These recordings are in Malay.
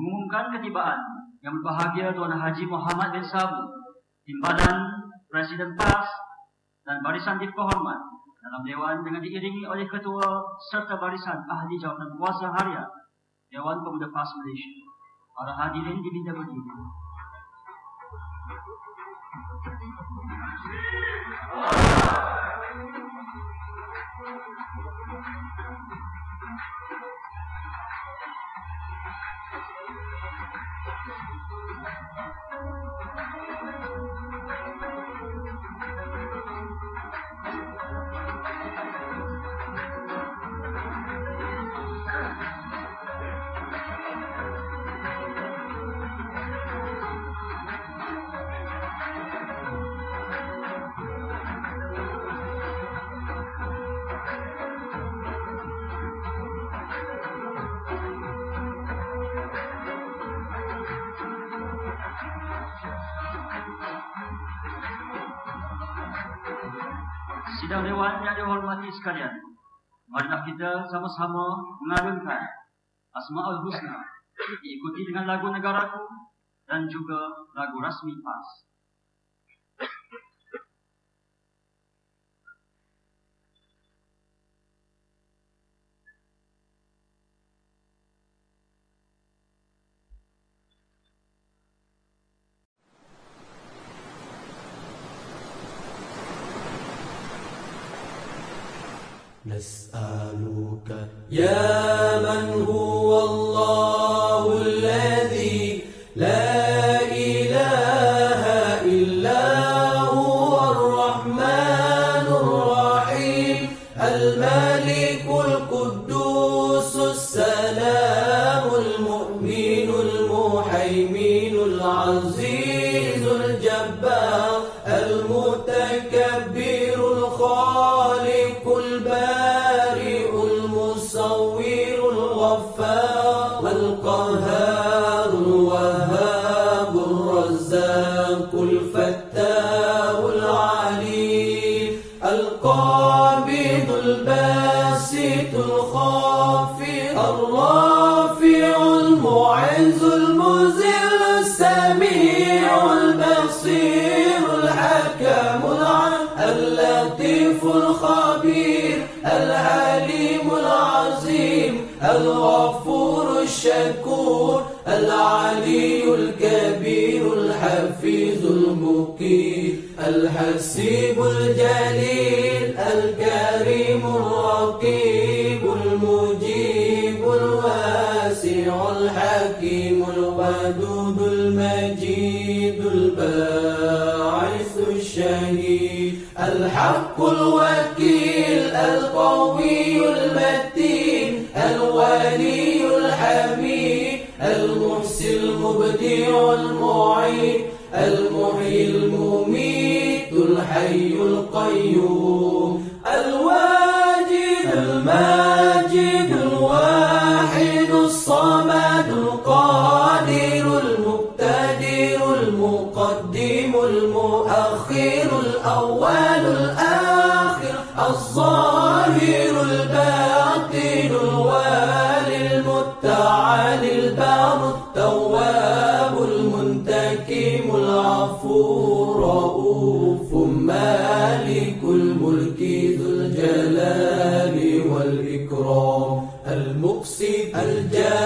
mengumumkan ketibaan yang berbahagia Tuan Haji Muhammad bin Sabu, timbalan Presiden PAS dan barisan dikehormat dalam Dewan dengan diiringi oleh Ketua serta barisan Ahli Jawatan Kuasa Harian Dewan Pemuda PAS Malaysia. Para hadirin diminta berdiri. Thank you. Thank you. sidang dewan yang dihormati sekalian. Marilah kita sama-sama mengalunkan Asma'ul Husna diikuti dengan lagu negaraku dan juga lagu rasmi PAS. نسألك يا من هو الله الغفور الشكور العلي الكبير الحفيظ المقيم الحسيب الجليل الكريم الرقيب المجيب الواسع الحكيم الودود المجيد الباعث الشهيد الحق الوكيل القوي المتين الولي الحميد المحسي المبدي المعيد المحيي المميت الحي القيوم الواجد المال yeah.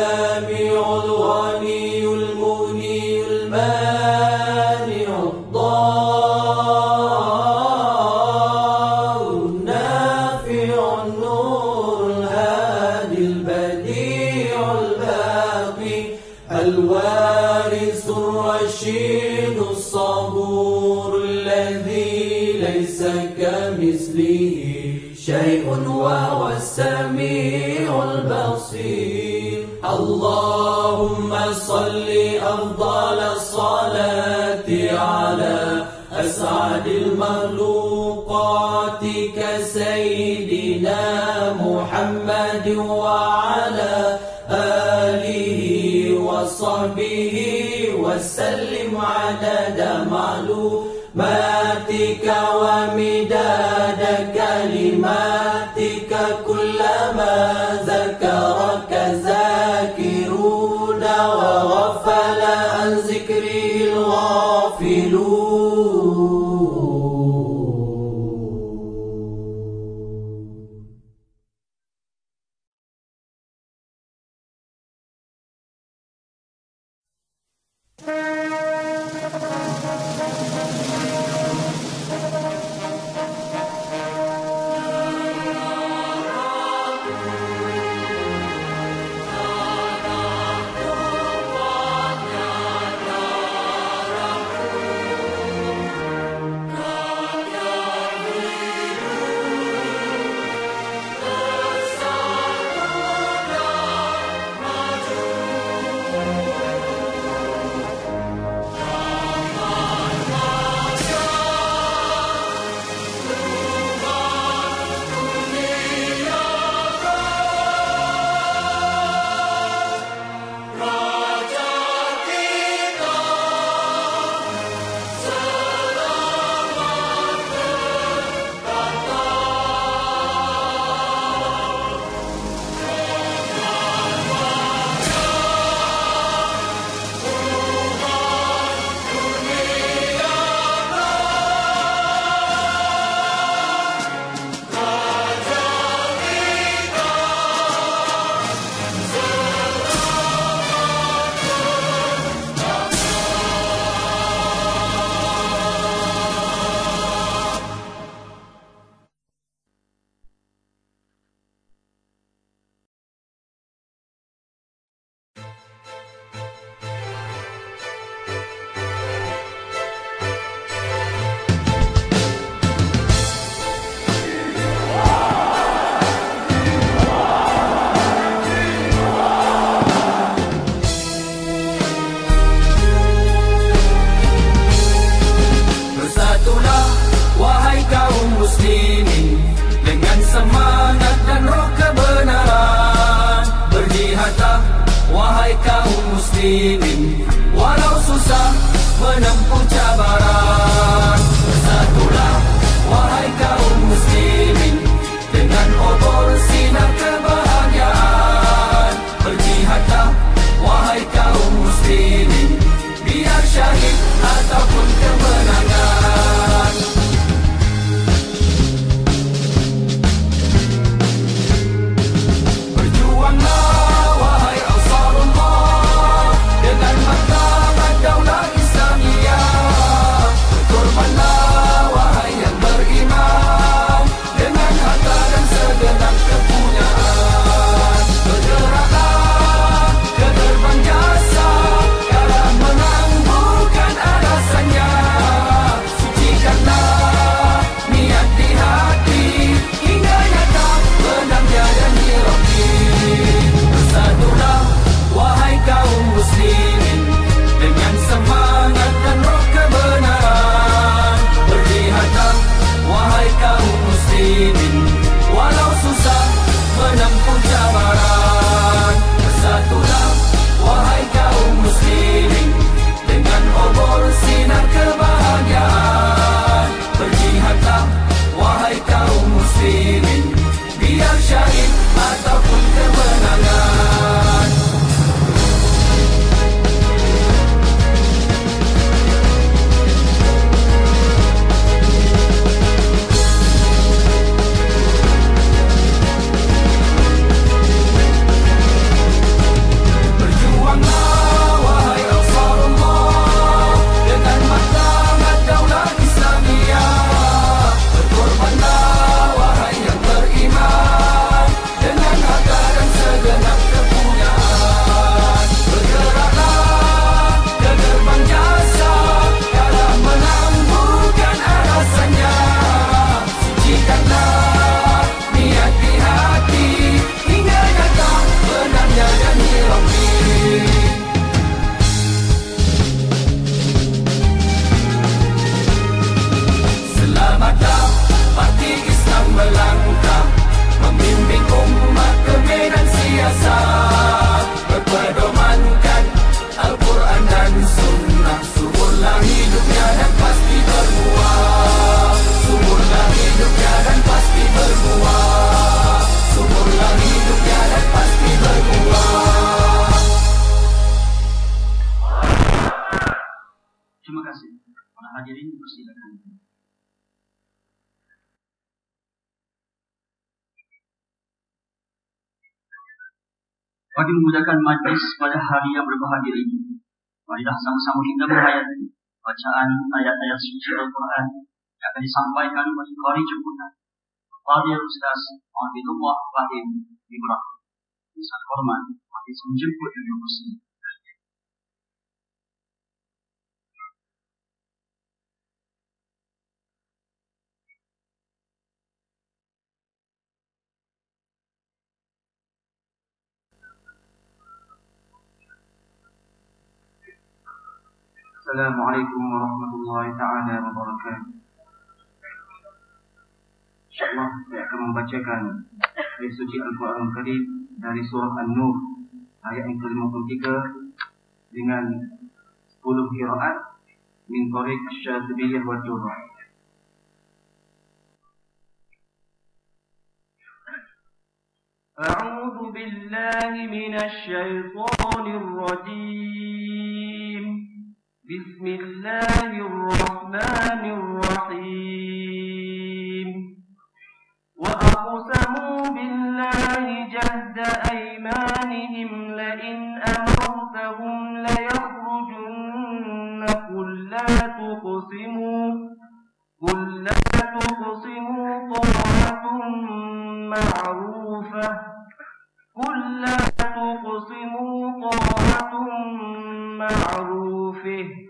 bacaan ayat-ayat suci Al-Quran yang akan disampaikan oleh Kori Jumunan. Kepada Ustaz Muhammadullah Fahim Ibrahim. Ustaz Hormat, Mati Sunjibu dan Yusuf. السلام عليكم ورحمة الله تعالى وبركاته. Insyaallah saya akan membacakan ayat suci Al-Quran Karim dari surah An-Nur ayat yang ke-53 dengan 10 qiraat min tariq Syatibiyah wa Jurrah. A'udzu billahi minasy syaithanir rajim. بسم الله الرحمن الرحيم وأقسموا بالله جهد أيمانهم لئن أمرتهم ليخرجن قل لا تقسموا قل لا تقسموا طاعة معروفة قل لا تقسموا طاعة معروفه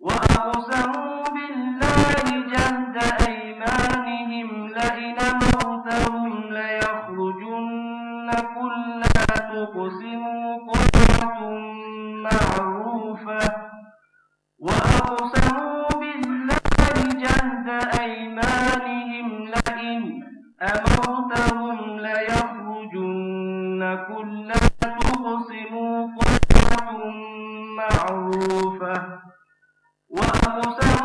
وأقسموا بالله جهد أيمانهم لئن مرتهم ليخرجن قل لا تقسموا طاعة معروفة وأقسموا بالله جهد أيمانهم لئن أمرتهم ليخرجن قل لا تقسموا طاعة معروفة uma amostra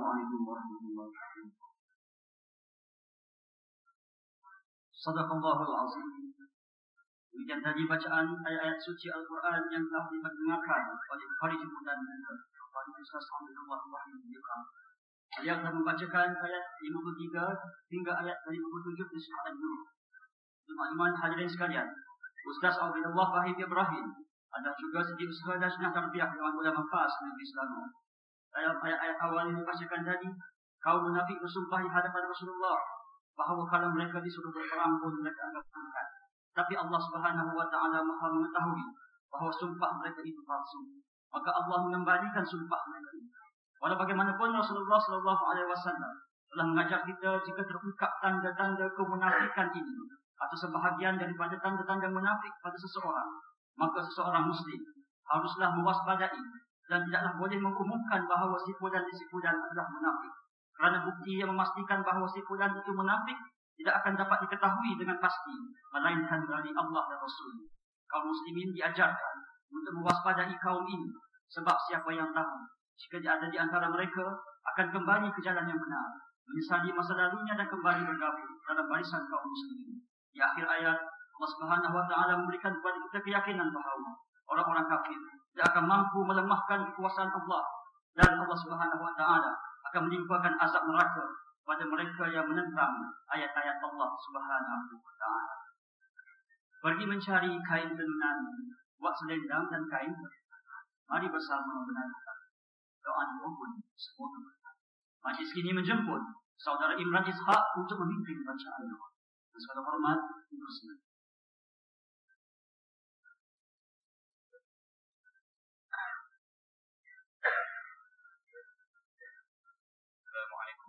Assalamualaikum warahmatullahi wabarakatuh. Sadaqallahul azim. Demikian tadi bacaan ayat-ayat suci Al-Quran yang telah diperdengarkan oleh Khalid Ibn dan Khalid Isra Sambil Allah Wahyu Yudhikam. Beliau telah membacakan ayat 53 hingga ayat 57 di surah Al-Nur. Tuan-tuan hadirin sekalian, Ustaz Al-Bin Allah Wahid Ibrahim ada juga sedih usaha dan senyata rupiah dengan ulama khas negeri Selangor ayat-ayat awal yang dikasihkan tadi, kaum Nabi bersumpah di hadapan Rasulullah bahawa kalau mereka disuruh berperang pun mereka akan berangkat. Tapi Allah Subhanahu Wa Taala maha mengetahui bahawa sumpah mereka itu palsu. Maka Allah mengembalikan sumpah mereka. Walau bagaimanapun Rasulullah Shallallahu Alaihi Wasallam telah mengajar kita jika terungkap tanda-tanda kemunafikan ini atau sebahagian daripada tanda-tanda munafik pada seseorang, maka seseorang Muslim haruslah mewaspadai dan tidaklah boleh mengumumkan bahawa si Fulan dan si Fulan adalah munafik. Kerana bukti yang memastikan bahawa si Fulan itu munafik tidak akan dapat diketahui dengan pasti melainkan dari Allah dan Rasul. Kaum muslimin diajarkan untuk mewaspadai kaum ini sebab siapa yang tahu jika ada di antara mereka akan kembali ke jalan yang benar. Menyesali masa lalunya dan kembali bergabung dalam barisan kaum muslimin. Di akhir ayat, Allah Subhanahu Wa Taala memberikan kepada kita keyakinan bahawa orang-orang kafir tidak akan mampu melemahkan kekuasaan Allah dan Allah Subhanahu Wa Taala akan melimpahkan azab neraka kepada mereka yang menentang ayat-ayat Allah Subhanahu Wa Taala. Pergi mencari kain tenunan, buat selendang dan kain. Mari bersama menunaikan doa di rumpun semua. Majlis ini menjemput saudara Imran Ishak untuk memimpin bacaan. doa. suatu hormat, Ibu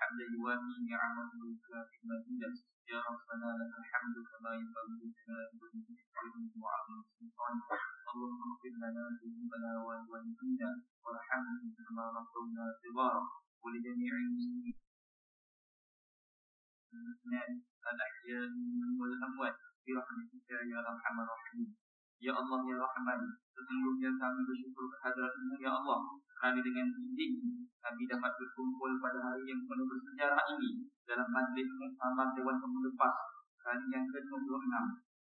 حتى نعمه عملك خدمتك يا ربنا لك الحمد كما ينبغي لجلال وجهك وعظيم سلطانك اللهم اغفر لنا ذنوبنا ووالدينا وارحمنا كما ربونا صغارا ولجميع المسلمين الأحياء والأموات برحمتك يا أرحم الراحمين Ya Allah Ya Rahman, sesungguhnya kami bersyukur kehadiranmu Ya Allah kerana dengan izin kami dapat berkumpul pada hari yang penuh bersejarah ini dalam majlis muktamar Dewan Pemulepas kali yang ke-26.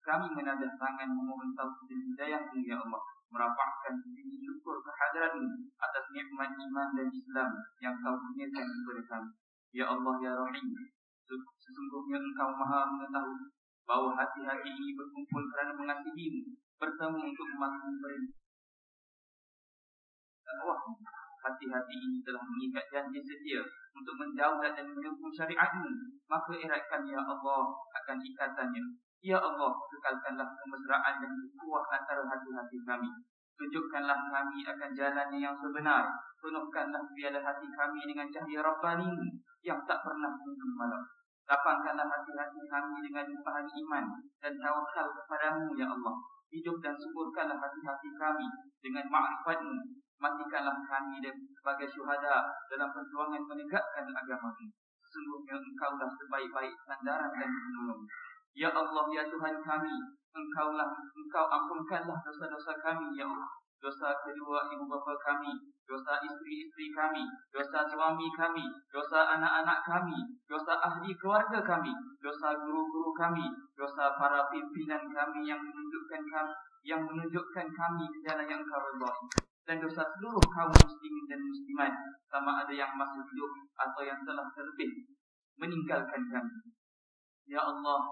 Kami menadah tangan memohon taufik dan hidayahmu Ya Allah merapatkan diri syukur kehadiranmu atas nikmat iman dan Islam yang kau kurniakan kepada kami. Ya Allah Ya Rahim, sesungguhnya engkau maha mengetahui bahawa hati-hati ini berkumpul kerana mengasihimu bertemu untuk memakan perintah. Allah, hati-hati ini telah mengikat janji setia untuk menjauh dan menyukur syariatmu. Maka eratkan ya Allah akan ikatannya. Ya Allah, kekalkanlah kemesraan dan kuah antara hati-hati kami. Tunjukkanlah kami akan jalannya yang sebenar. Penuhkanlah biarlah hati kami dengan cahaya Rabbani yang tak pernah tunduk malam. Lapangkanlah hati-hati kami dengan pahami iman dan tawakal kepadamu, Ya Allah hidup dan suburkanlah hati-hati kami dengan makrifatmu. Matikanlah kami sebagai syuhada dalam perjuangan menegakkan agamamu. Sesungguhnya engkau lah sebaik-baik sandaran dan penolong. Ya Allah, Ya Tuhan kami, engkau lah, engkau ampunkanlah dosa-dosa kami, Ya Allah. Dosa kedua ibu bapa kami, dosa isteri-isteri kami, dosa suami kami, dosa anak-anak kami, dosa ahli keluarga kami, dosa guru-guru kami, dosa para pimpinan kami yang menunjukkan kami yang menunjukkan kami ke jalan yang kau redai dan dosa seluruh kaum muslimin dan muslimat sama ada yang masih hidup atau yang telah terbit meninggalkan kami ya Allah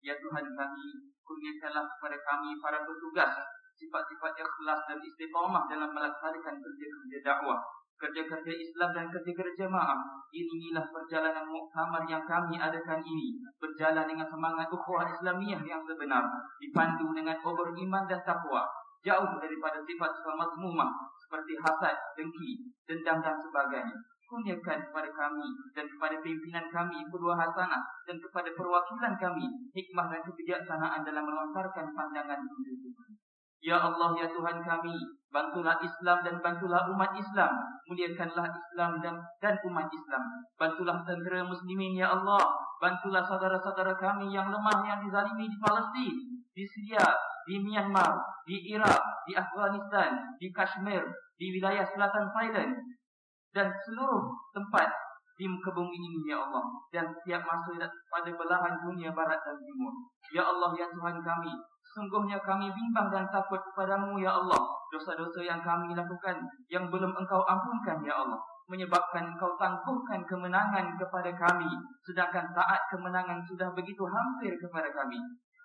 ya Tuhan kami kurniakanlah kepada kami para petugas sifat-sifat ikhlas dan istiqamah dalam melaksanakan kerja-kerja dakwah kerja-kerja Islam dan kerja-kerja ma'am. Inilah perjalanan muqtamar yang kami adakan ini. Berjalan dengan semangat ukhuan Islamiah yang sebenar. Dipandu dengan obor iman dan takwa, Jauh daripada sifat selamat mumah. Seperti hasad, dengki, dendam dan sebagainya. Kurniakan kepada kami dan kepada pimpinan kami peluang hasanah dan kepada perwakilan kami hikmah dan kebijaksanaan dalam melontarkan pandangan individu. Ya Allah, Ya Tuhan kami, bantulah Islam dan bantulah umat Islam. Muliakanlah Islam dan, dan umat Islam. Bantulah tentera muslimin, Ya Allah. Bantulah saudara-saudara kami yang lemah, yang dizalimi di Palestin, di Syria, di Myanmar, di Iraq, di Afghanistan, di Kashmir, di wilayah selatan Thailand. Dan seluruh tempat di muka bumi ini, Ya Allah. Dan setiap masa pada belahan dunia barat dan timur. Ya Allah, Ya Tuhan kami, Sungguhnya kami bimbang dan takut kepadamu, Ya Allah. Dosa-dosa yang kami lakukan, yang belum engkau ampunkan, Ya Allah. Menyebabkan engkau tangguhkan kemenangan kepada kami. Sedangkan saat kemenangan sudah begitu hampir kepada kami.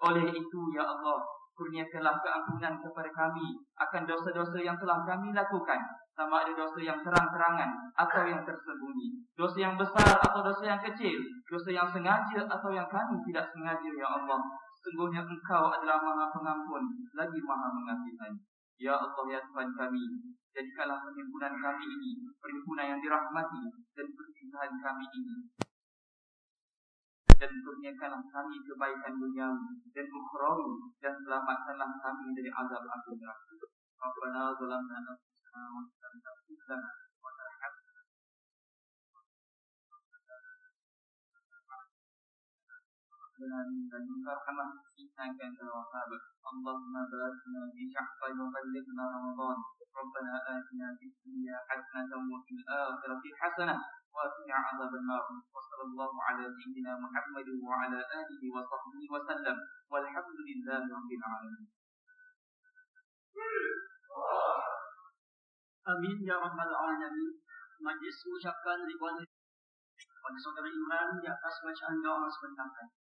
Oleh itu, Ya Allah, kurniakanlah keampunan kepada kami akan dosa-dosa yang telah kami lakukan. Sama ada dosa yang terang-terangan atau yang tersembunyi. Dosa yang besar atau dosa yang kecil. Dosa yang sengaja atau yang kami tidak sengaja, Ya Allah. Sungguhnya engkau adalah maha pengampun Lagi maha mengasihkan Ya Allah ya Tuhan kami Jadikanlah perhimpunan kami ini Perhimpunan yang dirahmati Dan perhimpunan kami ini Dan kurniakanlah kami kebaikan dunia Dan mukhrawi Dan selamatkanlah kami dari azab akhirat Rabbana zalamna Assalamualaikum warahmatullahi wabarakatuh المكرمة إنك أنت الوهاب اللهم باركنا في شعبك وبلغنا رمضان ربنا آتنا في الدنيا حسنة وفي الآخرة حسنة وفي عذاب النار وصلى الله على سيدنا محمد وعلى آله وصحبه وسلم والحمد لله رب العالمين Amin ya rabbal alamin. Majlis mengucapkan ribuan pada saudara iman di atas bacaan doa sebentar tadi.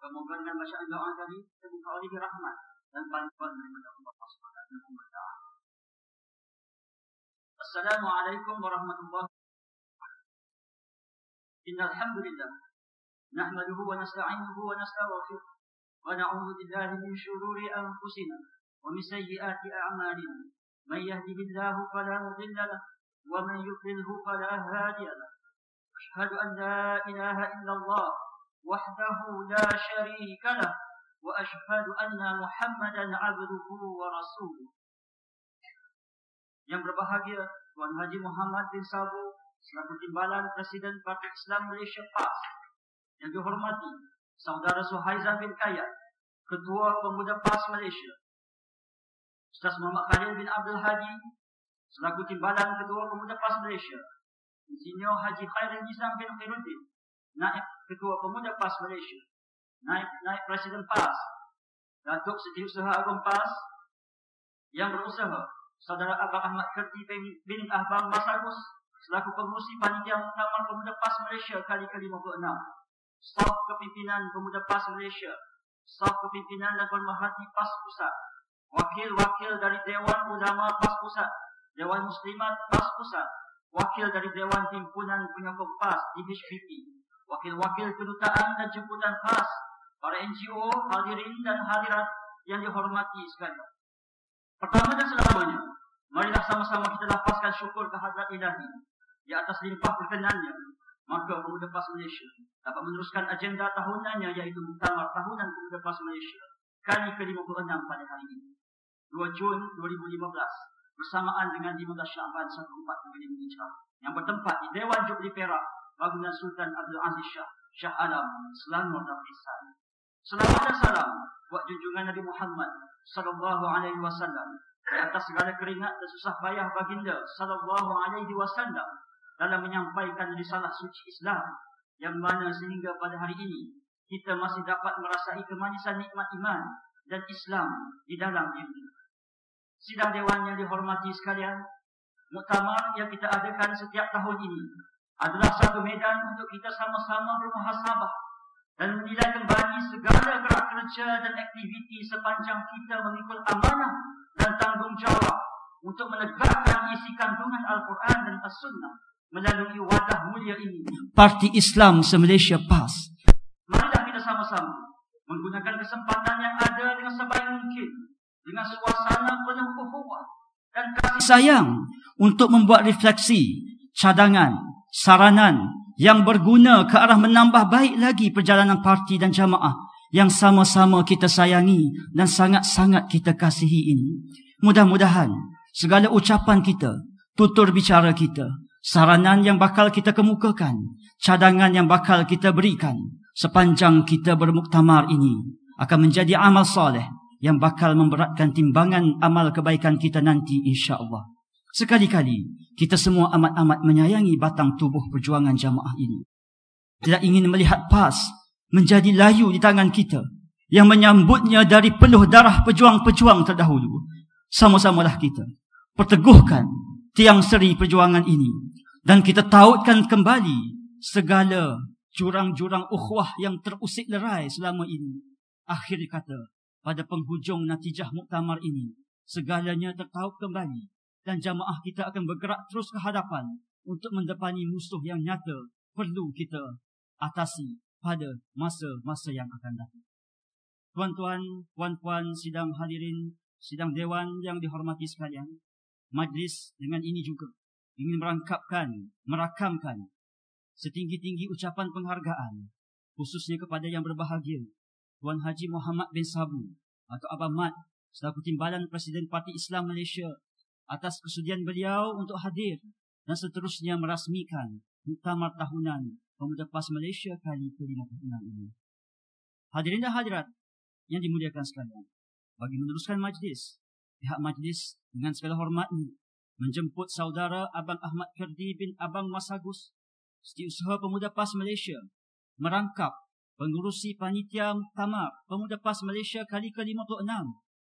kemudian dan masya doa tadi terbuka oleh rahmat dan bantuan daripada Allah Subhanahu wa taala. Assalamualaikum warahmatullahi wabarakatuh. Innal hamdalillah nahmaduhu wa nasta'inuhu wa nastaghfiruh wa na'udzu billahi min shururi anfusina wa min sayyiati a'malina. Man yahdihillahu fala mudilla lahu wa man yudlilhu fala hadiya lahu. أشهد أن لا إله إلا الله وحده لا شريك له وأشهد أن محمدا عبده ورسوله Yang berbahagia Tuan Haji Muhammad bin Sabu selaku timbalan Presiden Partai Islam Malaysia PAS yang dihormati Saudara Suhaizah bin Kayat Ketua Pemuda PAS Malaysia Ustaz Muhammad Khalil bin Abdul Haji selaku timbalan Ketua Pemuda PAS Malaysia Insinyur Haji Khairul Nizam bin Khairuddin Naib Ketua Pemuda PAS Malaysia Naib, Naib Presiden PAS Datuk usaha Agung PAS Yang berusaha Saudara Abang Ahmad Kerti bin Ahbang Masagus Selaku pengurusi panitia Muktamar Pemuda PAS Malaysia kali ke-56 Staf Kepimpinan Pemuda PAS Malaysia Staf Kepimpinan dan Pemahati PAS Pusat Wakil-wakil dari Dewan Ulama PAS Pusat Dewan Muslimat PAS Pusat Wakil dari Dewan Timpunan Penyokong PAS di HPP wakil-wakil kedutaan dan jemputan khas, para NGO, hadirin dan hadirat yang dihormati sekalian. Pertama dan selamanya, marilah sama-sama kita lapaskan syukur kehadrat ilahi di atas limpah perkenannya, maka Pemuda PAS Malaysia dapat meneruskan agenda tahunannya iaitu Muktamar Tahunan Pemuda PAS Malaysia kali ke-56 pada hari ini. 2 Jun 2015 bersamaan dengan 15 Syaban 1445 Hijrah yang bertempat di Dewan Jubli Perak Baginda Sultan Abdul Aziz Shah, Shah Alam, Selangor dan Isan. Selamat dan salam buat junjungan Nabi Muhammad sallallahu alaihi wasallam atas segala keringat dan susah payah baginda sallallahu alaihi wasallam dalam menyampaikan risalah suci Islam yang mana sehingga pada hari ini kita masih dapat merasai kemanisan nikmat iman dan Islam di dalam diri. kita. Sidang Dewan yang dihormati sekalian, Muktamar yang kita adakan setiap tahun ini adalah satu medan untuk kita sama-sama bermuhasabah dan menilai kembali segala gerak kerja dan aktiviti sepanjang kita mengikut amanah dan tanggungjawab untuk menegakkan isi kandungan Al-Quran dan As-Sunnah melalui wadah mulia ini. Parti Islam se-Malaysia PAS. Marilah kita sama-sama menggunakan kesempatan yang ada dengan sebaik mungkin dengan suasana penuh kehormat dan kasih sayang untuk membuat refleksi cadangan saranan yang berguna ke arah menambah baik lagi perjalanan parti dan jamaah yang sama-sama kita sayangi dan sangat-sangat kita kasihi ini. Mudah-mudahan segala ucapan kita, tutur bicara kita, saranan yang bakal kita kemukakan, cadangan yang bakal kita berikan sepanjang kita bermuktamar ini akan menjadi amal soleh yang bakal memberatkan timbangan amal kebaikan kita nanti insya-Allah. Sekali-kali kita semua amat-amat menyayangi batang tubuh perjuangan jamaah ini. Tidak ingin melihat PAS menjadi layu di tangan kita yang menyambutnya dari penuh darah pejuang-pejuang terdahulu. Sama-samalah kita perteguhkan tiang seri perjuangan ini dan kita tautkan kembali segala jurang-jurang ukhwah yang terusik lerai selama ini. Akhir kata pada penghujung natijah muktamar ini segalanya tertaut kembali dan jamaah kita akan bergerak terus ke hadapan untuk mendepani musuh yang nyata perlu kita atasi pada masa-masa yang akan datang. Tuan-tuan, puan-puan, sidang hadirin, sidang dewan yang dihormati sekalian, majlis dengan ini juga ingin merangkapkan, merakamkan setinggi-tinggi ucapan penghargaan khususnya kepada yang berbahagia Tuan Haji Muhammad bin Sabu atau Abah Mat selaku timbalan Presiden Parti Islam Malaysia atas kesudian beliau untuk hadir dan seterusnya merasmikan Muktamar Tahunan Pemuda PAS Malaysia kali ke-56 ini. Hadirin dan hadirat yang dimuliakan sekalian, bagi meneruskan majlis, pihak majlis dengan segala hormatnya menjemput saudara Abang Ahmad Kerdi bin Abang Masagus, Setiausaha Pemuda PAS Malaysia, merangkap pengurusi Panitia Muktamar Pemuda PAS Malaysia kali ke-56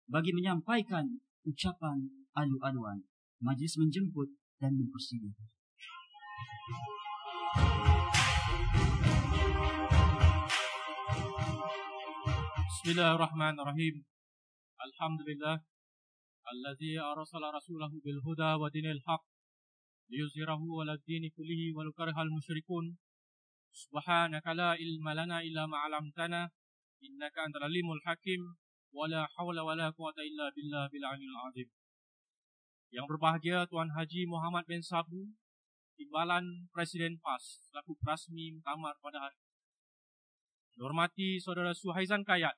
bagi menyampaikan ucapan alu-aluan. Majlis menjemput dan mempersidu. Bismillahirrahmanirrahim. Alhamdulillah. Alladhi arasala rasulahu bilhuda wa dinil haq. Liuzirahu wa laddini kulihi wa lukarihal musyrikun. Subhanaka la ilma lana illa ma'alamtana. Innaka antara limul hakim. Wa la hawla wa la quwata illa billah bil'anil azim. Yang berbahagia Tuan Haji Muhammad bin Sabu, Timbalan Presiden PAS selaku perasmi mutamar pada hari ini. Hormati Saudara Suhaizan Kayat,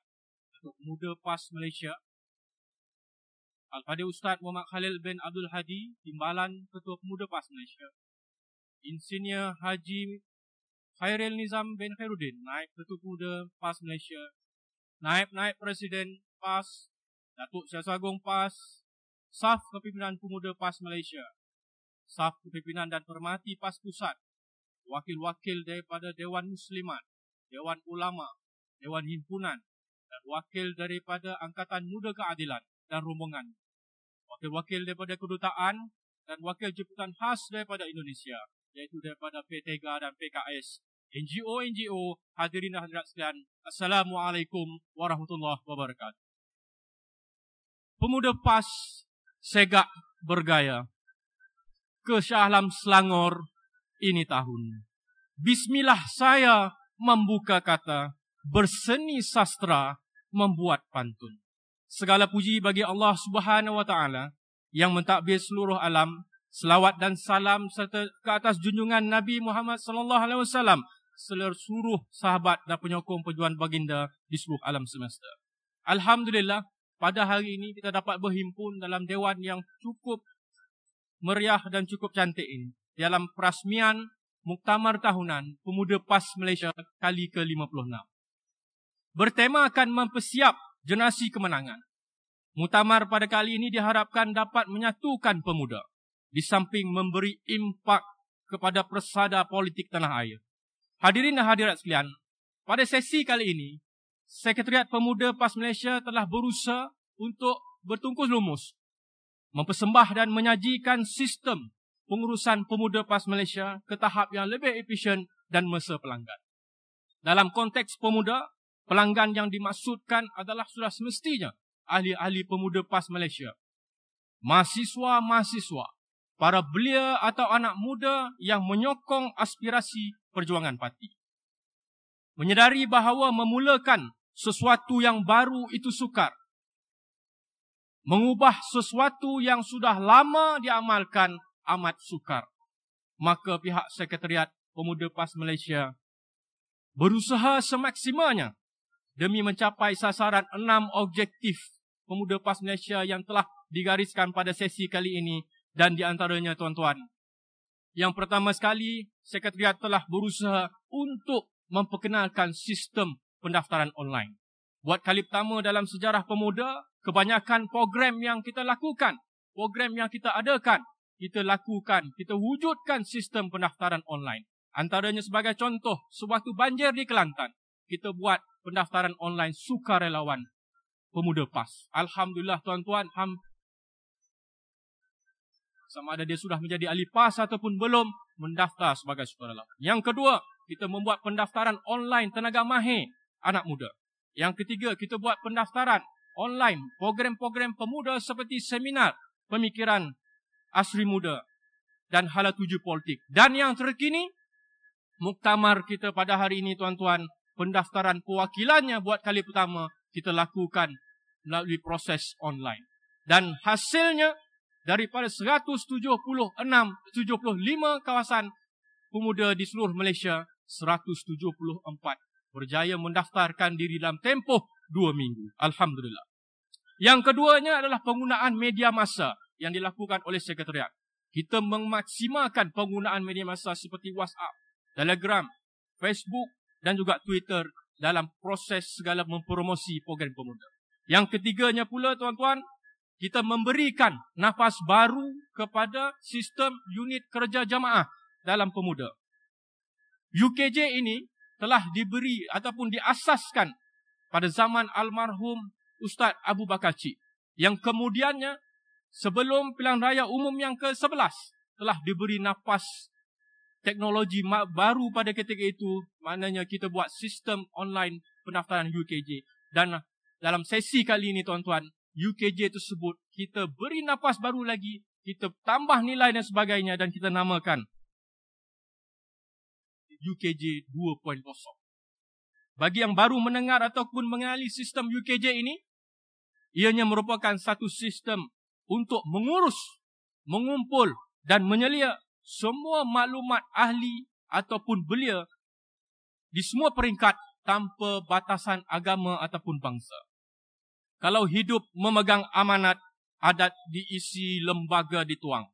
Ketua Pemuda PAS Malaysia. Al-Fadhil Ustaz Muhammad Khalil bin Abdul Hadi, Timbalan Ketua Pemuda PAS Malaysia. Insinyur Haji Khairil Nizam bin Khairuddin, Naib Ketua Pemuda PAS Malaysia. Naib-naib Presiden PAS, Datuk Syasagong PAS, Saf Kepimpinan Pemuda PAS Malaysia, Saf Kepimpinan dan Permati PAS Pusat, wakil-wakil daripada Dewan Musliman, Dewan Ulama, Dewan Himpunan dan wakil daripada Angkatan Muda Keadilan dan rombongan. Wakil-wakil daripada kedutaan dan wakil jemputan khas daripada Indonesia iaitu daripada PTGA dan PKS. NGO-NGO, hadirin dan hadirat sekalian, Assalamualaikum warahmatullahi wabarakatuh. Pemuda PAS segak bergaya ke Shah Alam Selangor ini tahun. Bismillah saya membuka kata berseni sastra membuat pantun. Segala puji bagi Allah Subhanahu Wa Taala yang mentakbir seluruh alam. Selawat dan salam serta ke atas junjungan Nabi Muhammad sallallahu alaihi wasallam seluruh sahabat dan penyokong perjuangan baginda di seluruh alam semesta. Alhamdulillah, pada hari ini kita dapat berhimpun dalam dewan yang cukup meriah dan cukup cantik ini dalam perasmian Muktamar Tahunan Pemuda PAS Malaysia kali ke-56. Bertema akan mempersiap generasi kemenangan. Muktamar pada kali ini diharapkan dapat menyatukan pemuda di samping memberi impak kepada persada politik tanah air. Hadirin dan hadirat sekalian, pada sesi kali ini Sekretariat Pemuda PAS Malaysia telah berusaha untuk bertungkus lumus, mempersembah dan menyajikan sistem pengurusan Pemuda PAS Malaysia ke tahap yang lebih efisien dan mesra pelanggan. Dalam konteks pemuda, pelanggan yang dimaksudkan adalah sudah semestinya ahli-ahli pemuda PAS Malaysia. Mahasiswa-mahasiswa, para belia atau anak muda yang menyokong aspirasi perjuangan parti. Menyedari bahawa memulakan sesuatu yang baru itu sukar. Mengubah sesuatu yang sudah lama diamalkan amat sukar. Maka pihak Sekretariat Pemuda PAS Malaysia berusaha semaksimanya demi mencapai sasaran enam objektif Pemuda PAS Malaysia yang telah digariskan pada sesi kali ini dan di antaranya tuan-tuan. Yang pertama sekali, Sekretariat telah berusaha untuk memperkenalkan sistem pendaftaran online. Buat kali pertama dalam sejarah pemuda, kebanyakan program yang kita lakukan, program yang kita adakan, kita lakukan, kita wujudkan sistem pendaftaran online. Antaranya sebagai contoh, sewaktu banjir di Kelantan, kita buat pendaftaran online sukarelawan pemuda PAS. Alhamdulillah tuan-tuan, ham sama ada dia sudah menjadi ahli PAS ataupun belum, mendaftar sebagai sukarelawan. Yang kedua, kita membuat pendaftaran online tenaga mahir anak muda. Yang ketiga, kita buat pendaftaran online program-program pemuda seperti seminar pemikiran asri muda dan hala tuju politik. Dan yang terkini, muktamar kita pada hari ini tuan-tuan, pendaftaran perwakilannya buat kali pertama kita lakukan melalui proses online. Dan hasilnya daripada 176 75 kawasan pemuda di seluruh Malaysia 174 berjaya mendaftarkan diri dalam tempoh dua minggu. Alhamdulillah. Yang keduanya adalah penggunaan media masa yang dilakukan oleh sekretariat. Kita memaksimalkan penggunaan media masa seperti WhatsApp, Telegram, Facebook dan juga Twitter dalam proses segala mempromosi program pemuda. Yang ketiganya pula tuan-tuan, kita memberikan nafas baru kepada sistem unit kerja jamaah dalam pemuda. UKJ ini telah diberi ataupun diasaskan pada zaman almarhum Ustaz Abu Bakar Cik. Yang kemudiannya sebelum pilihan raya umum yang ke-11 telah diberi nafas teknologi baru pada ketika itu. Maknanya kita buat sistem online pendaftaran UKJ. Dan dalam sesi kali ini tuan-tuan, UKJ tersebut kita beri nafas baru lagi. Kita tambah nilai dan sebagainya dan kita namakan UKJ 2.0. Bagi yang baru mendengar ataupun mengenali sistem UKJ ini, ianya merupakan satu sistem untuk mengurus, mengumpul dan menyelia semua maklumat ahli ataupun belia di semua peringkat tanpa batasan agama ataupun bangsa. Kalau hidup memegang amanat, adat diisi lembaga dituang.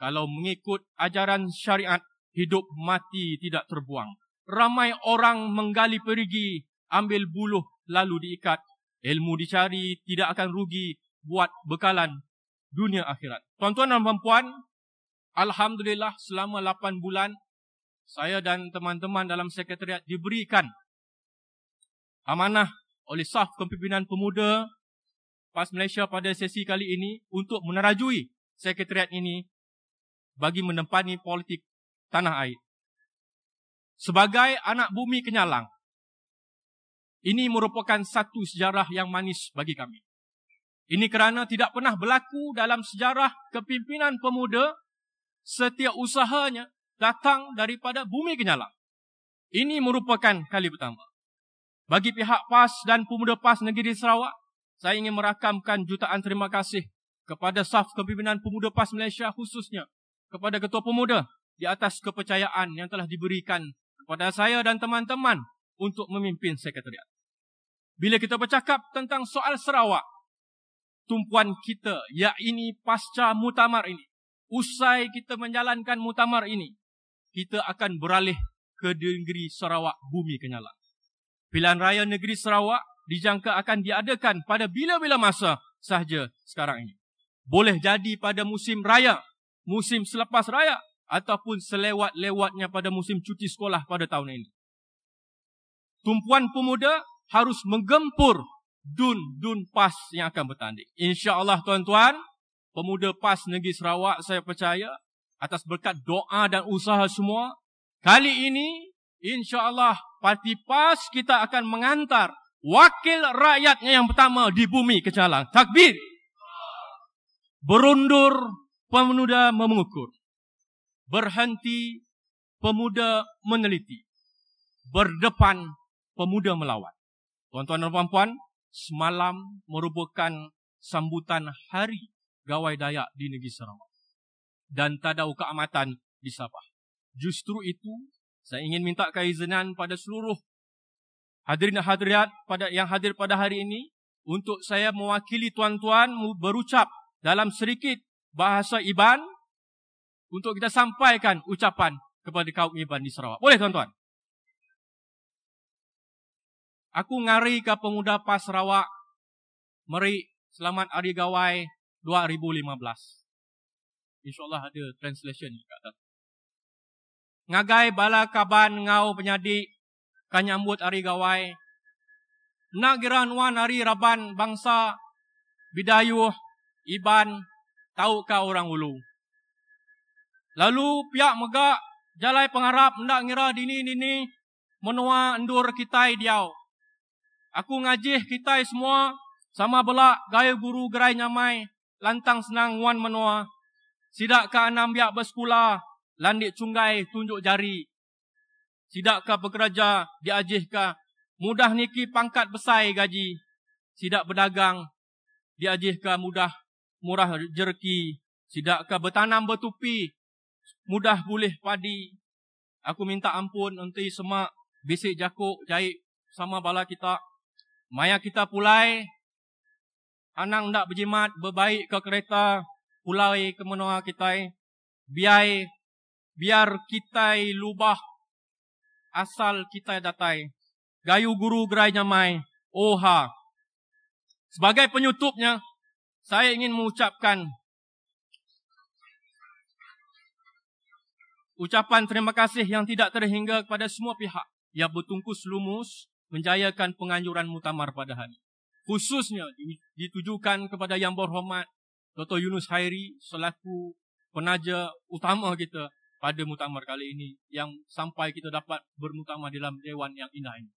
Kalau mengikut ajaran syariat, hidup mati tidak terbuang. Ramai orang menggali perigi, ambil buluh lalu diikat. Ilmu dicari tidak akan rugi buat bekalan dunia akhirat. Tuan-tuan dan puan-puan, Alhamdulillah selama 8 bulan, saya dan teman-teman dalam sekretariat diberikan amanah oleh sah Kepimpinan Pemuda PAS Malaysia pada sesi kali ini untuk menerajui sekretariat ini bagi menempani politik tanah air. Sebagai anak bumi kenyalang, ini merupakan satu sejarah yang manis bagi kami. Ini kerana tidak pernah berlaku dalam sejarah kepimpinan pemuda setiap usahanya datang daripada bumi kenyalang. Ini merupakan kali pertama. Bagi pihak PAS dan pemuda PAS negeri Sarawak, saya ingin merakamkan jutaan terima kasih kepada staf kepimpinan pemuda PAS Malaysia khususnya kepada Ketua Pemuda di atas kepercayaan yang telah diberikan kepada saya dan teman-teman untuk memimpin sekretariat. Bila kita bercakap tentang soal Sarawak, tumpuan kita ini pasca mutamar ini, usai kita menjalankan mutamar ini, kita akan beralih ke negeri Sarawak Bumi Kenyala. Pilihan raya negeri Sarawak dijangka akan diadakan pada bila-bila masa sahaja sekarang ini. Boleh jadi pada musim raya, musim selepas raya ataupun selewat-lewatnya pada musim cuti sekolah pada tahun ini. Tumpuan pemuda harus menggempur dun-dun PAS yang akan bertanding. InsyaAllah tuan-tuan, pemuda PAS Negeri Sarawak saya percaya atas berkat doa dan usaha semua, kali ini insyaAllah parti PAS kita akan mengantar wakil rakyatnya yang pertama di bumi ke jalan. Takbir! Berundur pemuda memukur. Berhenti pemuda meneliti. Berdepan pemuda melawan. Tuan-tuan dan puan-puan, semalam merupakan sambutan hari gawai Dayak di negeri Sarawak dan tadau keamatan di Sabah. Justru itu, saya ingin minta keizinan pada seluruh hadirin hadirat pada yang hadir pada hari ini untuk saya mewakili tuan-tuan berucap dalam sedikit bahasa Iban untuk kita sampaikan ucapan kepada kaum Iban di Sarawak. Boleh tuan-tuan? Aku ngari ke pemuda PAS Sarawak meri selamat hari gawai 2015. InsyaAllah ada translation juga tak? Ngagai bala kaban ngau penyadi kanyambut hari gawai. Nagiran wan hari raban bangsa bidayuh iban tahu ka orang ulu. Lalu pihak megak jalai pengharap hendak ngira dini-dini menua endur kita diau. Aku ngajih kita semua sama belak gaya guru gerai nyamai lantang senang wan menua. Sidak ke enam pihak bersekula landik cunggai tunjuk jari. Sidak ke bekerja diajih ke mudah niki pangkat besai gaji. Sidak berdagang diajih ke mudah murah jerki. Sidak ke bertanam bertupi mudah boleh padi. Aku minta ampun nanti semak bisik jakuk jahit sama bala kita. Maya kita pulai, anak nak berjimat berbaik ke kereta pulai ke menua kita. Biar, biar kita lubah asal kita datai. Gayu guru gerai nyamai. Oha. Sebagai penyutupnya, saya ingin mengucapkan ucapan terima kasih yang tidak terhingga kepada semua pihak yang bertungkus lumus menjayakan penganjuran mutamar pada hari ini. Khususnya ditujukan kepada Yang Berhormat Dr. Yunus Khairi selaku penaja utama kita pada mutamar kali ini yang sampai kita dapat bermutamar dalam Dewan yang indah ini.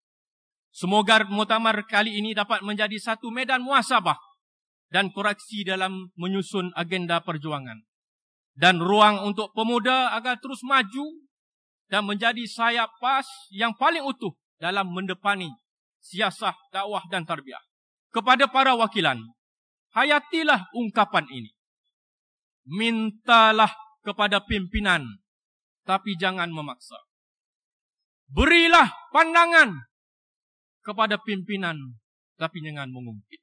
Semoga mutamar kali ini dapat menjadi satu medan muasabah dan koreksi dalam menyusun agenda perjuangan dan ruang untuk pemuda agar terus maju dan menjadi sayap PAS yang paling utuh dalam mendepani siasah dakwah dan tarbiah. Kepada para wakilan, hayatilah ungkapan ini. Mintalah kepada pimpinan, tapi jangan memaksa. Berilah pandangan kepada pimpinan, tapi jangan mengungkit.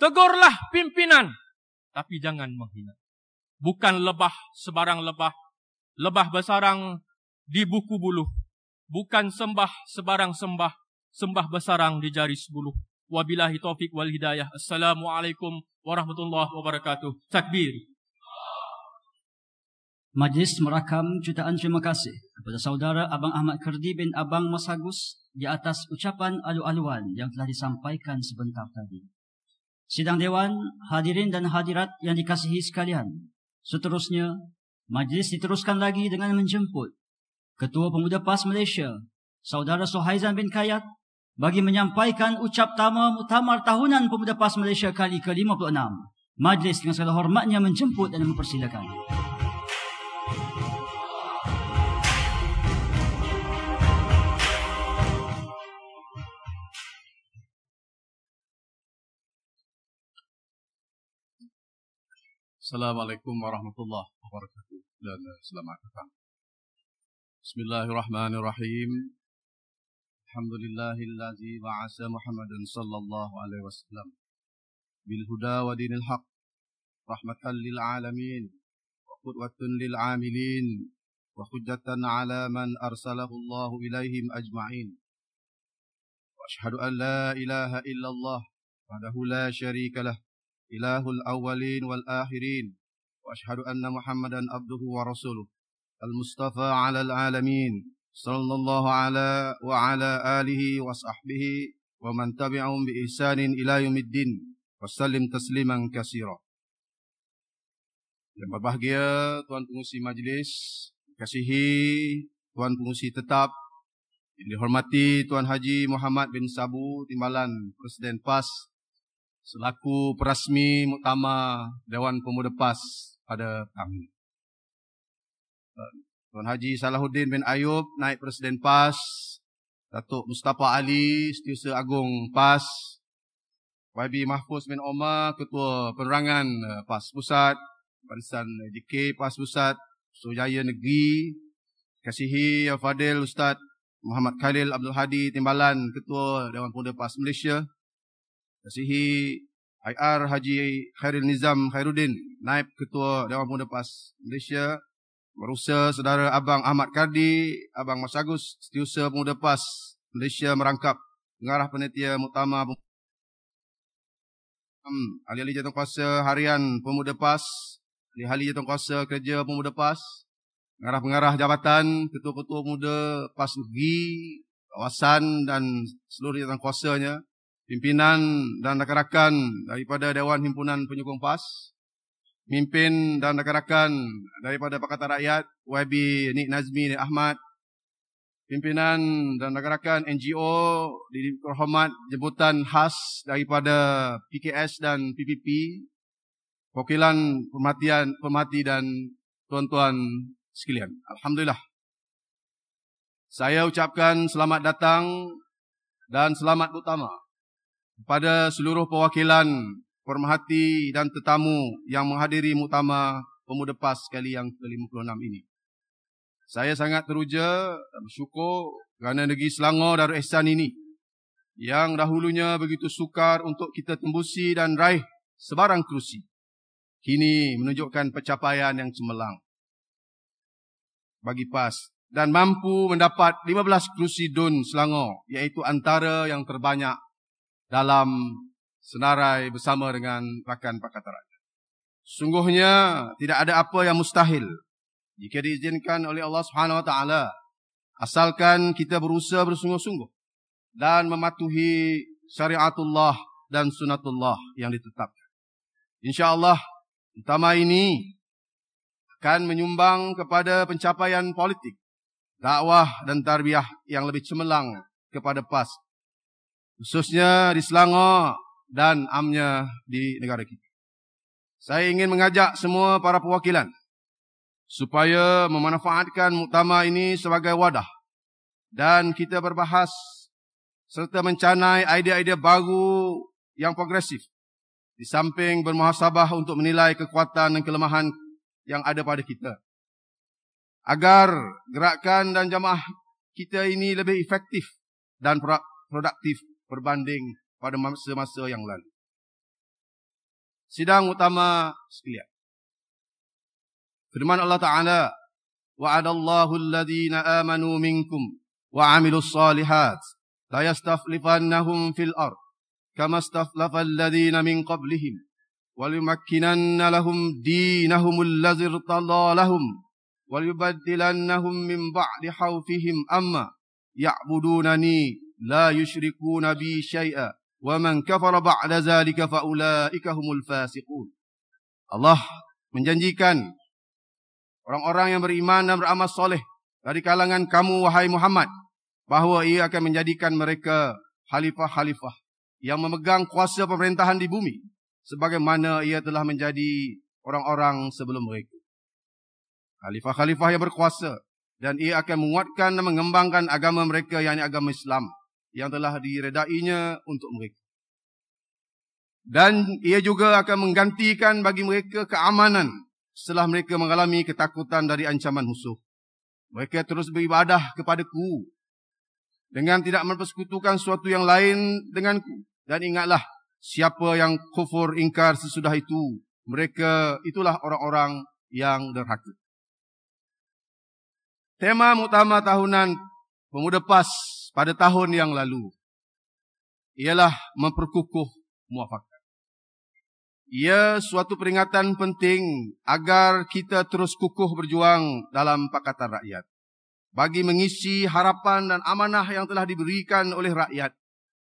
Tegurlah pimpinan, tapi jangan menghina bukan lebah sebarang lebah. Lebah besarang di buku bulu. Bukan sembah sebarang sembah. Sembah besarang di jari sepuluh. Wabilahi Taufik wal hidayah. Assalamualaikum warahmatullahi wabarakatuh. Takbir. Majlis merakam jutaan terima kasih kepada saudara Abang Ahmad Kerdi bin Abang Masagus di atas ucapan alu-aluan yang telah disampaikan sebentar tadi. Sidang Dewan, hadirin dan hadirat yang dikasihi sekalian, Seterusnya, majlis diteruskan lagi dengan menjemput Ketua Pemuda PAS Malaysia, Saudara Sohaizan bin Kayat bagi menyampaikan ucap tama mutamar tahunan Pemuda PAS Malaysia kali ke-56. Majlis dengan segala hormatnya menjemput dan mempersilakan. Assalamualaikum warahmatullahi wabarakatuh dan selamat datang. Bismillahirrahmanirrahim. Alhamdulillahillazi ba'asa Muhammadan sallallahu alaihi wasallam bil huda wa dinil haq rahmatan lil alamin wa qudwatan lil amilin wa hujjatan ala man arsalahu Allah ilaihim ajma'in. Wa ashhadu an la ilaha illallah wahdahu la syarika lah ilahul awwalin wal akhirin wa ashhadu anna muhammadan abduhu wa rasuluhu al mustafa ala al alamin sallallahu ala wa ala alihi wa sahbihi wa man tabi'ahum bi ihsanin ila yaumiddin wa sallim tasliman katsira yang berbahagia tuan pengerusi majlis kasihi tuan pengerusi tetap yang dihormati Tuan Haji Muhammad bin Sabu Timbalan Presiden PAS selaku perasmi muktama Dewan Pemuda PAS pada kami. Eh, Tuan Haji Salahuddin bin Ayub, naik Presiden PAS, Datuk Mustafa Ali, Setiausaha agong PAS, YB Mahfuz bin Omar, Ketua Penerangan eh, PAS Pusat, Barisan JK PAS Pusat, Sujaya Negeri, Kasihi Fadil Ustaz Muhammad Khalil Abdul Hadi Timbalan, Ketua Dewan Pemuda PAS Malaysia, Masihi IR Haji Khairil Nizam Khairuddin, Naib Ketua Dewan Pemuda PAS Malaysia, Merusa Saudara Abang Ahmad Kardi, Abang Mas Agus, Setiausaha Pemuda PAS Malaysia merangkap Pengarah Penitia Mutama hmm, ahli jatuh Jatuhkuasa Harian Pemuda PAS, ahli jatuh Jatuhkuasa Kerja Pemuda PAS, Pengarah-pengarah Jabatan, Ketua-Ketua Pemuda PAS Negeri, Kawasan dan seluruh jatuh kuasanya, pimpinan dan rakan-rakan daripada Dewan Himpunan Penyokong PAS, mimpin dan rakan-rakan daripada Pakatan Rakyat YB Nik Nazmi Nik Ahmad, pimpinan dan rakan-rakan NGO di Kerhormat Jemputan Khas daripada PKS dan PPP, Wakilan Pemerhatian Pemerhati dan tuan-tuan sekalian. Alhamdulillah. Saya ucapkan selamat datang dan selamat utama kepada seluruh perwakilan permahati dan tetamu yang menghadiri mutama pemuda PAS kali yang ke-56 ini. Saya sangat teruja dan bersyukur kerana negeri Selangor Darul Ihsan ini yang dahulunya begitu sukar untuk kita tembusi dan raih sebarang kerusi. Kini menunjukkan pencapaian yang cemerlang bagi PAS dan mampu mendapat 15 kerusi DUN Selangor iaitu antara yang terbanyak dalam senarai bersama dengan rakan Pakatan Rakyat. Sungguhnya tidak ada apa yang mustahil jika diizinkan oleh Allah Subhanahu Wa Taala, asalkan kita berusaha bersungguh-sungguh dan mematuhi syariatullah dan sunatullah yang ditetapkan. InsyaAllah, utama ini akan menyumbang kepada pencapaian politik, dakwah dan tarbiyah yang lebih cemerlang kepada PAS 2030 khususnya di Selangor dan amnya di negara kita. Saya ingin mengajak semua para perwakilan supaya memanfaatkan muktamar ini sebagai wadah dan kita berbahas serta mencanai idea-idea baru yang progresif di samping bermuhasabah untuk menilai kekuatan dan kelemahan yang ada pada kita. Agar gerakan dan jamaah kita ini lebih efektif dan produktif berbanding pada masa-masa yang lalu. Sidang utama sekalian. Firman Allah Ta'ala, Wa'adallahu alladhina amanu minkum wa'amilus salihat, la yastaflifannahum fil ard, kama staflafal ladhina min qablihim, walimakkinanna lahum dinahumul lazir talalahum, وليبدلنهم من بعد خوفهم أما يعبدونني لا يشركون بي شيئا ومن كفر بعد ذلك فأولئك هم الفاسقون Allah menjanjikan orang-orang yang beriman dan beramal soleh dari kalangan kamu wahai Muhammad bahawa ia akan menjadikan mereka khalifah-khalifah yang memegang kuasa pemerintahan di bumi sebagaimana ia telah menjadi orang-orang sebelum mereka. Khalifah-khalifah yang berkuasa dan ia akan menguatkan dan mengembangkan agama mereka yang agama Islam yang telah diredainya untuk mereka. Dan ia juga akan menggantikan bagi mereka keamanan setelah mereka mengalami ketakutan dari ancaman musuh. Mereka terus beribadah kepadaku dengan tidak mempersekutukan suatu yang lain denganku. Dan ingatlah siapa yang kufur ingkar sesudah itu. Mereka itulah orang-orang yang derhaka. Tema utama tahunan Pemuda PAS pada tahun yang lalu ialah memperkukuh muafakat. Ia suatu peringatan penting agar kita terus kukuh berjuang dalam Pakatan Rakyat bagi mengisi harapan dan amanah yang telah diberikan oleh rakyat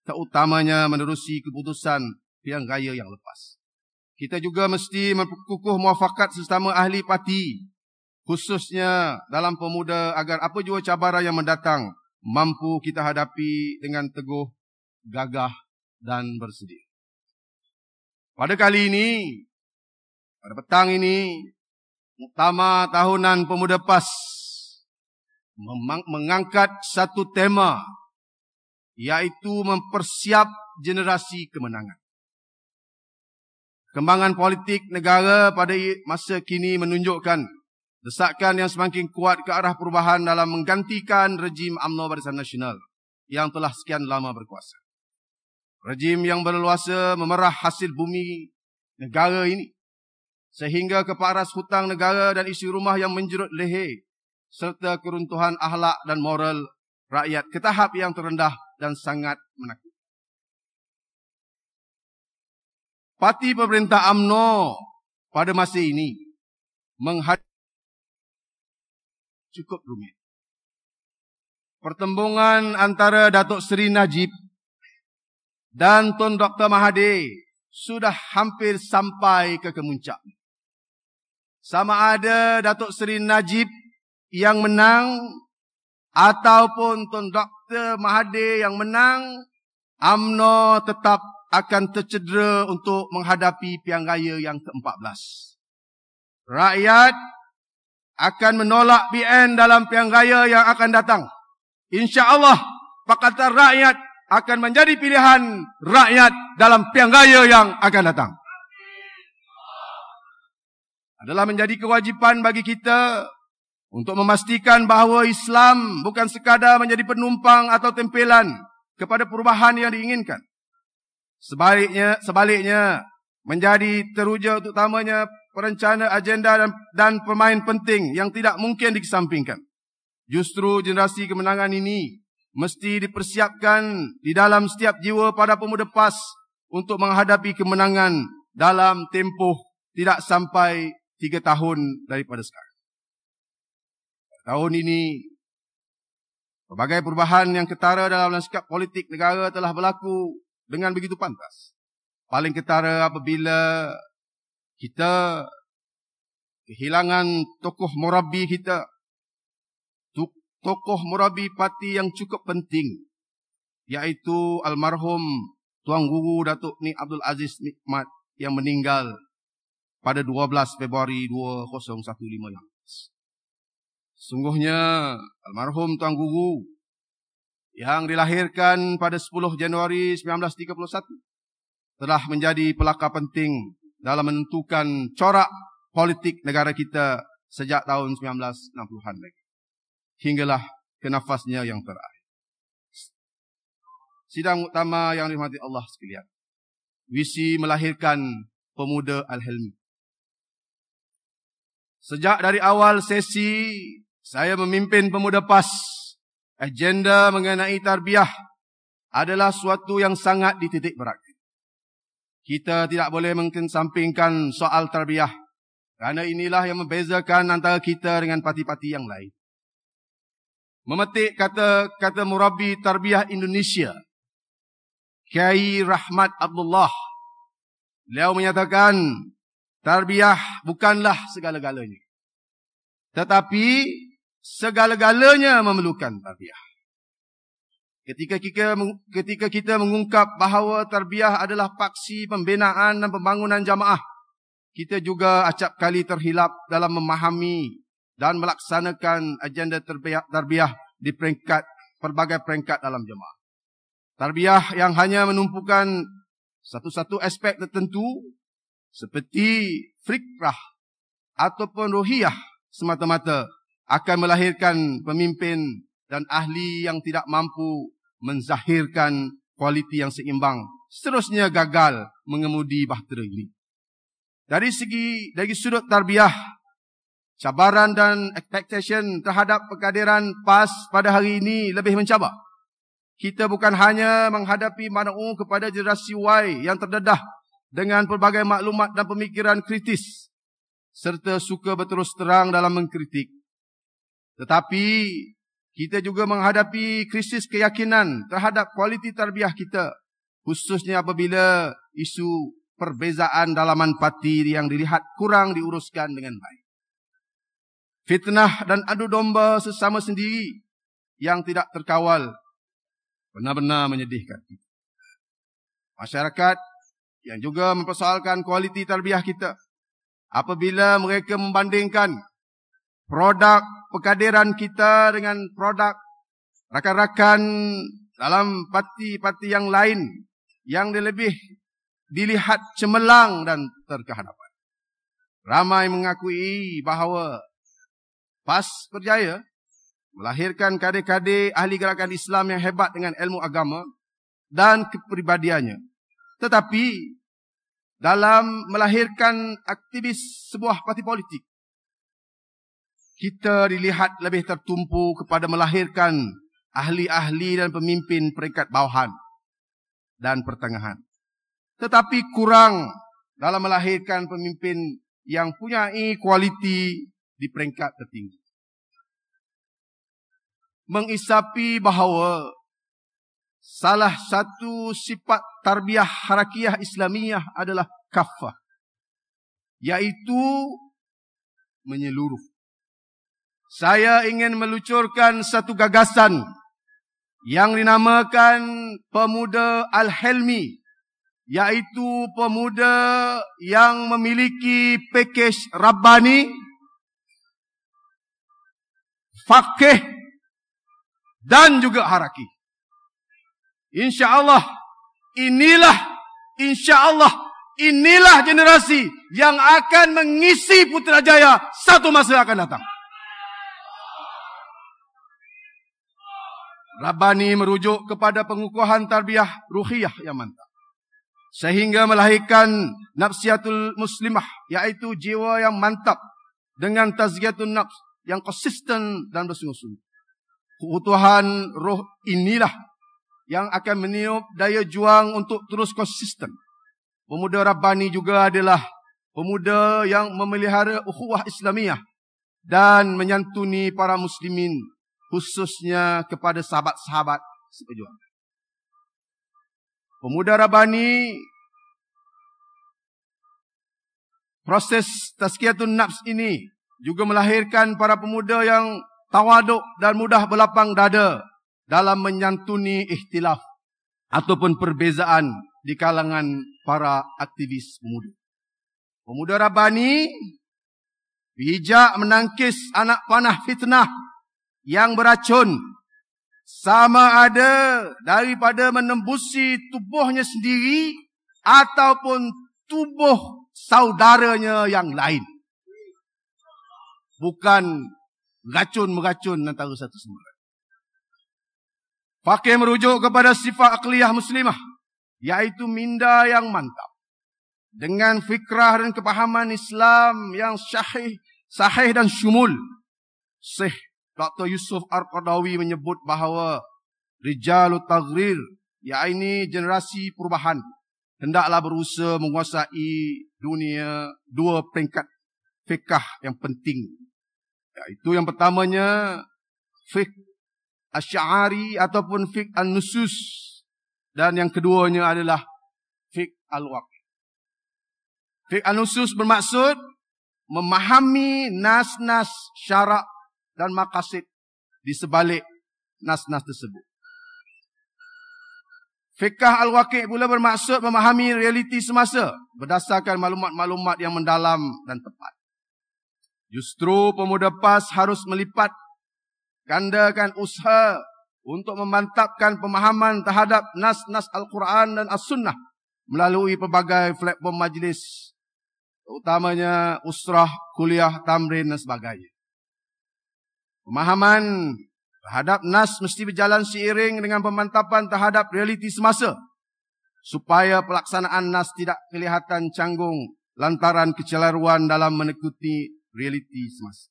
terutamanya menerusi keputusan yang gaya yang lepas. Kita juga mesti memperkukuh muafakat sesama ahli parti khususnya dalam pemuda agar apa jua cabaran yang mendatang mampu kita hadapi dengan teguh, gagah dan bersedia. Pada kali ini, pada petang ini, utama tahunan pemuda PAS mengangkat satu tema iaitu mempersiap generasi kemenangan. Kembangan politik negara pada masa kini menunjukkan Desakan yang semakin kuat ke arah perubahan dalam menggantikan rejim UMNO Barisan Nasional yang telah sekian lama berkuasa. Rejim yang berleluasa memerah hasil bumi negara ini sehingga keparas hutang negara dan isi rumah yang menjerut leher serta keruntuhan ahlak dan moral rakyat ke tahap yang terendah dan sangat menakut. Parti Pemerintah UMNO pada masa ini menghadapi cukup rumit. Pertembungan antara Datuk Seri Najib dan Tun Dr. Mahathir sudah hampir sampai ke kemuncak. Sama ada Datuk Seri Najib yang menang ataupun Tun Dr. Mahathir yang menang, AMNO tetap akan tercedera untuk menghadapi piang raya yang ke-14. Rakyat akan menolak BN dalam pilihan raya yang akan datang. InsyaAllah, Pakatan Rakyat akan menjadi pilihan rakyat dalam pilihan raya yang akan datang. Adalah menjadi kewajipan bagi kita untuk memastikan bahawa Islam bukan sekadar menjadi penumpang atau tempelan kepada perubahan yang diinginkan. Sebaliknya, sebaliknya menjadi teruja utamanya perencana agenda dan, dan pemain penting yang tidak mungkin dikesampingkan. Justru generasi kemenangan ini mesti dipersiapkan di dalam setiap jiwa para pemuda PAS untuk menghadapi kemenangan dalam tempoh tidak sampai tiga tahun daripada sekarang. Tahun ini, berbagai perubahan yang ketara dalam lanskap politik negara telah berlaku dengan begitu pantas. Paling ketara apabila kita kehilangan tokoh murabi kita tokoh murabi parti yang cukup penting yaitu almarhum tuan guru datuk ni abdul aziz nikmat yang meninggal pada 12 Februari 2015 sungguhnya almarhum tuan guru yang dilahirkan pada 10 Januari 1931 telah menjadi pelakar penting dalam menentukan corak politik negara kita sejak tahun 1960-an lagi. Hinggalah ke nafasnya yang terakhir. Sidang utama yang dihormati Allah sekalian. Visi melahirkan pemuda Al-Helmi. Sejak dari awal sesi, saya memimpin pemuda PAS. Agenda mengenai tarbiyah adalah suatu yang sangat dititik berat kita tidak boleh mengesampingkan soal terbiah. Kerana inilah yang membezakan antara kita dengan parti-parti yang lain. Memetik kata-kata murabi tarbiyah Indonesia, Kiai Rahmat Abdullah, beliau menyatakan, tarbiyah bukanlah segala-galanya. Tetapi, segala-galanya memerlukan tarbiyah. Ketika kita ketika kita mengungkap bahawa tarbiyah adalah paksi pembinaan dan pembangunan jamaah, kita juga acap kali terhilap dalam memahami dan melaksanakan agenda tarbiyah, tarbiyah di peringkat pelbagai peringkat dalam jamaah. Tarbiyah yang hanya menumpukan satu-satu aspek tertentu seperti fikrah ataupun rohiyah semata-mata akan melahirkan pemimpin dan ahli yang tidak mampu menzahirkan kualiti yang seimbang. Seterusnya gagal mengemudi bahtera ini. Dari segi dari sudut tarbiyah, cabaran dan expectation terhadap perkadiran PAS pada hari ini lebih mencabar. Kita bukan hanya menghadapi manu kepada generasi Y yang terdedah dengan pelbagai maklumat dan pemikiran kritis serta suka berterus terang dalam mengkritik. Tetapi kita juga menghadapi krisis keyakinan terhadap kualiti tarbiah kita. Khususnya apabila isu perbezaan dalaman parti yang dilihat kurang diuruskan dengan baik. Fitnah dan adu domba sesama sendiri yang tidak terkawal benar-benar menyedihkan. kita. Masyarakat yang juga mempersoalkan kualiti tarbiah kita apabila mereka membandingkan produk pekaderan kita dengan produk rakan-rakan dalam parti-parti yang lain yang lebih dilihat cemerlang dan terkehadapan. Ramai mengakui bahawa PAS berjaya melahirkan kader-kader ahli gerakan Islam yang hebat dengan ilmu agama dan kepribadiannya. Tetapi dalam melahirkan aktivis sebuah parti politik kita dilihat lebih tertumpu kepada melahirkan ahli-ahli dan pemimpin peringkat bawahan dan pertengahan. Tetapi kurang dalam melahirkan pemimpin yang punya kualiti di peringkat tertinggi. Mengisapi bahawa salah satu sifat tarbiyah harakiyah Islamiyah adalah kafah. Iaitu menyeluruh saya ingin melucurkan satu gagasan yang dinamakan pemuda Al-Helmi yaitu pemuda yang memiliki pakej Rabbani Fakih dan juga Haraki. InsyaAllah inilah, insyaAllah inilah generasi yang akan mengisi Putrajaya satu masa akan datang. Rabbani merujuk kepada pengukuhan tarbiyah ruhiyah yang mantap. Sehingga melahirkan nafsiatul muslimah, yaitu jiwa yang mantap dengan tazkiyatun nafs yang konsisten dan bersungguh-sungguh. Keutuhan roh inilah yang akan meniup daya juang untuk terus konsisten. Pemuda Rabbani juga adalah pemuda yang memelihara ukhuwah Islamiah dan menyantuni para muslimin khususnya kepada sahabat-sahabat seperjuangan. Pemuda Rabani, proses tazkiyatun nafs ini juga melahirkan para pemuda yang tawaduk dan mudah berlapang dada dalam menyantuni ikhtilaf ataupun perbezaan di kalangan para aktivis pemuda. Pemuda Rabani bijak menangkis anak panah fitnah yang beracun sama ada daripada menembusi tubuhnya sendiri ataupun tubuh saudaranya yang lain. Bukan racun meracun antara satu sama lain. Fakir merujuk kepada sifat akliyah muslimah. Iaitu minda yang mantap. Dengan fikrah dan kepahaman Islam yang sahih sahih dan syumul. Sih Dr. Yusuf Arqadawi menyebut bahawa Rijal Tagrir, iaitu generasi perubahan, hendaklah berusaha menguasai dunia dua peringkat fiqah yang penting. Iaitu yang pertamanya fiqh asy'ari ataupun fiqh an-nusus dan yang keduanya adalah fiqh al-waqi. Fiqh an-nusus bermaksud memahami nas-nas syarak dan makasid di sebalik nas-nas tersebut. Fikah Al-Waqi' pula bermaksud memahami realiti semasa berdasarkan maklumat-maklumat yang mendalam dan tepat. Justru pemuda PAS harus melipat gandakan usaha untuk memantapkan pemahaman terhadap nas-nas Al-Quran dan As-Sunnah melalui pelbagai platform majlis, utamanya usrah, kuliah, tamrin dan sebagainya. Pemahaman terhadap nas mesti berjalan seiring dengan pemantapan terhadap realiti semasa supaya pelaksanaan nas tidak kelihatan canggung lantaran kecelaruan dalam mengikuti realiti semasa.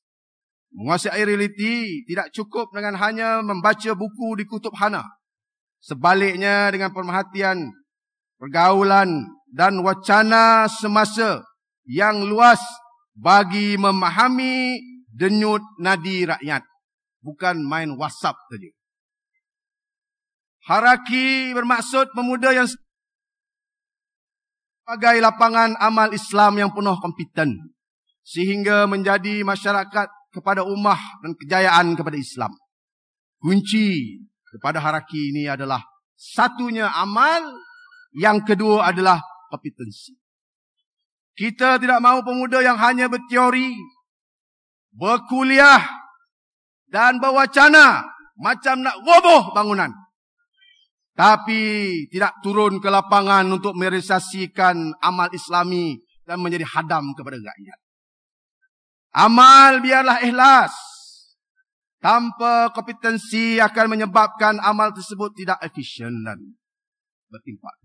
Menguasai realiti tidak cukup dengan hanya membaca buku di kutub hana. Sebaliknya dengan perhatian, pergaulan dan wacana semasa yang luas bagi memahami denyut nadi rakyat. Bukan main WhatsApp saja. Haraki bermaksud pemuda yang sebagai lapangan amal Islam yang penuh kompeten. Sehingga menjadi masyarakat kepada ummah dan kejayaan kepada Islam. Kunci kepada haraki ini adalah satunya amal, yang kedua adalah kompetensi. Kita tidak mahu pemuda yang hanya berteori, berkuliah dan berwacana macam nak roboh bangunan. Tapi tidak turun ke lapangan untuk merealisasikan amal islami dan menjadi hadam kepada rakyat. Amal biarlah ikhlas. Tanpa kompetensi akan menyebabkan amal tersebut tidak efisien dan bertimpak.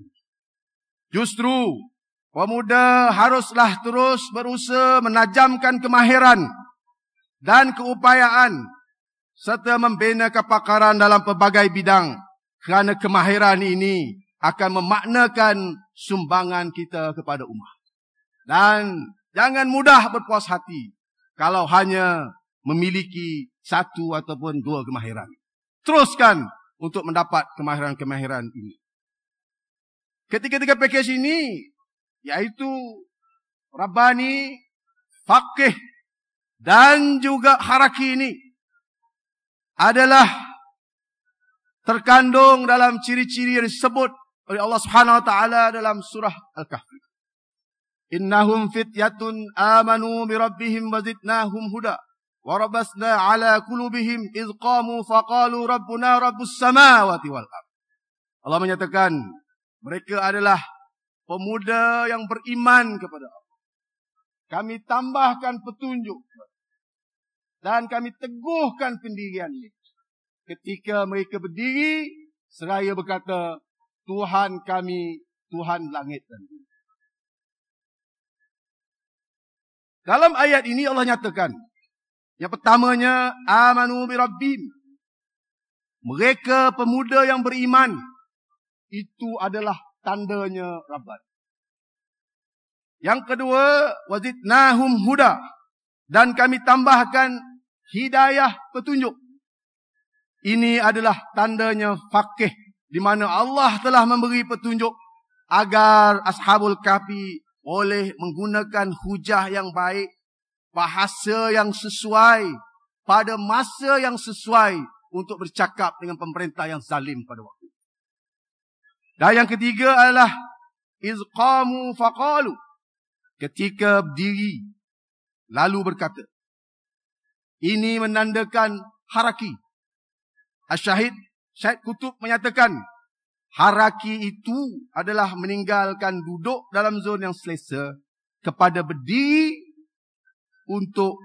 Justru, pemuda haruslah terus berusaha menajamkan kemahiran dan keupayaan serta membina kepakaran dalam pelbagai bidang kerana kemahiran ini akan memaknakan sumbangan kita kepada umat. Dan jangan mudah berpuas hati kalau hanya memiliki satu ataupun dua kemahiran. Teruskan untuk mendapat kemahiran-kemahiran ini. Ketiga-tiga pakej ini, iaitu rabani, Fakih dan juga haraki ini adalah terkandung dalam ciri-ciri yang disebut oleh Allah Subhanahu wa taala dalam surah Al-Kahfi. Innahum fityatun amanu bi rabbihim wa zidnahum huda wa rabasna ala qulubihim iz qamu faqalu rabbuna rabbus samawati wal ard. Allah menyatakan mereka adalah pemuda yang beriman kepada Allah. Kami tambahkan petunjuk dan kami teguhkan pendirian ini. Ketika mereka berdiri, seraya berkata, Tuhan kami, Tuhan langit dan bumi. Dalam ayat ini Allah nyatakan, yang pertamanya, Amanu birabbim. Mereka pemuda yang beriman, itu adalah tandanya Rabbat. Yang kedua, wazidnahum huda. Dan kami tambahkan hidayah petunjuk. Ini adalah tandanya fakih di mana Allah telah memberi petunjuk agar ashabul kafi boleh menggunakan hujah yang baik, bahasa yang sesuai pada masa yang sesuai untuk bercakap dengan pemerintah yang zalim pada waktu. Dan yang ketiga adalah izqamu faqalu ketika berdiri lalu berkata ini menandakan haraki. Asyahid Syed Kutub menyatakan haraki itu adalah meninggalkan duduk dalam zon yang selesa kepada berdiri untuk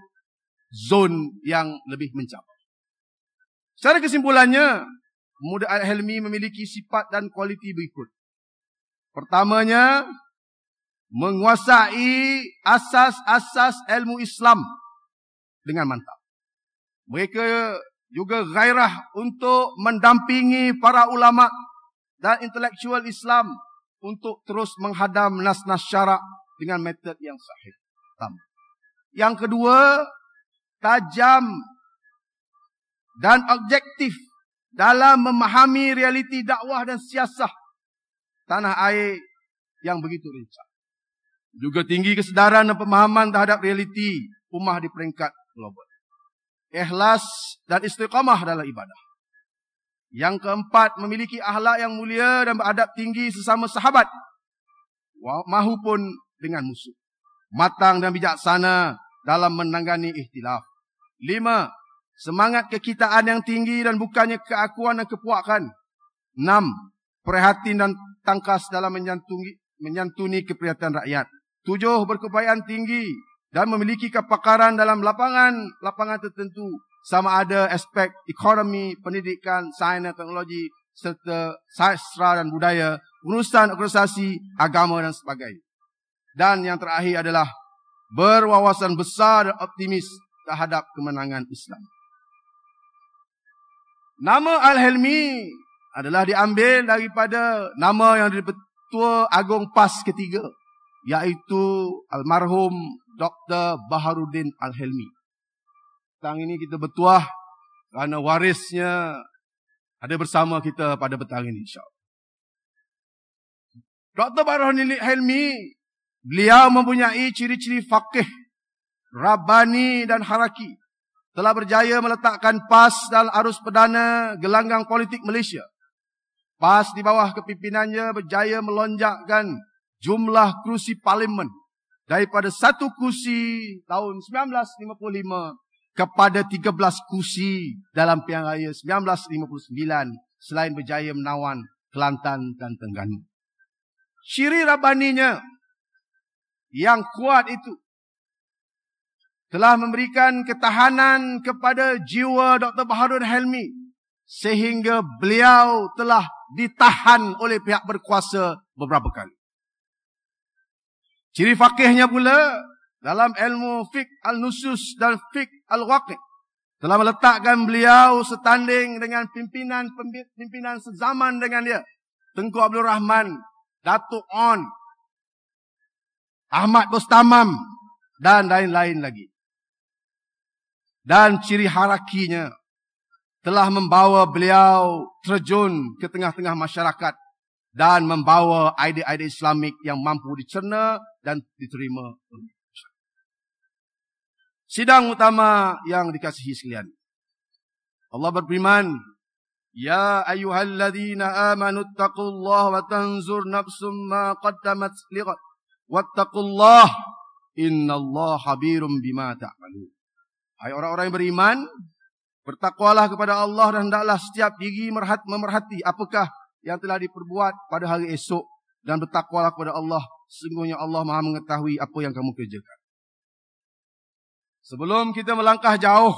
zon yang lebih mencapai. Secara kesimpulannya, pemuda Al-Helmi memiliki sifat dan kualiti berikut. Pertamanya, menguasai asas-asas ilmu Islam dengan mantap. Mereka juga gairah untuk mendampingi para ulama dan intelektual Islam untuk terus menghadam nas-nas syarak dengan metod yang sahih. Yang kedua, tajam dan objektif dalam memahami realiti dakwah dan siasah tanah air yang begitu rincah. Juga tinggi kesedaran dan pemahaman terhadap realiti umah di peringkat global ikhlas dan istiqamah dalam ibadah. Yang keempat, memiliki ahlak yang mulia dan beradab tinggi sesama sahabat. Mahupun dengan musuh. Matang dan bijaksana dalam menangani ikhtilaf. Lima, semangat kekitaan yang tinggi dan bukannya keakuan dan kepuakan. Enam, perhatian dan tangkas dalam menyantuni, menyantuni keprihatinan rakyat. Tujuh, berkepayaan tinggi dan memiliki kepakaran dalam lapangan-lapangan tertentu sama ada aspek ekonomi, pendidikan, sains dan teknologi serta sastra dan budaya, urusan organisasi, agama dan sebagainya. Dan yang terakhir adalah berwawasan besar dan optimis terhadap kemenangan Islam. Nama Al-Helmi adalah diambil daripada nama yang dipertua Agong Pas ketiga iaitu almarhum Dr. Baharudin Al-Helmi. Petang ini kita bertuah kerana warisnya ada bersama kita pada petang ini insyaAllah. Dr. Baharudin Al-Helmi, beliau mempunyai ciri-ciri faqih, rabani dan haraki. Telah berjaya meletakkan PAS dalam arus perdana gelanggang politik Malaysia. PAS di bawah kepimpinannya berjaya melonjakkan jumlah kerusi parlimen daripada satu kursi tahun 1955 kepada 13 kursi dalam pilihan raya 1959 selain berjaya menawan Kelantan dan Terengganu. Ciri rabaninya yang kuat itu telah memberikan ketahanan kepada jiwa Dr. Baharudin Helmi sehingga beliau telah ditahan oleh pihak berkuasa beberapa kali. Ciri fakihnya pula dalam ilmu fik al-nusus dan fik al-waqih telah meletakkan beliau setanding dengan pimpinan-pimpinan sezaman dengan dia. Tengku Abdul Rahman, Datuk On, Ahmad Bustamam dan lain-lain lagi. Dan ciri harakinya telah membawa beliau terjun ke tengah-tengah masyarakat dan membawa idea-idea islamik yang mampu dicerna dan diterima oleh Tuhan. Sidang utama yang dikasihi sekalian. Allah berfirman, Ya ayuhalladzina amanu taqullah wa tanzur nafsum ma qaddamat liqat. Wa taqullah innallah habirum bima ta'malu. Hai orang-orang yang beriman, bertakwalah kepada Allah dan hendaklah setiap gigi diri memerhati apakah yang telah diperbuat pada hari esok dan bertakwalah kepada Allah Sungguhnya Allah maha mengetahui apa yang kamu kerjakan. Sebelum kita melangkah jauh,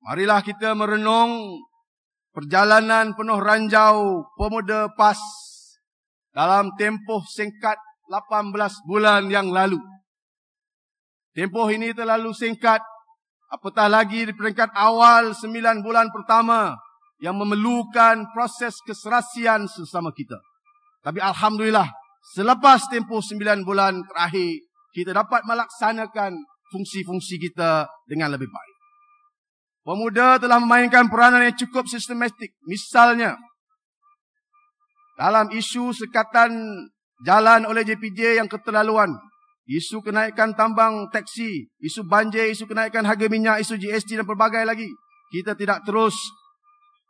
marilah kita merenung perjalanan penuh ranjau pemuda PAS dalam tempoh singkat 18 bulan yang lalu. Tempoh ini terlalu singkat, apatah lagi di peringkat awal 9 bulan pertama yang memerlukan proses keserasian sesama kita. Tapi Alhamdulillah, Selepas tempoh sembilan bulan terakhir, kita dapat melaksanakan fungsi-fungsi kita dengan lebih baik. Pemuda telah memainkan peranan yang cukup sistematik. Misalnya, dalam isu sekatan jalan oleh JPJ yang keterlaluan, isu kenaikan tambang teksi, isu banjir, isu kenaikan harga minyak, isu GST dan pelbagai lagi, kita tidak terus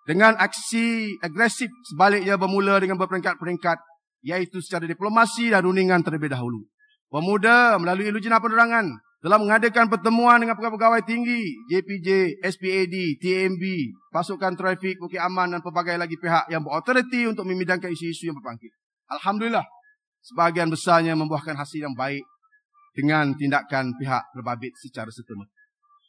dengan aksi agresif sebaliknya bermula dengan berperingkat-peringkat iaitu secara diplomasi dan rundingan terlebih dahulu. Pemuda melalui Lujana Penerangan telah mengadakan pertemuan dengan pegawai-pegawai tinggi JPJ, SPAD, TMB, pasukan trafik, bukit aman dan pelbagai lagi pihak yang berautoriti untuk memidangkan isu-isu yang berpangkit. Alhamdulillah, sebahagian besarnya membuahkan hasil yang baik dengan tindakan pihak berbabit secara setempat.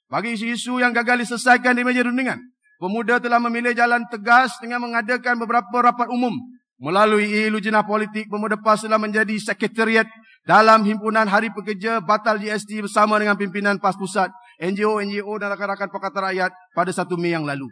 Bagi isu-isu yang gagal diselesaikan di meja rundingan, pemuda telah memilih jalan tegas dengan mengadakan beberapa rapat umum Melalui ilu jenah politik, pemuda PAS telah menjadi sekretariat dalam himpunan hari pekerja batal GST bersama dengan pimpinan PAS Pusat, NGO-NGO dan rakan-rakan Pakatan Rakyat pada satu Mei yang lalu.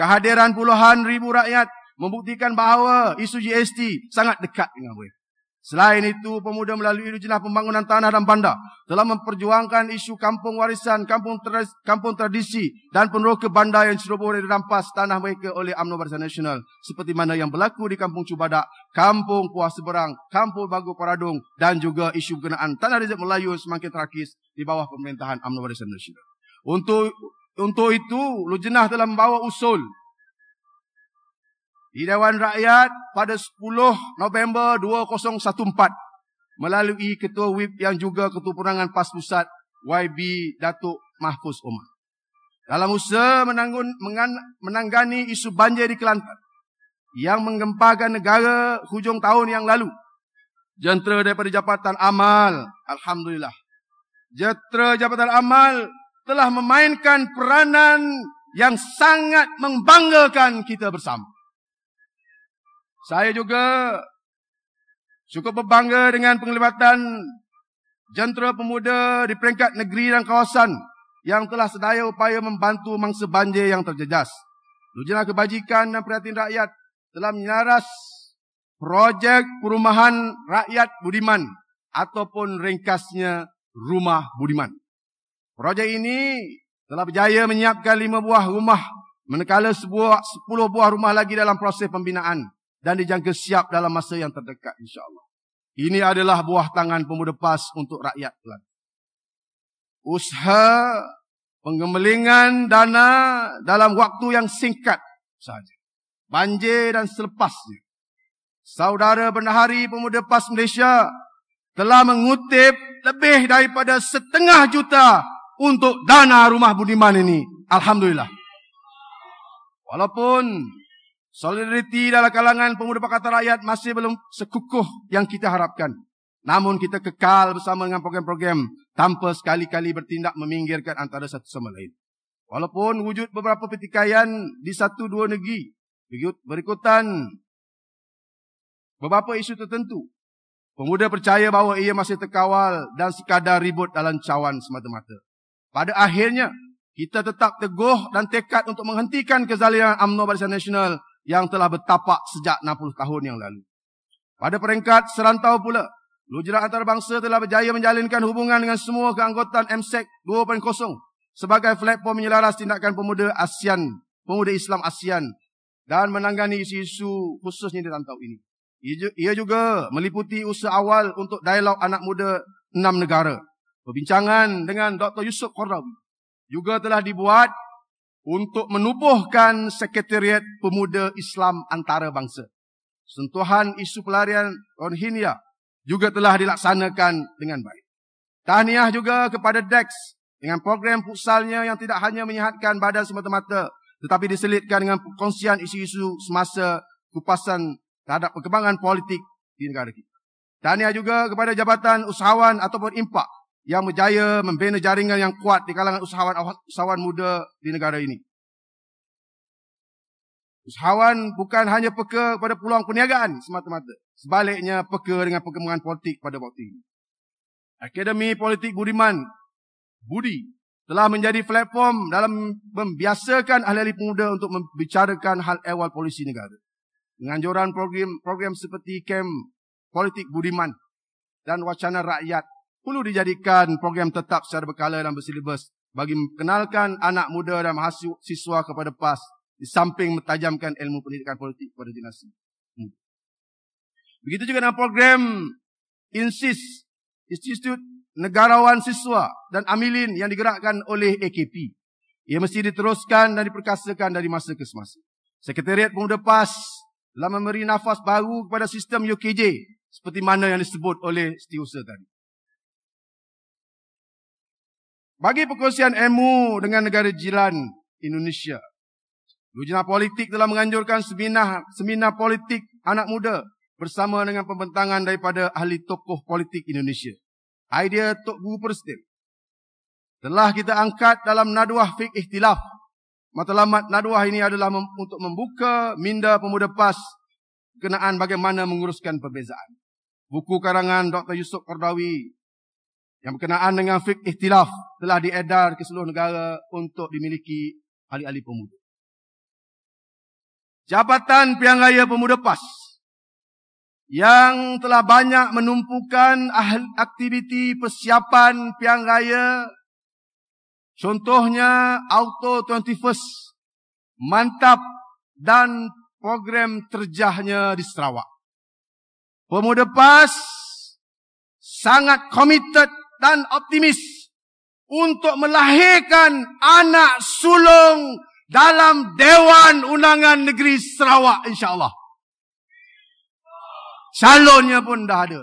Kehadiran puluhan ribu rakyat membuktikan bahawa isu GST sangat dekat dengan mereka. Selain itu, pemuda melalui jenah pembangunan tanah dan bandar telah memperjuangkan isu kampung warisan, kampung, tra kampung tradisi dan peneroka bandar yang ceroboh dan dirampas tanah mereka oleh UMNO Barisan Nasional seperti mana yang berlaku di Kampung Cubadak, Kampung Puas Seberang, Kampung Bagu Paradung dan juga isu kenaan tanah rezeki Melayu semakin terakis di bawah pemerintahan UMNO Barisan Nasional. Untuk untuk itu, Lujenah telah membawa usul di Dewan Rakyat pada 10 November 2014 melalui Ketua WIP yang juga Ketua Perundangan PAS Pusat YB Datuk Mahfuz Omar. Dalam usaha menanggun, mengan, menanggani isu banjir di Kelantan yang menggemparkan negara hujung tahun yang lalu, jentera daripada Jabatan Amal, Alhamdulillah, jentera Jabatan Amal telah memainkan peranan yang sangat membanggakan kita bersama. Saya juga cukup berbangga dengan penglibatan jentera pemuda di peringkat negeri dan kawasan yang telah sedaya upaya membantu mangsa banjir yang terjejas. Lujana Kebajikan dan Perhatian Rakyat telah menyaras projek perumahan rakyat Budiman ataupun ringkasnya Rumah Budiman. Projek ini telah berjaya menyiapkan lima buah rumah manakala sebuah sepuluh buah rumah lagi dalam proses pembinaan dan dijangka siap dalam masa yang terdekat insyaAllah. Ini adalah buah tangan pemuda PAS untuk rakyat Kelantan. Usaha penggemelingan dana dalam waktu yang singkat sahaja. Banjir dan selepasnya. Saudara Bendahari Pemuda PAS Malaysia telah mengutip lebih daripada setengah juta untuk dana rumah budiman ini. Alhamdulillah. Walaupun Solidariti dalam kalangan pemuda Pakatan Rakyat masih belum sekukuh yang kita harapkan. Namun kita kekal bersama dengan program-program tanpa sekali-kali bertindak meminggirkan antara satu sama lain. Walaupun wujud beberapa pertikaian di satu dua negeri berikutan beberapa isu tertentu, pemuda percaya bahawa ia masih terkawal dan sekadar ribut dalam cawan semata-mata. Pada akhirnya, kita tetap teguh dan tekad untuk menghentikan kezaliman UMNO Barisan Nasional yang telah bertapak sejak 60 tahun yang lalu. Pada peringkat serantau pula, Lujurah Antarabangsa telah berjaya menjalinkan hubungan dengan semua keanggotaan MSEC 2.0 sebagai platform menyelaras tindakan pemuda ASEAN, pemuda Islam ASEAN dan menangani isu-isu khususnya di rantau ini. Ia juga meliputi usaha awal untuk dialog anak muda enam negara. Perbincangan dengan Dr. Yusuf Qardawi juga telah dibuat untuk menubuhkan sekretariat pemuda Islam Antarabangsa, Sentuhan isu pelarian Rohingya juga telah dilaksanakan dengan baik. Tahniah juga kepada DEX dengan program futsalnya yang tidak hanya menyihatkan badan semata-mata tetapi diselitkan dengan perkongsian isu-isu semasa kupasan terhadap perkembangan politik di negara kita. Tahniah juga kepada Jabatan Usahawan ataupun IMPAK yang berjaya membina jaringan yang kuat di kalangan usahawan usahawan muda di negara ini. Usahawan bukan hanya peka pada peluang perniagaan semata-mata. Sebaliknya peka dengan perkembangan politik pada waktu ini. Akademi Politik Budiman Budi telah menjadi platform dalam membiasakan ahli-ahli pemuda untuk membicarakan hal ehwal polisi negara. Menganjuran program-program seperti kem Politik Budiman dan Wacana Rakyat perlu dijadikan program tetap secara berkala dan bersilibus bagi memperkenalkan anak muda dan mahasiswa kepada PAS di samping menajamkan ilmu pendidikan politik kepada dinasti. Hmm. Begitu juga dengan program INSIS, Institut Negarawan Siswa dan AMILIN yang digerakkan oleh AKP. Ia mesti diteruskan dan diperkasakan dari masa ke semasa. Sekretariat Pemuda PAS telah memberi nafas baru kepada sistem UKJ seperti mana yang disebut oleh setiausaha tadi bagi perkongsian MU dengan negara jiran Indonesia. Lujana politik telah menganjurkan seminar, seminar politik anak muda bersama dengan pembentangan daripada ahli tokoh politik Indonesia. Idea Tok Guru Perstil telah kita angkat dalam naduah fik ikhtilaf. Matlamat naduah ini adalah mem- untuk membuka minda pemuda PAS kenaan bagaimana menguruskan perbezaan. Buku karangan Dr. Yusuf Kordawi yang berkenaan dengan fiqh ikhtilaf telah diedar ke seluruh negara untuk dimiliki ahli-ahli pemuda. Jabatan Piang Raya Pemuda PAS yang telah banyak menumpukan ahli aktiviti persiapan Piang Raya contohnya Auto 21st mantap dan program terjahnya di Sarawak. Pemuda PAS sangat komited dan optimis untuk melahirkan anak sulung dalam Dewan Undangan Negeri Sarawak insyaAllah. Calonnya pun dah ada.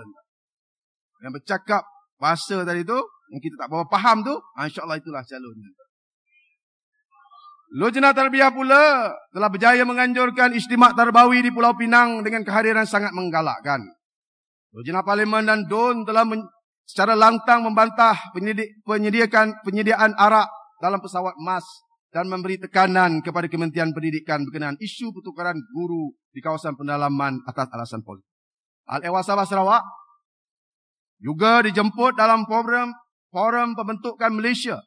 Yang bercakap bahasa tadi tu, yang kita tak berapa faham tu, ha, insyaAllah itulah calonnya. Lojena Tarbiah pula telah berjaya menganjurkan istimak Tarbawi di Pulau Pinang dengan kehadiran sangat menggalakkan. Lojena Parlimen dan DUN telah secara lantang membantah penyediaan, penyediaan arak dalam pesawat mas dan memberi tekanan kepada Kementerian Pendidikan berkenaan isu pertukaran guru di kawasan pendalaman atas alasan politik. Al-Ewas Sabah Sarawak juga dijemput dalam forum forum pembentukan Malaysia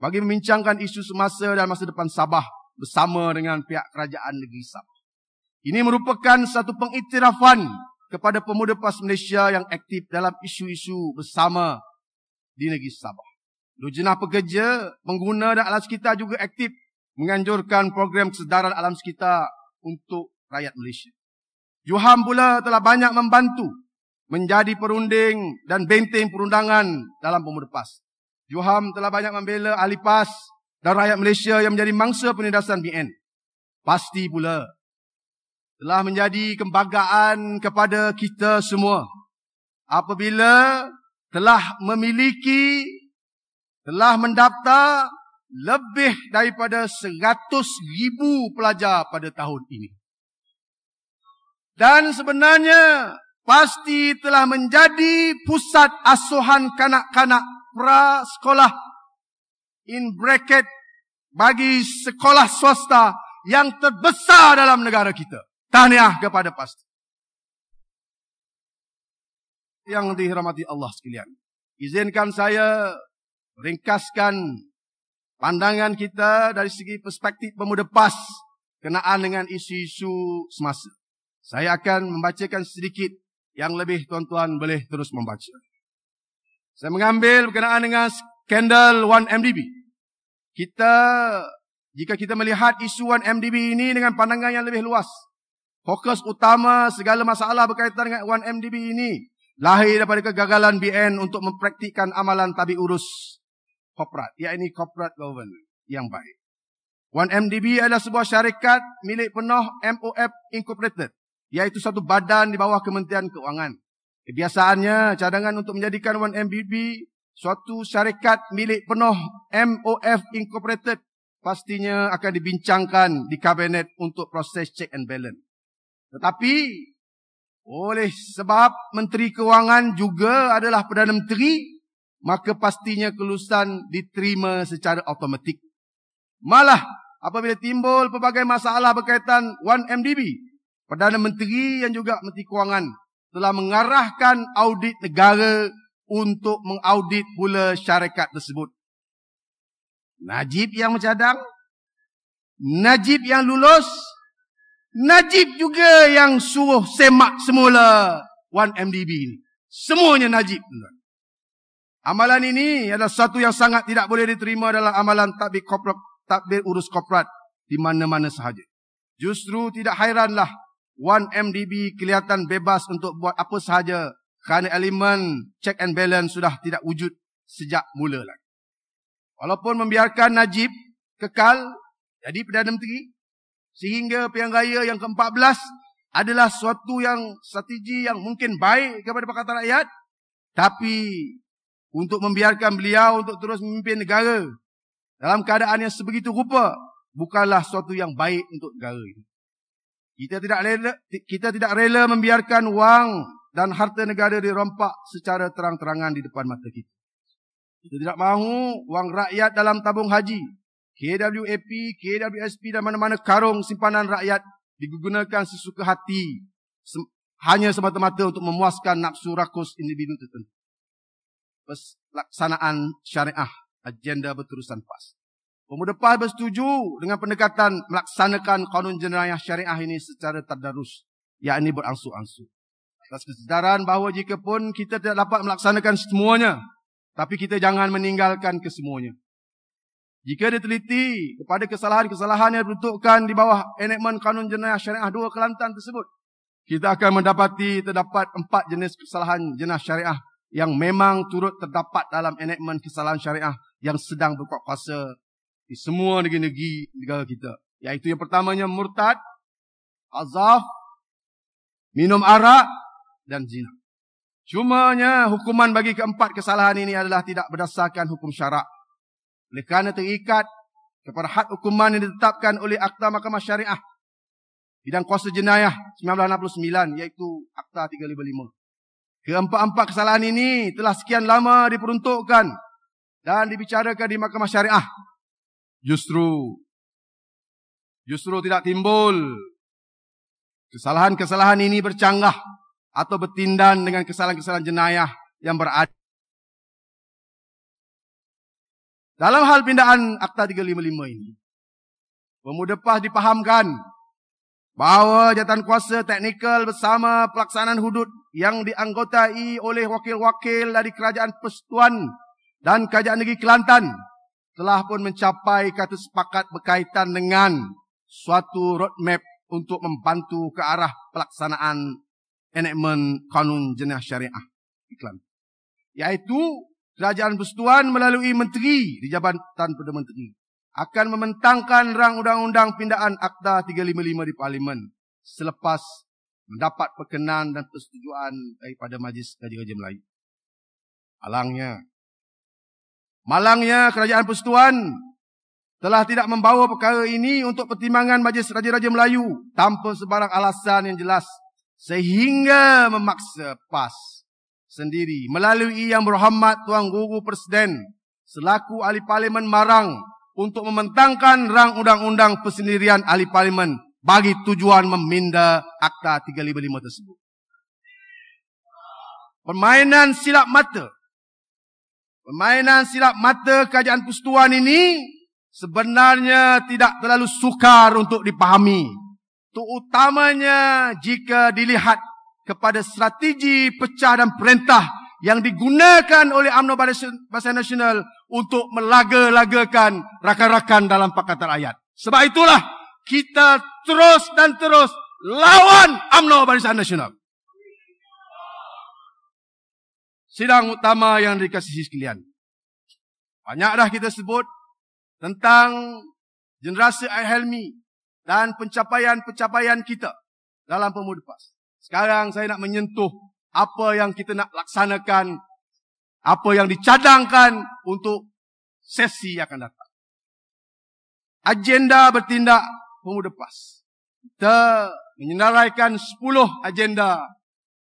bagi membincangkan isu semasa dan masa depan Sabah bersama dengan pihak kerajaan negeri Sabah. Ini merupakan satu pengiktirafan kepada pemuda PAS Malaysia yang aktif dalam isu-isu bersama di negeri Sabah. Lujenah pekerja, pengguna dan alam sekitar juga aktif menganjurkan program kesedaran alam sekitar untuk rakyat Malaysia. Juham pula telah banyak membantu menjadi perunding dan benteng perundangan dalam pemuda PAS. Juham telah banyak membela ahli PAS dan rakyat Malaysia yang menjadi mangsa penindasan BN. Pasti pula telah menjadi kebanggaan kepada kita semua apabila telah memiliki telah mendaftar lebih daripada 100,000 pelajar pada tahun ini dan sebenarnya pasti telah menjadi pusat asuhan kanak-kanak prasekolah in bracket bagi sekolah swasta yang terbesar dalam negara kita tanya kepada pastor. Yang dihormati Allah sekalian. Izinkan saya ringkaskan pandangan kita dari segi perspektif pemuda pas kenaan dengan isu-isu semasa. Saya akan membacakan sedikit yang lebih tuan-tuan boleh terus membaca. Saya mengambil berkenaan dengan skandal 1MDB. Kita, jika kita melihat isu 1MDB ini dengan pandangan yang lebih luas, Fokus utama segala masalah berkaitan dengan 1MDB ini lahir daripada kegagalan BN untuk mempraktikkan amalan tabi urus korporat, ini corporate government yang baik. 1MDB adalah sebuah syarikat milik penuh MOF Incorporated, iaitu satu badan di bawah Kementerian Keuangan. Kebiasaannya, cadangan untuk menjadikan 1MDB suatu syarikat milik penuh MOF Incorporated pastinya akan dibincangkan di kabinet untuk proses check and balance. Tetapi oleh sebab Menteri Kewangan juga adalah Perdana Menteri, maka pastinya kelulusan diterima secara automatik. Malah apabila timbul pelbagai masalah berkaitan 1MDB, Perdana Menteri yang juga Menteri Kewangan telah mengarahkan audit negara untuk mengaudit pula syarikat tersebut. Najib yang mencadang, Najib yang lulus, Najib juga yang suruh semak semula 1MDB ini. Semuanya Najib. Amalan ini adalah satu yang sangat tidak boleh diterima dalam amalan tabir, korporat, tabir urus korporat di mana-mana sahaja. Justru tidak hairanlah 1MDB kelihatan bebas untuk buat apa sahaja kerana elemen check and balance sudah tidak wujud sejak mula lagi. Walaupun membiarkan Najib kekal jadi Perdana Menteri, Sehingga pilihan raya yang ke-14 adalah suatu yang strategi yang mungkin baik kepada Pakatan Rakyat. Tapi untuk membiarkan beliau untuk terus memimpin negara dalam keadaan yang sebegitu rupa bukanlah suatu yang baik untuk negara ini. Kita tidak rela, kita tidak rela membiarkan wang dan harta negara dirompak secara terang-terangan di depan mata kita. Kita tidak mahu wang rakyat dalam tabung haji KWAP, KWSP dan mana-mana karung simpanan rakyat digunakan sesuka hati sem- hanya semata-mata untuk memuaskan nafsu rakus individu tertentu. Pelaksanaan syariah, agenda berterusan PAS. Pemuda PAS bersetuju dengan pendekatan melaksanakan kanun jenayah syariah ini secara tadarus, yakni berangsur-angsur. Atas kesedaran bahawa jika pun kita tidak dapat melaksanakan semuanya, tapi kita jangan meninggalkan kesemuanya. Jika diteliti kepada kesalahan-kesalahan yang dibentukkan di bawah enakmen kanun jenayah syariah dua Kelantan tersebut, kita akan mendapati terdapat empat jenis kesalahan jenayah syariah yang memang turut terdapat dalam enakmen kesalahan syariah yang sedang berkuat kuasa di semua negeri-negeri negara kita. Iaitu yang pertamanya murtad, azaf, minum arak dan zina. Cumanya hukuman bagi keempat kesalahan ini adalah tidak berdasarkan hukum syarak. Oleh kerana terikat kepada had hukuman yang ditetapkan oleh Akta Mahkamah Syariah bidang kuasa jenayah 1969 iaitu Akta 355. Keempat-empat kesalahan ini telah sekian lama diperuntukkan dan dibicarakan di Mahkamah Syariah. Justru justru tidak timbul kesalahan-kesalahan ini bercanggah atau bertindan dengan kesalahan-kesalahan jenayah yang berada. Dalam hal pindaan Akta 355 ini, pemuda PAS dipahamkan bahawa jatuhan kuasa teknikal bersama pelaksanaan hudud yang dianggotai oleh wakil-wakil dari Kerajaan Persetuan dan Kerajaan Negeri Kelantan telah pun mencapai kata sepakat berkaitan dengan suatu roadmap untuk membantu ke arah pelaksanaan enakmen kanun jenayah syariah di Kelantan. Iaitu Kerajaan Persekutuan melalui menteri di Jabatan Perdana Menteri akan mementangkan rang undang-undang pindaan Akta 355 di Parlimen selepas mendapat perkenan dan persetujuan daripada Majlis Raja-Raja Melayu. Alangnya, malangnya Kerajaan Persekutuan telah tidak membawa perkara ini untuk pertimbangan Majlis Raja-Raja Melayu tanpa sebarang alasan yang jelas sehingga memaksa PAS sendiri melalui Yang Berhormat Tuan Guru Presiden selaku Ahli Parlimen Marang untuk mementangkan rang undang-undang persendirian Ahli Parlimen bagi tujuan meminda Akta 355 tersebut. Permainan silap mata. Permainan silap mata kerajaan pustuan ini sebenarnya tidak terlalu sukar untuk dipahami. Terutamanya jika dilihat kepada strategi pecah dan perintah yang digunakan oleh UMNO Barisan Nasional untuk melaga-lagakan rakan-rakan dalam Pakatan Ayat. Sebab itulah kita terus dan terus lawan UMNO Barisan Nasional. Sidang utama yang dikasihi sekalian. Banyak dah kita sebut tentang generasi Ahelmi dan pencapaian-pencapaian kita dalam pemuda pas. Sekarang saya nak menyentuh apa yang kita nak laksanakan, apa yang dicadangkan untuk sesi yang akan datang. Agenda bertindak pemuda PAS. Kita menyenaraikan 10 agenda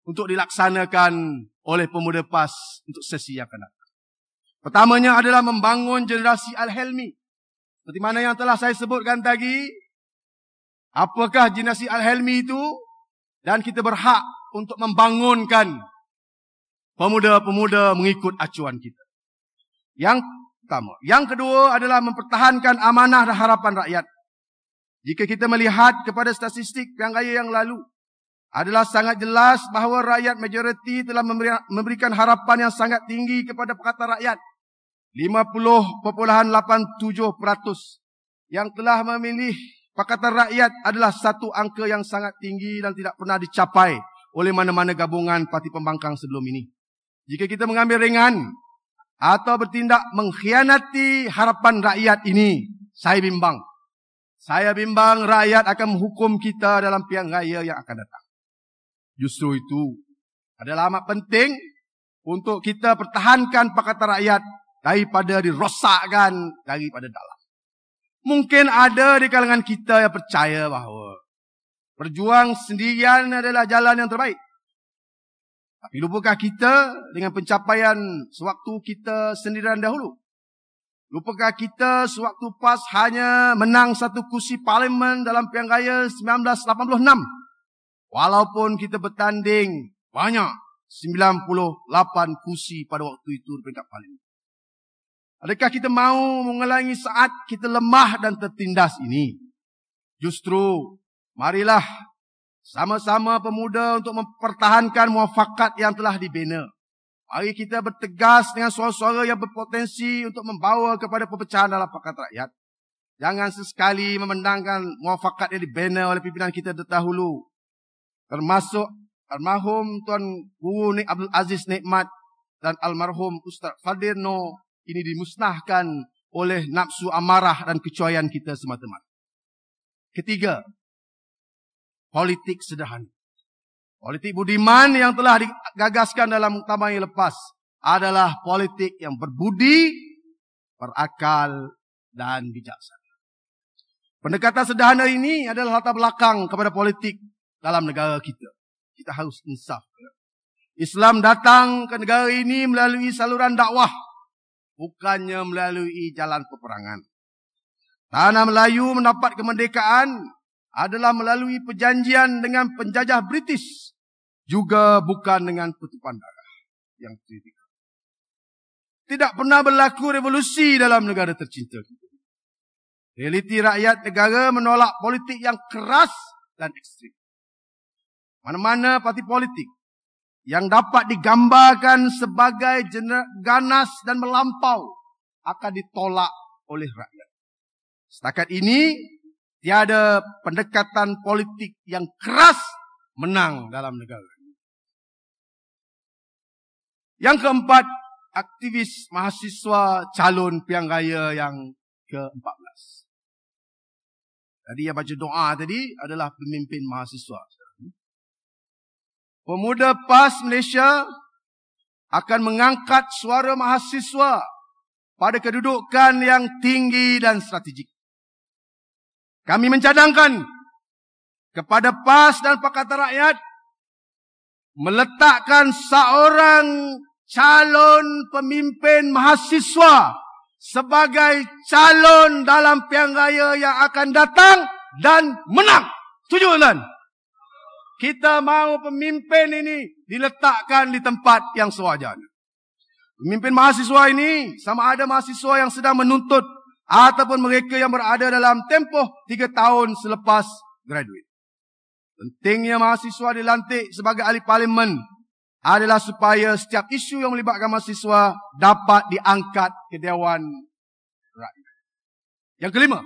untuk dilaksanakan oleh pemuda PAS untuk sesi yang akan datang. Pertamanya adalah membangun generasi Al-Helmi. Seperti mana yang telah saya sebutkan tadi, apakah generasi Al-Helmi itu? Dan kita berhak untuk membangunkan pemuda-pemuda mengikut acuan kita. Yang pertama. Yang kedua adalah mempertahankan amanah dan harapan rakyat. Jika kita melihat kepada statistik yang raya yang lalu, adalah sangat jelas bahawa rakyat majoriti telah memberikan harapan yang sangat tinggi kepada perkataan rakyat. 50.87% yang telah memilih Pakatan Rakyat adalah satu angka yang sangat tinggi dan tidak pernah dicapai oleh mana-mana gabungan parti pembangkang sebelum ini. Jika kita mengambil ringan atau bertindak mengkhianati harapan rakyat ini, saya bimbang. Saya bimbang rakyat akan menghukum kita dalam piang raya yang akan datang. Justru itu adalah amat penting untuk kita pertahankan pakatan rakyat daripada dirosakkan daripada dalam. Mungkin ada di kalangan kita yang percaya bahawa berjuang sendirian adalah jalan yang terbaik. Tapi lupakah kita dengan pencapaian sewaktu kita sendirian dahulu? Lupakah kita sewaktu PAS hanya menang satu kursi parlimen dalam pilihan raya 1986? Walaupun kita bertanding banyak 98 kursi pada waktu itu di peringkat parlimen. Adakah kita mahu mengelangi saat kita lemah dan tertindas ini? Justru, marilah sama-sama pemuda untuk mempertahankan muafakat yang telah dibina. Mari kita bertegas dengan suara-suara yang berpotensi untuk membawa kepada pepecahan dalam pakat rakyat. Jangan sesekali memendangkan muafakat yang dibina oleh pimpinan kita terdahulu. Termasuk almarhum Tuan Guru Nik Abdul Aziz Nikmat dan almarhum Ustaz Fadir Noor ini dimusnahkan oleh nafsu amarah dan kecuaian kita semata-mata. Ketiga, politik sederhana. Politik budiman yang telah digagaskan dalam utama yang lepas adalah politik yang berbudi, berakal dan bijaksana. Pendekatan sederhana ini adalah latar belakang kepada politik dalam negara kita. Kita harus insaf. Islam datang ke negara ini melalui saluran dakwah bukannya melalui jalan peperangan. Tanah Melayu mendapat kemerdekaan adalah melalui perjanjian dengan penjajah British juga bukan dengan pertumpahan darah yang kritikal. Tidak pernah berlaku revolusi dalam negara tercinta. Realiti rakyat negara menolak politik yang keras dan ekstrim. Mana-mana parti politik yang dapat digambarkan sebagai ganas dan melampau akan ditolak oleh rakyat. Setakat ini tiada pendekatan politik yang keras menang dalam negara. Yang keempat, aktivis mahasiswa calon piang raya yang ke-14. Tadi yang baca doa tadi adalah pemimpin mahasiswa. Pemuda PAS Malaysia akan mengangkat suara mahasiswa pada kedudukan yang tinggi dan strategik. Kami mencadangkan kepada PAS dan Pakatan Rakyat meletakkan seorang calon pemimpin mahasiswa sebagai calon dalam pilihan raya yang akan datang dan menang. tujuh tuan-tuan? kita mahu pemimpin ini diletakkan di tempat yang sewajarnya. Pemimpin mahasiswa ini sama ada mahasiswa yang sedang menuntut ataupun mereka yang berada dalam tempoh tiga tahun selepas graduate. Pentingnya mahasiswa dilantik sebagai ahli parlimen adalah supaya setiap isu yang melibatkan mahasiswa dapat diangkat ke Dewan Rakyat. Yang kelima,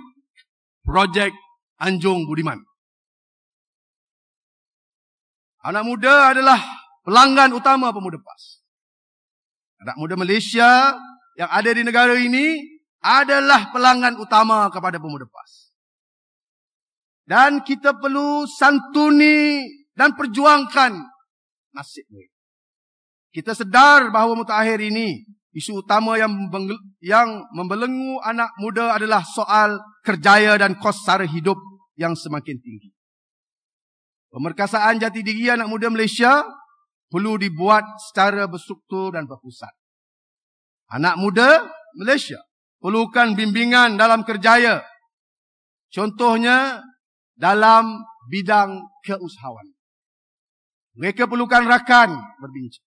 projek Anjung Budiman. Anak muda adalah pelanggan utama pemuda PAS. Anak muda Malaysia yang ada di negara ini adalah pelanggan utama kepada pemuda PAS. Dan kita perlu santuni dan perjuangkan nasib mereka. Kita sedar bahawa mutakhir ini isu utama yang yang membelenggu anak muda adalah soal kerjaya dan kos sara hidup yang semakin tinggi. Pemerkasaan jati diri anak muda Malaysia perlu dibuat secara berstruktur dan berpusat. Anak muda Malaysia perlukan bimbingan dalam kerjaya. Contohnya dalam bidang keusahawan. Mereka perlukan rakan berbincang.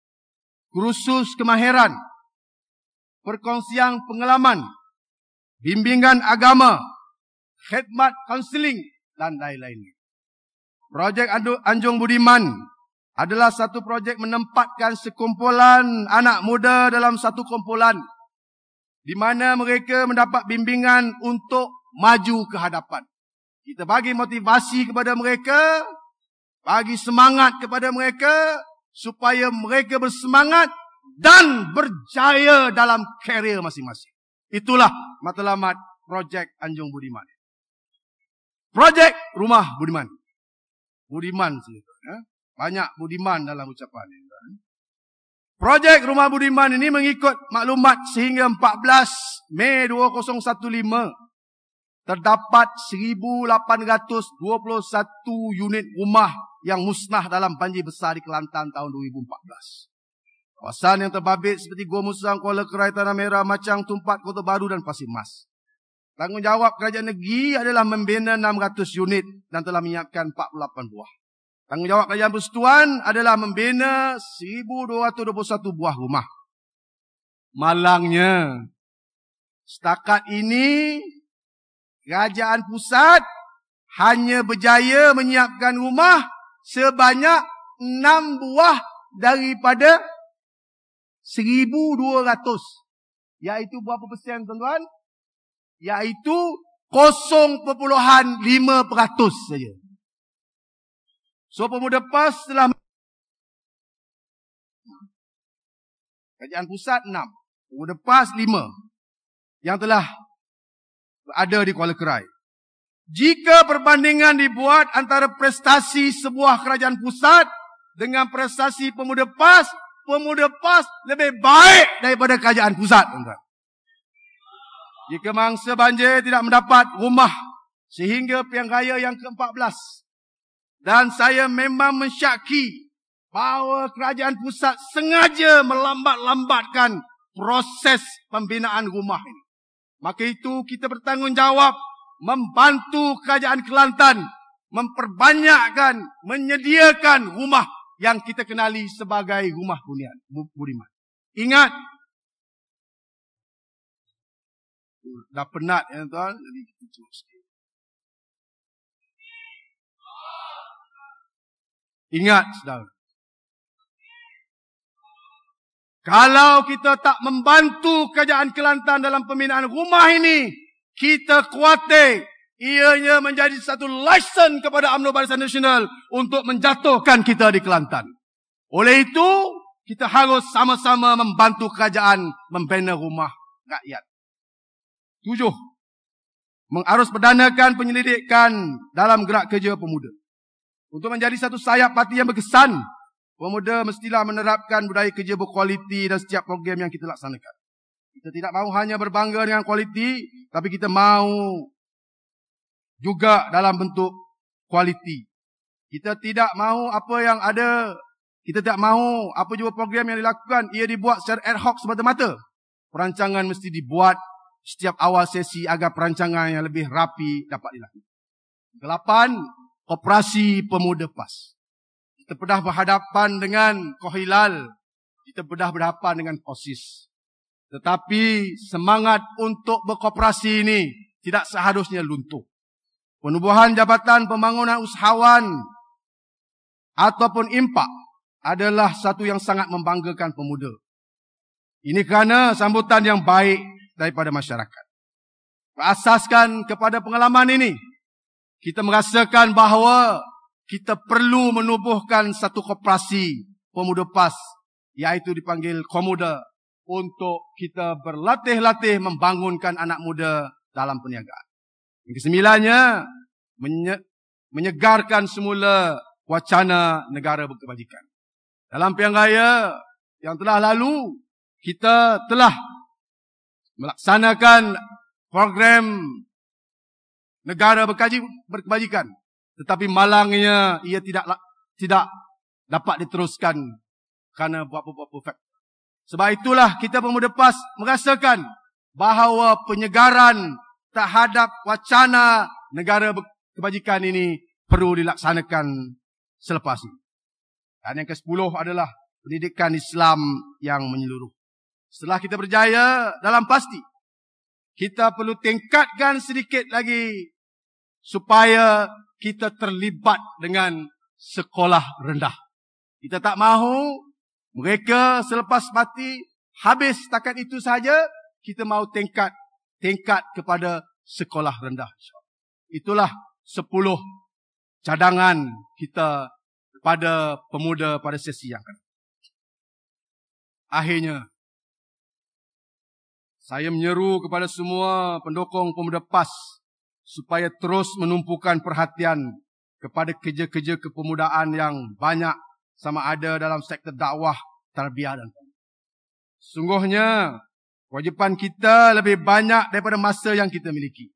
Kursus kemahiran. Perkongsian pengalaman. Bimbingan agama. Khidmat kaunseling dan lain-lainnya. Projek Anjung Budiman adalah satu projek menempatkan sekumpulan anak muda dalam satu kumpulan di mana mereka mendapat bimbingan untuk maju ke hadapan. Kita bagi motivasi kepada mereka, bagi semangat kepada mereka supaya mereka bersemangat dan berjaya dalam karier masing-masing. Itulah matlamat projek Anjung Budiman. Projek Rumah Budiman. Budiman sebenarnya. Banyak Budiman dalam ucapan ini. Ya. Projek Rumah Budiman ini mengikut maklumat sehingga 14 Mei 2015 terdapat 1,821 unit rumah yang musnah dalam banjir besar di Kelantan tahun 2014. Kawasan yang terbabit seperti Gua Musang, Kuala Kerai, Tanah Merah, Macang, Tumpat, Kota Baru dan Pasir Mas. Tanggungjawab kerajaan negeri adalah membina 600 unit dan telah menyiapkan 48 buah. Tanggungjawab kerajaan persekutuan adalah membina 1221 buah rumah. Malangnya, setakat ini kerajaan pusat hanya berjaya menyiapkan rumah sebanyak 6 buah daripada 1200 iaitu berapa persen tuan-tuan 0.1 iaitu 0.5% saja. So pemuda PAS telah Kerajaan Pusat 6, pemuda PAS 5 yang telah berada di Kuala Kerai. Jika perbandingan dibuat antara prestasi sebuah kerajaan pusat dengan prestasi pemuda PAS, pemuda PAS lebih baik daripada kerajaan pusat, tuan-tuan. Jika mangsa banjir tidak mendapat rumah sehingga pilihan raya yang ke-14. Dan saya memang mensyaki bahawa kerajaan pusat sengaja melambat-lambatkan proses pembinaan rumah ini. Maka itu kita bertanggungjawab membantu kerajaan Kelantan memperbanyakkan, menyediakan rumah yang kita kenali sebagai rumah hunian, budiman. Ingat, dah penat ya tuan jadi kita cuba sikit ingat saudara kalau kita tak membantu kerajaan Kelantan dalam pembinaan rumah ini kita kuatir ianya menjadi satu license kepada UMNO Barisan Nasional untuk menjatuhkan kita di Kelantan oleh itu kita harus sama-sama membantu kerajaan membina rumah rakyat Tujuh. Mengarus perdanakan penyelidikan dalam gerak kerja pemuda. Untuk menjadi satu sayap parti yang berkesan, pemuda mestilah menerapkan budaya kerja berkualiti dan setiap program yang kita laksanakan. Kita tidak mahu hanya berbangga dengan kualiti, tapi kita mahu juga dalam bentuk kualiti. Kita tidak mahu apa yang ada, kita tidak mahu apa juga program yang dilakukan, ia dibuat secara ad hoc semata-mata. Perancangan mesti dibuat setiap awal sesi agar perancangan yang lebih rapi dapat dilakukan. Kelapan, operasi pemuda PAS. Kita pernah berhadapan dengan Kohilal, kita pernah berhadapan dengan Kosis. Tetapi semangat untuk berkooperasi ini tidak seharusnya luntur. Penubuhan Jabatan Pembangunan Usahawan ataupun IMPAK adalah satu yang sangat membanggakan pemuda. Ini kerana sambutan yang baik daripada masyarakat. Berasaskan kepada pengalaman ini, kita merasakan bahawa kita perlu menubuhkan satu koperasi pemuda PAS iaitu dipanggil Komuda untuk kita berlatih-latih membangunkan anak muda dalam perniagaan. Yang kesembilannya, menye- menyegarkan semula wacana negara berkebajikan. Dalam piang raya yang telah lalu, kita telah melaksanakan program negara berkebajikan tetapi malangnya ia tidak tidak dapat diteruskan kerana beberapa-beberapa faktor. Sebab itulah kita pemuda PAS merasakan bahawa penyegaran terhadap wacana negara kebajikan ini perlu dilaksanakan selepas ini. Dan yang ke-10 adalah pendidikan Islam yang menyeluruh. Setelah kita berjaya dalam pasti, kita perlu tingkatkan sedikit lagi supaya kita terlibat dengan sekolah rendah. Kita tak mahu mereka selepas mati habis setakat itu saja kita mahu tingkat tingkat kepada sekolah rendah. Itulah sepuluh cadangan kita kepada pemuda pada sesi yang akan. Akhirnya, saya menyeru kepada semua pendokong pemuda PAS supaya terus menumpukan perhatian kepada kerja-kerja kepemudaan yang banyak sama ada dalam sektor dakwah, tarbiyah dan lain Sungguhnya, kewajipan kita lebih banyak daripada masa yang kita miliki.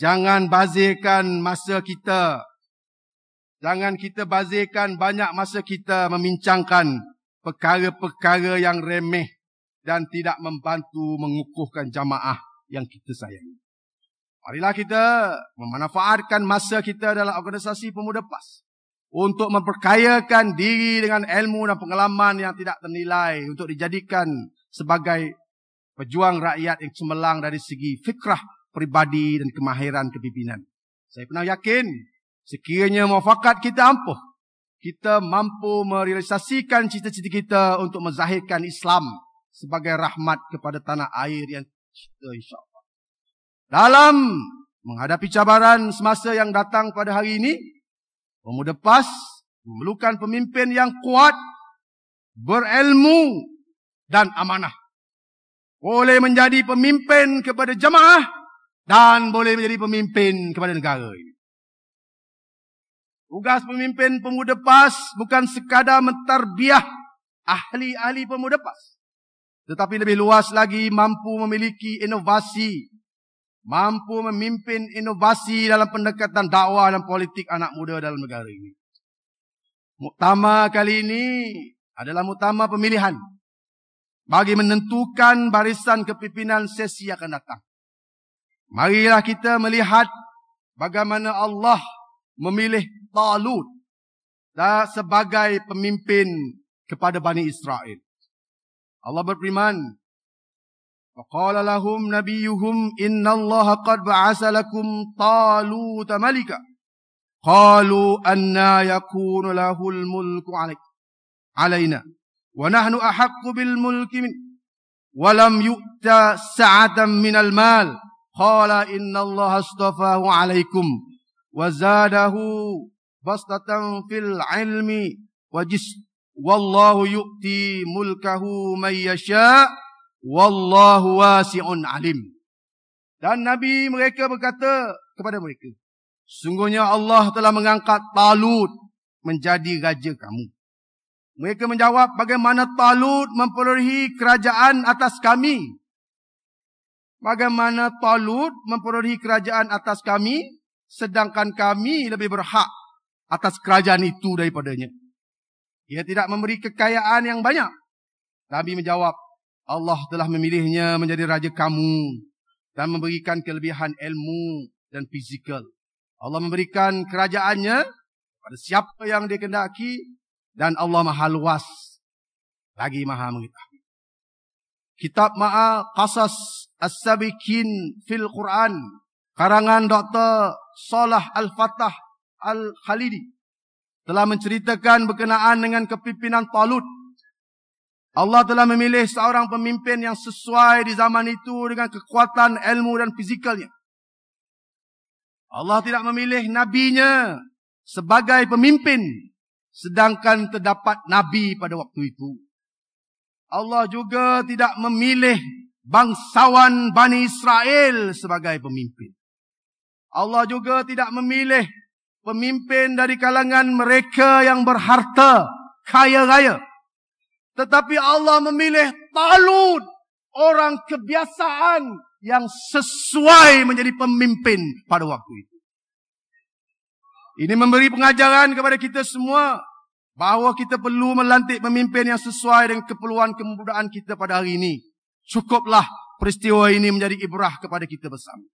Jangan bazirkan masa kita. Jangan kita bazirkan banyak masa kita memincangkan perkara-perkara yang remeh dan tidak membantu mengukuhkan jamaah yang kita sayangi. Marilah kita memanfaatkan masa kita dalam organisasi pemuda PAS untuk memperkayakan diri dengan ilmu dan pengalaman yang tidak ternilai untuk dijadikan sebagai pejuang rakyat yang cemerlang dari segi fikrah peribadi dan kemahiran kepimpinan. Saya pernah yakin sekiranya mufakat kita ampuh, kita mampu merealisasikan cita-cita kita untuk menzahirkan Islam sebagai rahmat kepada tanah air yang kita insyaAllah. Dalam menghadapi cabaran semasa yang datang pada hari ini, pemuda PAS memerlukan pemimpin yang kuat, berilmu dan amanah. Boleh menjadi pemimpin kepada jemaah dan boleh menjadi pemimpin kepada negara ini. Tugas pemimpin pemuda PAS bukan sekadar mentarbiah ahli-ahli pemuda PAS. Tetapi lebih luas lagi mampu memiliki inovasi. Mampu memimpin inovasi dalam pendekatan dakwah dan politik anak muda dalam negara ini. Muktamar kali ini adalah muktamar pemilihan. Bagi menentukan barisan kepimpinan sesi yang akan datang. Marilah kita melihat bagaimana Allah memilih Talut sebagai pemimpin kepada Bani Israel. Allah berfirman, فقال لهم نبيهم إن الله قد بعث لكم طالوت ملكا قالوا أنا يكون له الملك عليك علينا ونحن أحق بالملك منه ولم يؤت سعة من المال قال إن الله اصطفاه عليكم وزاده بسطة في العلم وجسم Wallahu yu'ti mulkahu man yasha wallahu wasi'un alim. Dan nabi mereka berkata kepada mereka, sungguhnya Allah telah mengangkat Talut menjadi raja kamu. Mereka menjawab, bagaimana Talut memperolehi kerajaan atas kami? Bagaimana Talut memperolehi kerajaan atas kami sedangkan kami lebih berhak atas kerajaan itu daripadanya? Ia tidak memberi kekayaan yang banyak. Nabi menjawab, Allah telah memilihnya menjadi raja kamu dan memberikan kelebihan ilmu dan fizikal. Allah memberikan kerajaannya pada siapa yang dikendaki dan Allah maha luas lagi maha mengetahui. Kitab Ma'a Qasas As-Sabikin Fil Quran Karangan Dr. Salah Al-Fatah Al-Khalidi telah menceritakan berkenaan dengan kepimpinan Talut. Allah telah memilih seorang pemimpin yang sesuai di zaman itu dengan kekuatan ilmu dan fizikalnya. Allah tidak memilih nabinya sebagai pemimpin sedangkan terdapat nabi pada waktu itu. Allah juga tidak memilih bangsawan Bani Israel sebagai pemimpin. Allah juga tidak memilih pemimpin dari kalangan mereka yang berharta kaya raya. Tetapi Allah memilih talud orang kebiasaan yang sesuai menjadi pemimpin pada waktu itu. Ini memberi pengajaran kepada kita semua bahawa kita perlu melantik pemimpin yang sesuai dengan keperluan kemudahan kita pada hari ini. Cukuplah peristiwa ini menjadi ibrah kepada kita bersama.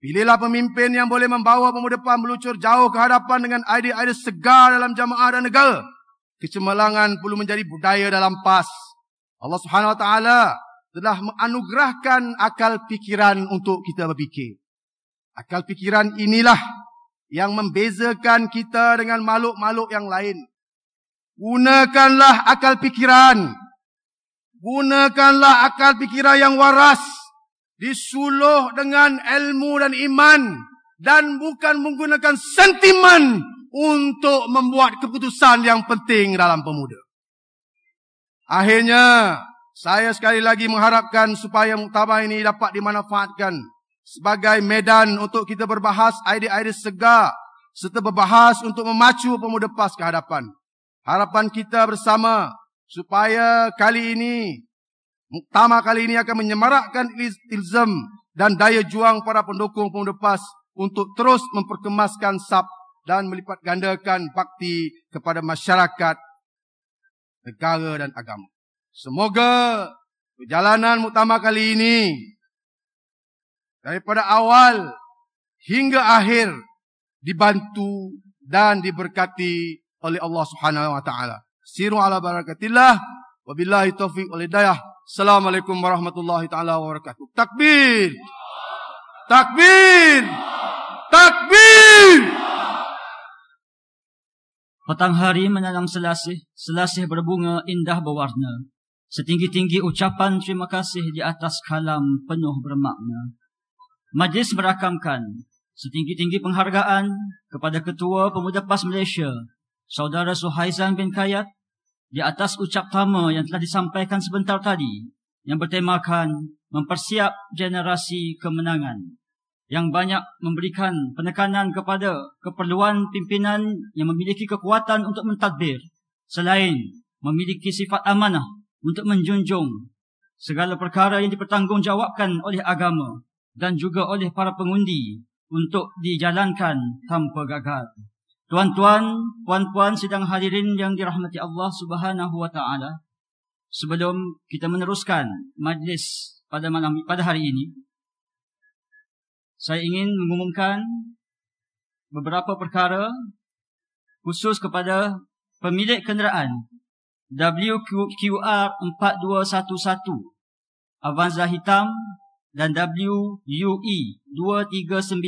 Pilihlah pemimpin yang boleh membawa pemuda PAM meluncur jauh ke hadapan dengan idea-idea segar dalam jamaah dan negara. Kecemerlangan perlu menjadi budaya dalam PAS. Allah Subhanahu Wa Taala telah menganugerahkan akal pikiran untuk kita berfikir. Akal pikiran inilah yang membezakan kita dengan makhluk-makhluk yang lain. Gunakanlah akal pikiran. Gunakanlah akal pikiran yang waras disuluh dengan ilmu dan iman dan bukan menggunakan sentimen untuk membuat keputusan yang penting dalam pemuda. Akhirnya, saya sekali lagi mengharapkan supaya muktabah ini dapat dimanfaatkan sebagai medan untuk kita berbahas idea-idea segar serta berbahas untuk memacu pemuda PAS ke hadapan. Harapan kita bersama supaya kali ini Muktama kali ini akan menyemarakkan iltizam dan daya juang para pendukung Pemuda PAS untuk terus memperkemaskan SAP dan melipat gandakan bakti kepada masyarakat, negara dan agama. Semoga perjalanan muktama kali ini daripada awal hingga akhir dibantu dan diberkati oleh Allah Subhanahu wa taala. Siru ala barakatillah wabillahi taufiq oleh dayah Assalamualaikum warahmatullahi taala wabarakatuh. Takbir. Takbir. Takbir. Petang hari menanam selasih, selasih berbunga indah berwarna. Setinggi-tinggi ucapan terima kasih di atas kalam penuh bermakna. Majlis merakamkan setinggi-tinggi penghargaan kepada Ketua Pemuda PAS Malaysia, Saudara Suhaizan bin Kayat di atas ucap tama yang telah disampaikan sebentar tadi yang bertemakan mempersiap generasi kemenangan yang banyak memberikan penekanan kepada keperluan pimpinan yang memiliki kekuatan untuk mentadbir selain memiliki sifat amanah untuk menjunjung segala perkara yang dipertanggungjawabkan oleh agama dan juga oleh para pengundi untuk dijalankan tanpa gagal. Tuan-tuan, puan-puan sidang hadirin yang dirahmati Allah Subhanahu wa taala. Sebelum kita meneruskan majlis pada malam pada hari ini, saya ingin mengumumkan beberapa perkara khusus kepada pemilik kenderaan WQR 4211 Avanza hitam dan WUE 2397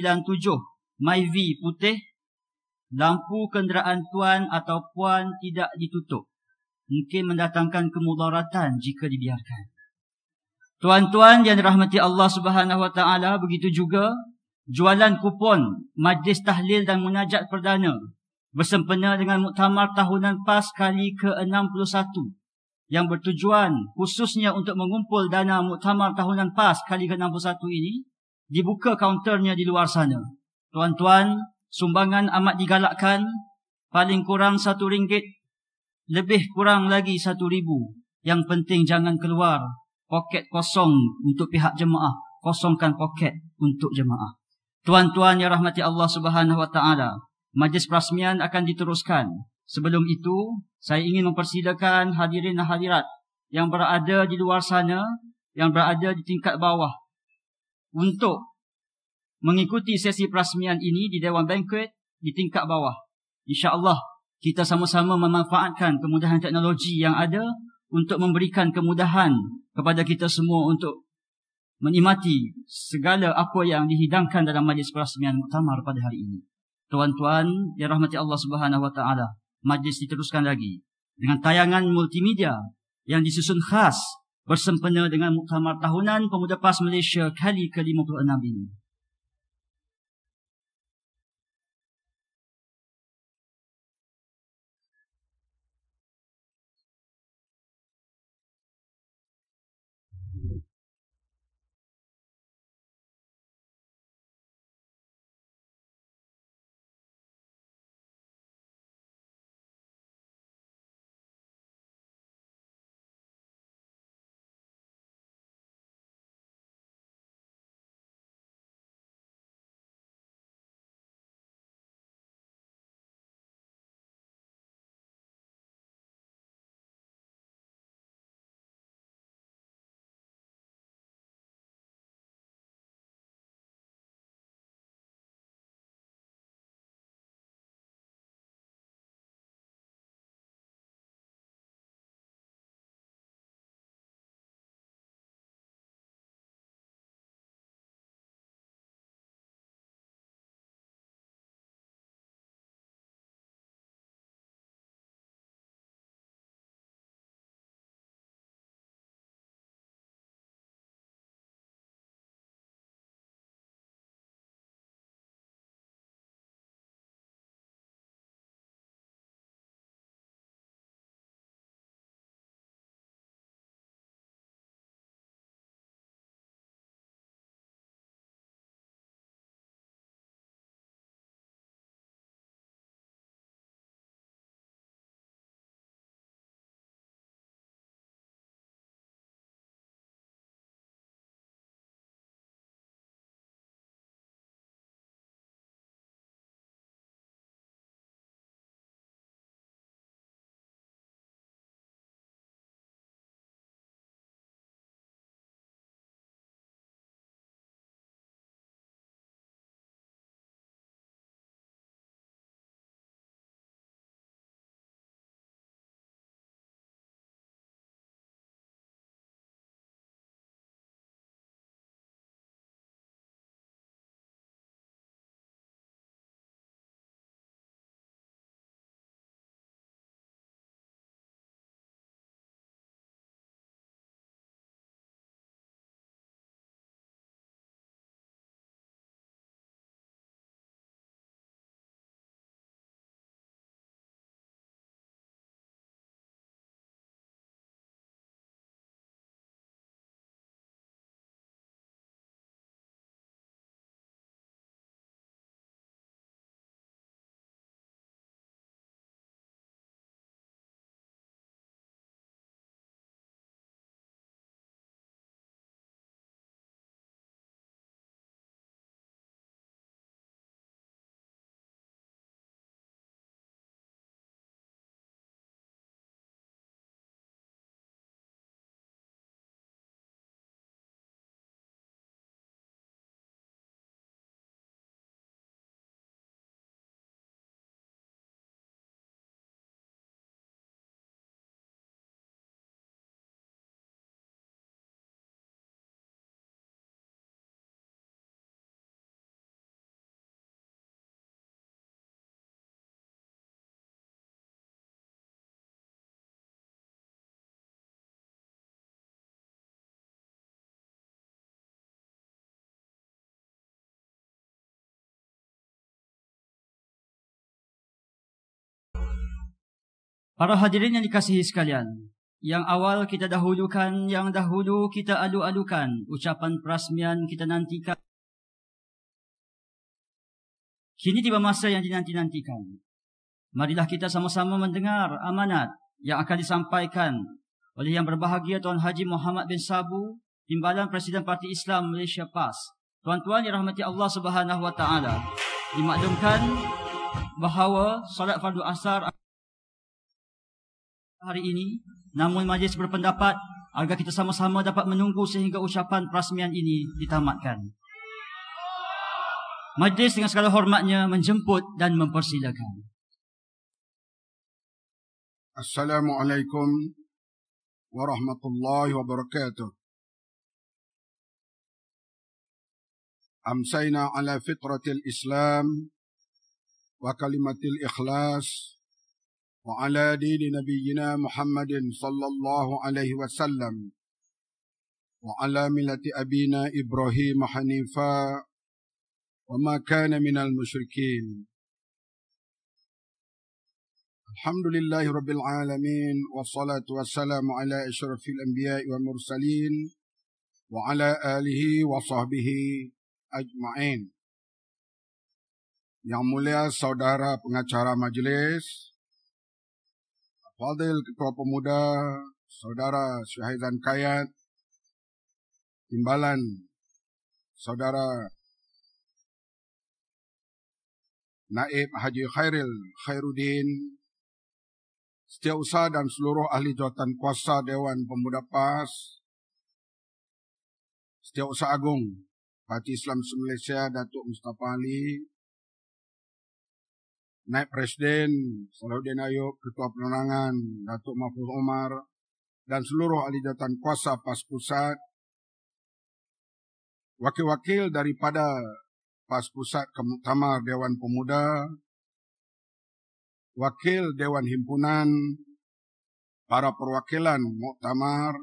Myvi putih lampu kenderaan tuan atau puan tidak ditutup mungkin mendatangkan kemudaratan jika dibiarkan. Tuan-tuan yang dirahmati Allah Subhanahu begitu juga jualan kupon majlis tahlil dan munajat perdana bersempena dengan muktamar tahunan PAS kali ke-61 yang bertujuan khususnya untuk mengumpul dana muktamar tahunan PAS kali ke-61 ini dibuka kaunternya di luar sana. Tuan-tuan, sumbangan amat digalakkan paling kurang satu ringgit lebih kurang lagi satu ribu yang penting jangan keluar poket kosong untuk pihak jemaah kosongkan poket untuk jemaah tuan-tuan yang rahmati Allah subhanahu wa ta'ala majlis perasmian akan diteruskan sebelum itu saya ingin mempersilakan hadirin dan hadirat yang berada di luar sana yang berada di tingkat bawah untuk mengikuti sesi perasmian ini di Dewan Banquet di tingkat bawah. InsyaAllah kita sama-sama memanfaatkan kemudahan teknologi yang ada untuk memberikan kemudahan kepada kita semua untuk menikmati segala apa yang dihidangkan dalam majlis perasmian muktamar pada hari ini. Tuan-tuan yang rahmati Allah Subhanahu Wa Taala, majlis diteruskan lagi dengan tayangan multimedia yang disusun khas bersempena dengan muktamar tahunan Pemuda PAS Malaysia kali ke-56 ini. Para hadirin yang dikasihi sekalian, yang awal kita dahulukan, yang dahulu kita adu-adukan, ucapan perasmian kita nantikan. Kini tiba masa yang dinanti-nantikan. Marilah kita sama-sama mendengar amanat yang akan disampaikan oleh yang berbahagia Tuan Haji Muhammad bin Sabu, Timbalan Presiden Parti Islam Malaysia PAS. Tuan-tuan yang rahmati Allah Subhanahu dimaklumkan bahawa solat fardu asar akan hari ini namun majlis berpendapat agar kita sama-sama dapat menunggu sehingga ucapan perasmian ini ditamatkan. Majlis dengan segala hormatnya menjemput dan mempersilakan. Assalamualaikum warahmatullahi wabarakatuh. Amsayna ala fitratil Islam wa kalimatil ikhlas وعلى دين نبينا محمد صلى الله عليه وسلم وعلى ملة أبينا إبراهيم حنيفا وما كان من المشركين الحمد لله رب العالمين والصلاة والسلام على أشرف الأنبياء والمرسلين وعلى آله وصحبه أجمعين Yang mulia saudara pengacara majlis, Fadil Ketua Pemuda, Saudara Syahizan Kayat, Timbalan, Saudara Naib Haji Khairil Khairuddin, Setiausaha dan seluruh ahli jawatan kuasa Dewan Pemuda PAS, Setiausaha Agung, Parti Islam Malaysia, Datuk Mustafa Ali, Naib Presiden Saluddin Ayub, Ketua Penerangan Datuk Mahfud Omar dan seluruh ahli jawatan kuasa PAS Pusat, wakil-wakil daripada PAS Pusat Kemuktamar Dewan Pemuda, wakil Dewan Himpunan, para perwakilan Muktamar,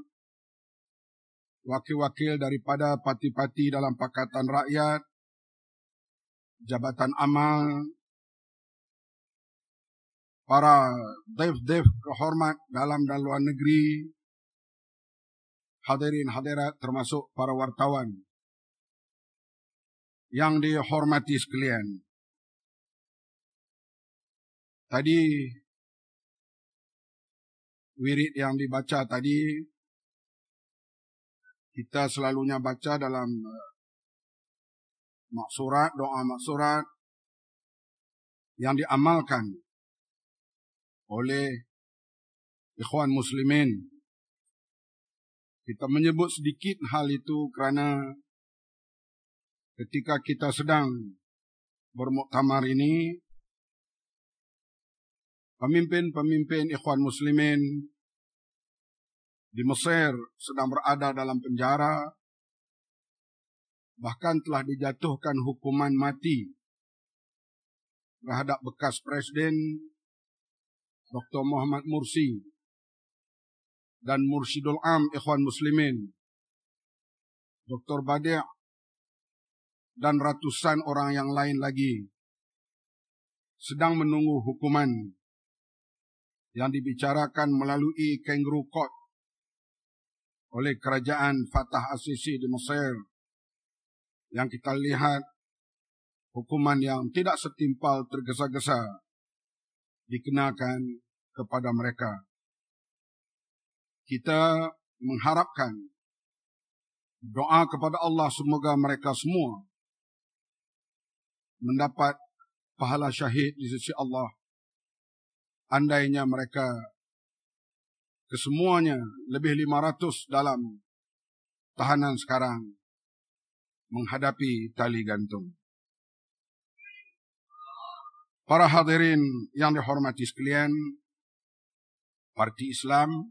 wakil-wakil daripada parti-parti dalam Pakatan Rakyat, Jabatan Amal, para dev-dev kehormat dalam dan luar negeri, hadirin hadirat termasuk para wartawan yang dihormati sekalian. Tadi wirid yang dibaca tadi kita selalunya baca dalam eh, maksurat, doa maksurat yang diamalkan oleh ikhwan muslimin. Kita menyebut sedikit hal itu kerana ketika kita sedang bermuktamar ini, pemimpin-pemimpin ikhwan muslimin di Mesir sedang berada dalam penjara, bahkan telah dijatuhkan hukuman mati terhadap bekas presiden Dr. Muhammad Mursi dan Mursidul Am Ikhwan Muslimin, Dr. Badia dan ratusan orang yang lain lagi sedang menunggu hukuman yang dibicarakan melalui Kangaroo Court oleh kerajaan Fatah Asisi di Mesir yang kita lihat hukuman yang tidak setimpal tergesa-gesa dikenakan kepada mereka. Kita mengharapkan doa kepada Allah semoga mereka semua mendapat pahala syahid di sisi Allah. Andainya mereka kesemuanya lebih 500 dalam tahanan sekarang menghadapi tali gantung. Para hadirin yang dihormati sekalian, Parti Islam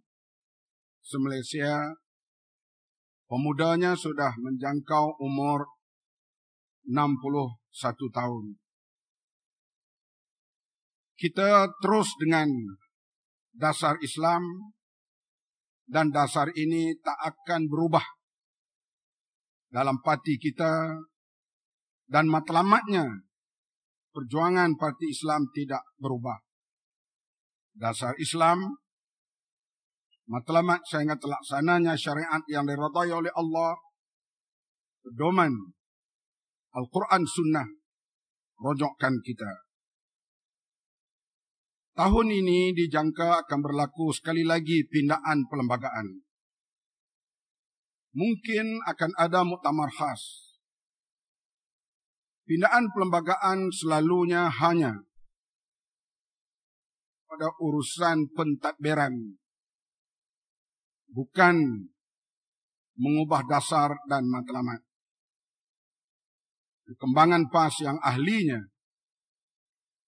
se-Malaysia pemudanya sudah menjangkau umur 61 tahun. Kita terus dengan dasar Islam dan dasar ini tak akan berubah dalam parti kita dan matlamatnya perjuangan parti Islam tidak berubah. Dasar Islam, matlamat sehingga laksananya syariat yang diradai oleh Allah, pedoman Al-Quran Sunnah, rojokkan kita. Tahun ini dijangka akan berlaku sekali lagi pindaan perlembagaan. Mungkin akan ada muktamar khas. Pindaan perlembagaan selalunya hanya pada urusan pentadbiran bukan mengubah dasar dan matlamat. Kembangan PAS yang ahlinya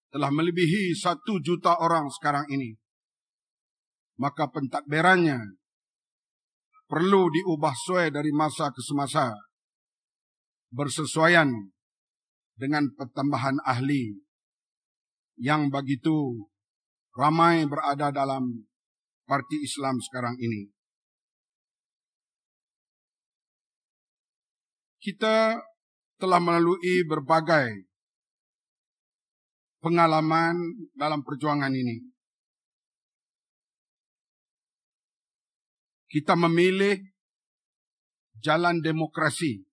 telah melebihi satu juta orang sekarang ini. Maka pentadbirannya perlu diubah sesuai dari masa ke semasa bersesuaian dengan pertambahan ahli yang begitu ramai berada dalam parti Islam sekarang ini. Kita telah melalui berbagai pengalaman dalam perjuangan ini. Kita memilih jalan demokrasi,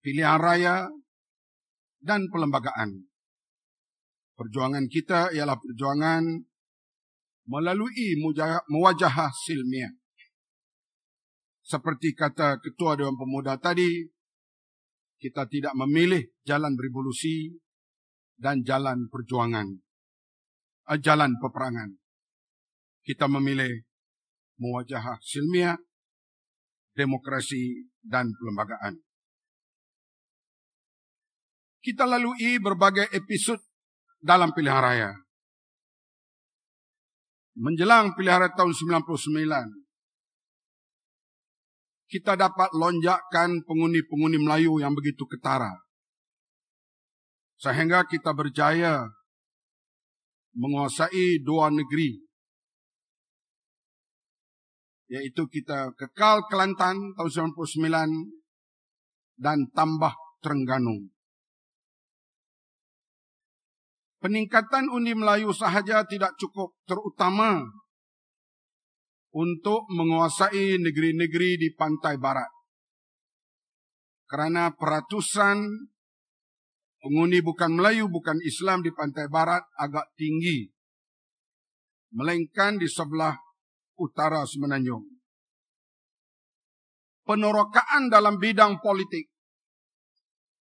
pilihan raya, dan perlembagaan. Perjuangan kita ialah perjuangan melalui mewajahah silmia. Seperti kata Ketua Dewan Pemuda tadi, kita tidak memilih jalan revolusi dan jalan perjuangan, eh, jalan peperangan. Kita memilih mewajahah silmia, demokrasi dan perlembagaan kita lalui berbagai episod dalam pilihan raya. Menjelang pilihan raya tahun 1999, kita dapat lonjakan pengundi-pengundi Melayu yang begitu ketara. Sehingga kita berjaya menguasai dua negeri. yaitu kita kekal Kelantan tahun 1999 dan tambah Terengganu peningkatan undi Melayu sahaja tidak cukup terutama untuk menguasai negeri-negeri di pantai barat. Kerana peratusan pengundi bukan Melayu bukan Islam di pantai barat agak tinggi melainkan di sebelah utara semenanjung. Penerokaan dalam bidang politik,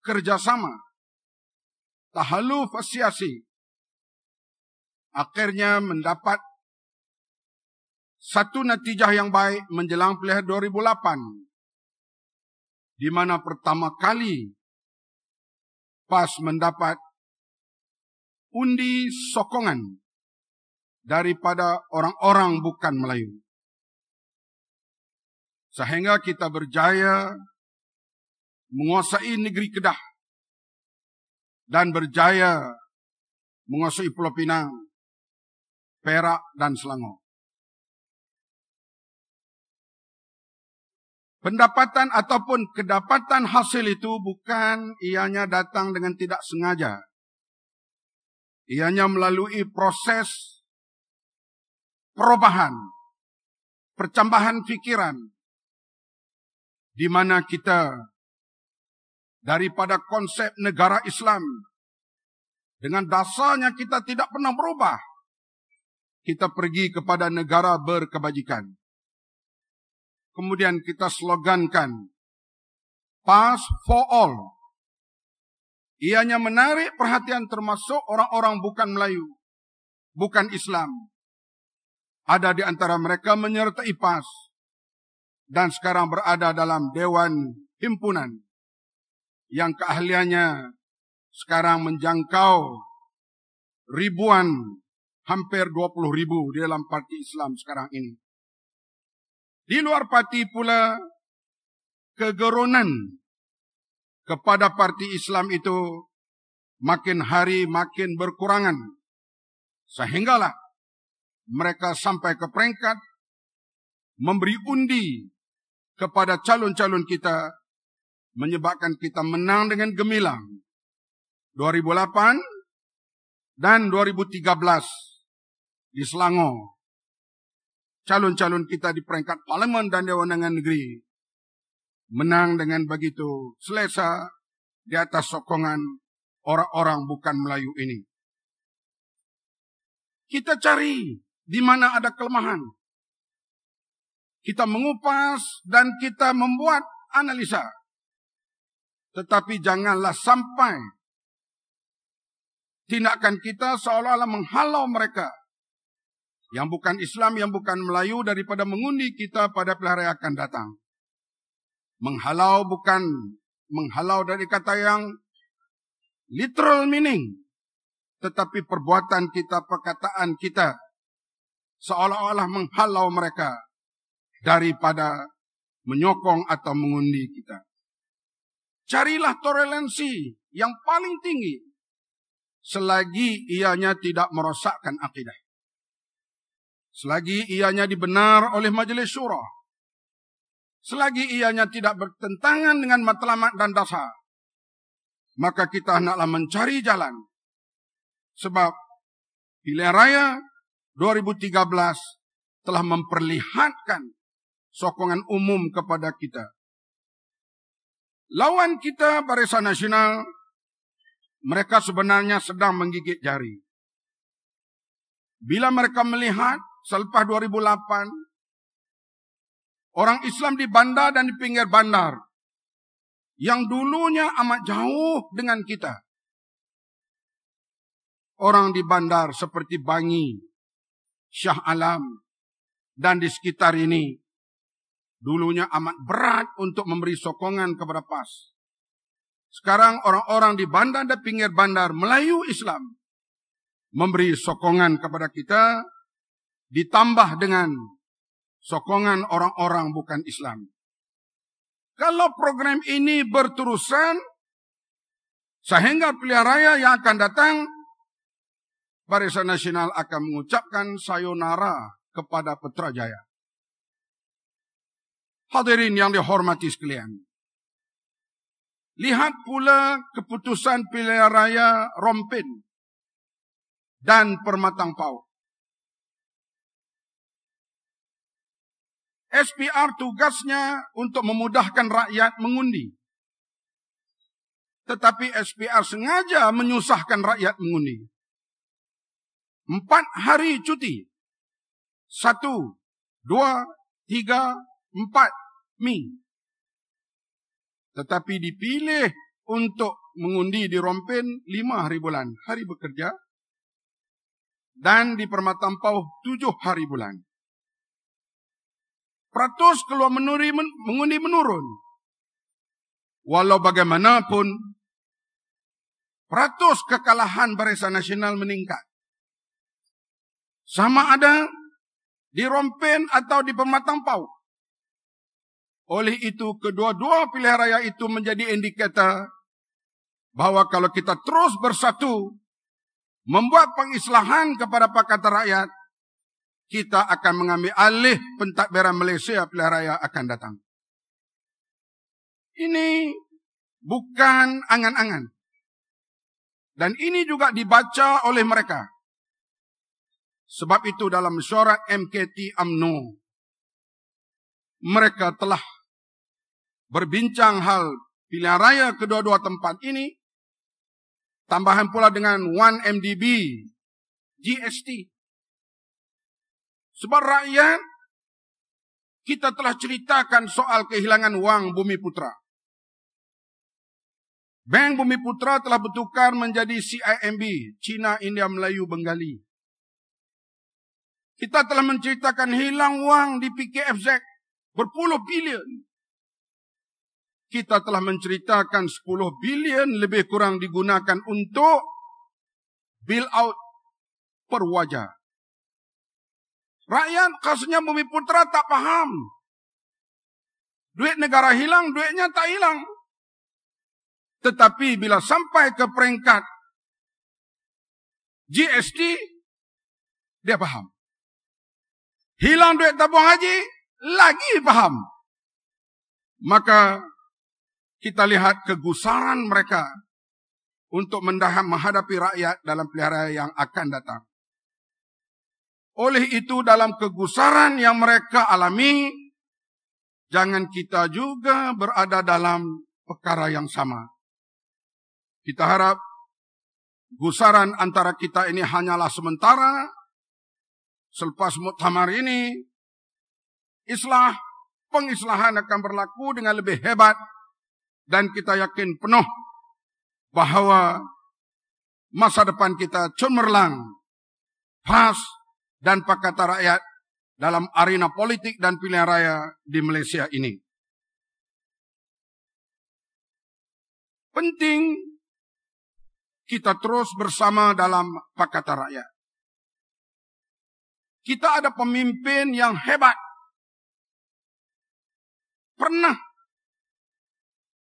kerjasama, tahalu fasiasi akhirnya mendapat satu natijah yang baik menjelang pilihan 2008 di mana pertama kali PAS mendapat undi sokongan daripada orang-orang bukan Melayu. Sehingga kita berjaya menguasai negeri Kedah dan berjaya menguasai Pulau Pinang, Perak dan Selangor. Pendapatan ataupun kedapatan hasil itu bukan ianya datang dengan tidak sengaja. Ianya melalui proses perubahan, percambahan fikiran di mana kita daripada konsep negara Islam. Dengan dasarnya kita tidak pernah berubah. Kita pergi kepada negara berkebajikan. Kemudian kita slogankan Pass for all. Ianya menarik perhatian termasuk orang-orang bukan Melayu, bukan Islam. Ada di antara mereka menyertai PAS dan sekarang berada dalam dewan himpunan yang keahliannya sekarang menjangkau ribuan hampir 20 ribu di dalam parti Islam sekarang ini. Di luar parti pula kegeronan kepada parti Islam itu makin hari makin berkurangan. Sehinggalah mereka sampai ke peringkat memberi undi kepada calon-calon kita menyebabkan kita menang dengan gemilang. 2008 dan 2013 di Selangor. Calon-calon kita di peringkat Parlimen dan Dewan Negeri Negeri menang dengan begitu selesa di atas sokongan orang-orang bukan Melayu ini. Kita cari di mana ada kelemahan. Kita mengupas dan kita membuat analisa. Tetapi janganlah sampai tindakan kita seolah-olah menghalau mereka yang bukan Islam, yang bukan Melayu daripada mengundi kita pada pelihara yang akan datang. Menghalau bukan menghalau dari kata yang literal meaning. Tetapi perbuatan kita, perkataan kita seolah-olah menghalau mereka daripada menyokong atau mengundi kita. Carilah tolerensi yang paling tinggi selagi ianya tidak merosakkan akidah. Selagi ianya dibenar oleh majlis syurah. Selagi ianya tidak bertentangan dengan matlamat dan dasar. Maka kita hendaklah mencari jalan. Sebab pilihan raya 2013 telah memperlihatkan sokongan umum kepada kita lawan kita Barisan Nasional mereka sebenarnya sedang menggigit jari. Bila mereka melihat selepas 2008 orang Islam di bandar dan di pinggir bandar yang dulunya amat jauh dengan kita. Orang di bandar seperti Bangi, Syah Alam dan di sekitar ini dulunya amat berat untuk memberi sokongan kepada PAS. Sekarang orang-orang di bandar dan pinggir bandar Melayu Islam memberi sokongan kepada kita ditambah dengan sokongan orang-orang bukan Islam. Kalau program ini berterusan sehingga pilihan raya yang akan datang Barisan Nasional akan mengucapkan sayonara kepada Petrajaya. Hadirin yang dihormati sekalian. Lihat pula keputusan pilihan raya Rompin dan Permatang Pau. SPR tugasnya untuk memudahkan rakyat mengundi. Tetapi SPR sengaja menyusahkan rakyat mengundi. Empat hari cuti. Satu, dua, tiga, empat min. Tetapi dipilih untuk mengundi di rompin lima hari bulan. Hari bekerja. Dan di permata empau tujuh hari bulan. Peratus keluar menuri, mengundi menurun. Walau bagaimanapun. Peratus kekalahan barisan nasional meningkat. Sama ada di rompin atau di pematang pau. Oleh itu, kedua-dua pilihan raya itu menjadi indikator bahawa kalau kita terus bersatu, membuat pengislahan kepada pakatan rakyat, kita akan mengambil alih pentadbiran Malaysia pilihan raya akan datang. Ini bukan angan-angan. Dan ini juga dibaca oleh mereka. Sebab itu dalam syarat MKT UMNO, mereka telah berbincang hal pilihan raya kedua-dua tempat ini. Tambahan pula dengan 1MDB GST. Sebab rakyat, kita telah ceritakan soal kehilangan wang Bumi Putra. Bank Bumi Putra telah bertukar menjadi CIMB, China India Melayu Bengali. Kita telah menceritakan hilang wang di PKFZ berpuluh bilion kita telah menceritakan 10 bilion lebih kurang digunakan untuk bill out perwajah. Rakyat kasusnya bumi putera tak paham. Duit negara hilang, duitnya tak hilang. Tetapi bila sampai ke peringkat GST, dia paham. Hilang duit tabung haji, lagi paham. Maka kita lihat kegusaran mereka untuk mendaham menghadapi rakyat dalam pelihara yang akan datang. Oleh itu dalam kegusaran yang mereka alami, jangan kita juga berada dalam perkara yang sama. Kita harap gusaran antara kita ini hanyalah sementara. Selepas muktamar ini, islah pengislahan akan berlaku dengan lebih hebat dan kita yakin penuh bahawa masa depan kita cemerlang, pas dan pakata rakyat dalam arena politik dan pilihan raya di Malaysia ini. Penting kita terus bersama dalam pakata rakyat. Kita ada pemimpin yang hebat. Pernah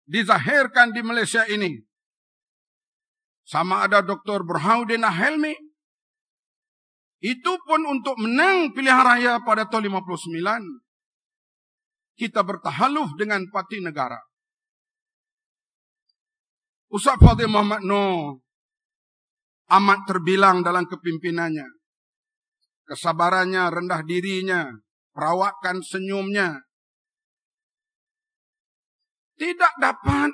dizahirkan di Malaysia ini. Sama ada Dr. Burhanuddin Helmi. Itu pun untuk menang pilihan raya pada tahun 59. Kita bertahaluh dengan parti negara. Ustaz Fadil Muhammad Noor amat terbilang dalam kepimpinannya. Kesabarannya, rendah dirinya, perawakan senyumnya, tidak dapat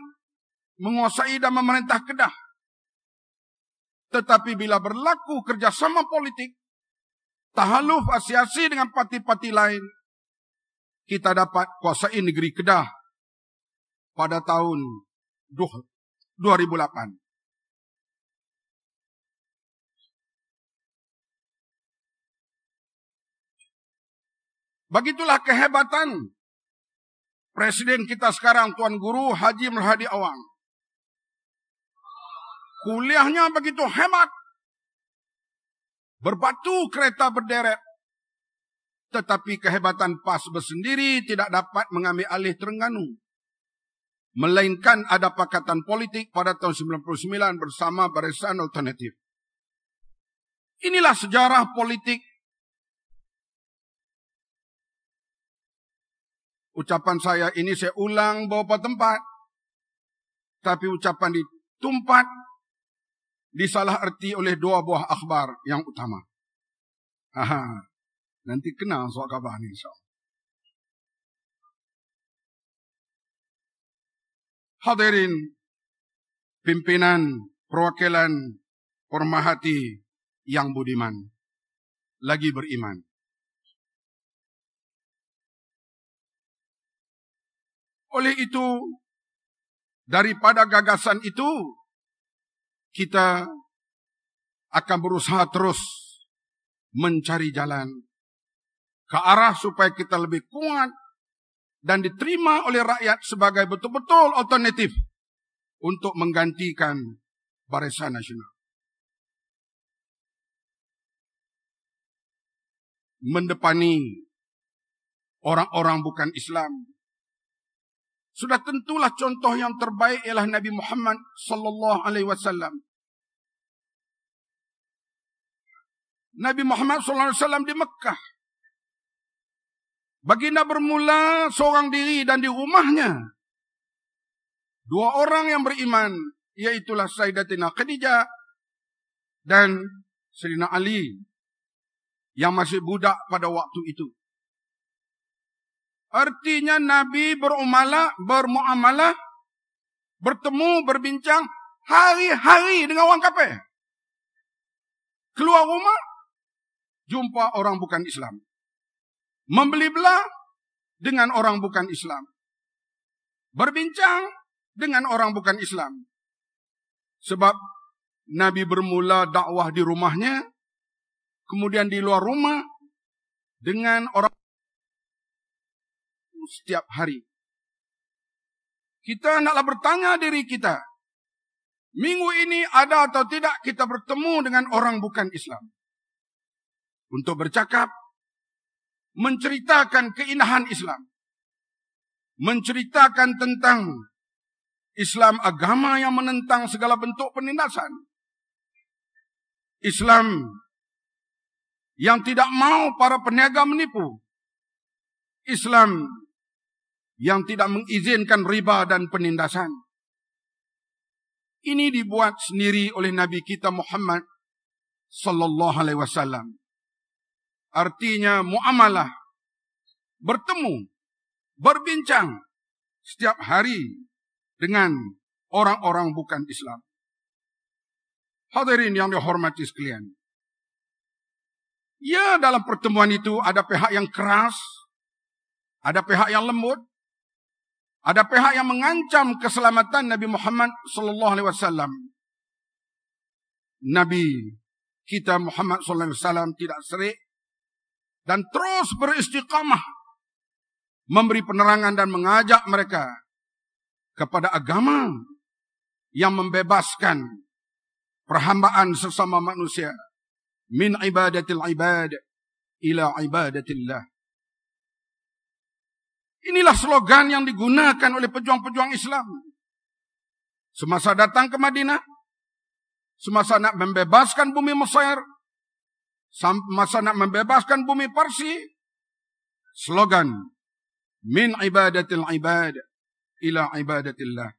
menguasai dan memerintah Kedah. Tetapi bila berlaku kerjasama politik, tahaluf asiasi dengan parti-parti lain, kita dapat kuasai negeri Kedah pada tahun 2008. Begitulah kehebatan Presiden kita sekarang Tuan Guru Haji Melhadi Awang. Kuliahnya begitu hemat. Berbatu kereta berderet. Tetapi kehebatan PAS bersendiri tidak dapat mengambil alih Terengganu. Melainkan ada pakatan politik pada tahun 1999 bersama barisan alternatif. Inilah sejarah politik ucapan saya ini saya ulang beberapa tempat. Tapi ucapan ditumpat disalah erti oleh dua buah akhbar yang utama. Aha. Nanti kenal soal khabar ni insyaAllah. Hadirin pimpinan perwakilan permahati yang budiman lagi beriman. Oleh itu, daripada gagasan itu, kita akan berusaha terus mencari jalan ke arah supaya kita lebih kuat dan diterima oleh rakyat sebagai betul-betul alternatif untuk menggantikan barisan nasional. Mendepani orang-orang bukan Islam sudah tentulah contoh yang terbaik ialah Nabi Muhammad sallallahu alaihi wasallam. Nabi Muhammad sallallahu alaihi wasallam di Mekah. Baginda bermula seorang diri dan di rumahnya. Dua orang yang beriman iaitulah Sayyidatina Khadijah dan Sayyidina Ali yang masih budak pada waktu itu. Artinya Nabi berumala, bermuamalah, bertemu, berbincang hari-hari dengan orang kafir. Keluar rumah, jumpa orang bukan Islam. Membeli belah dengan orang bukan Islam. Berbincang dengan orang bukan Islam. Sebab Nabi bermula dakwah di rumahnya, kemudian di luar rumah dengan orang setiap hari. Kita naklah bertanya diri kita. Minggu ini ada atau tidak kita bertemu dengan orang bukan Islam. Untuk bercakap. Menceritakan keindahan Islam. Menceritakan tentang Islam agama yang menentang segala bentuk penindasan. Islam yang tidak mau para peniaga menipu. Islam yang tidak mengizinkan riba dan penindasan. Ini dibuat sendiri oleh Nabi kita Muhammad sallallahu alaihi wasallam. Artinya muamalah bertemu, berbincang setiap hari dengan orang-orang bukan Islam. Hadirin yang dihormati sekalian. Ya dalam pertemuan itu ada pihak yang keras, ada pihak yang lembut, ada pihak yang mengancam keselamatan Nabi Muhammad sallallahu alaihi wasallam. Nabi kita Muhammad sallallahu alaihi wasallam tidak serik dan terus beristiqamah memberi penerangan dan mengajak mereka kepada agama yang membebaskan perhambaan sesama manusia min ibadatil ibad ila ibadatillah Inilah slogan yang digunakan oleh pejuang-pejuang Islam. Semasa datang ke Madinah, semasa nak membebaskan bumi Mesir, semasa nak membebaskan bumi Parsi, slogan min ibadatil ibad ila ibadatillah.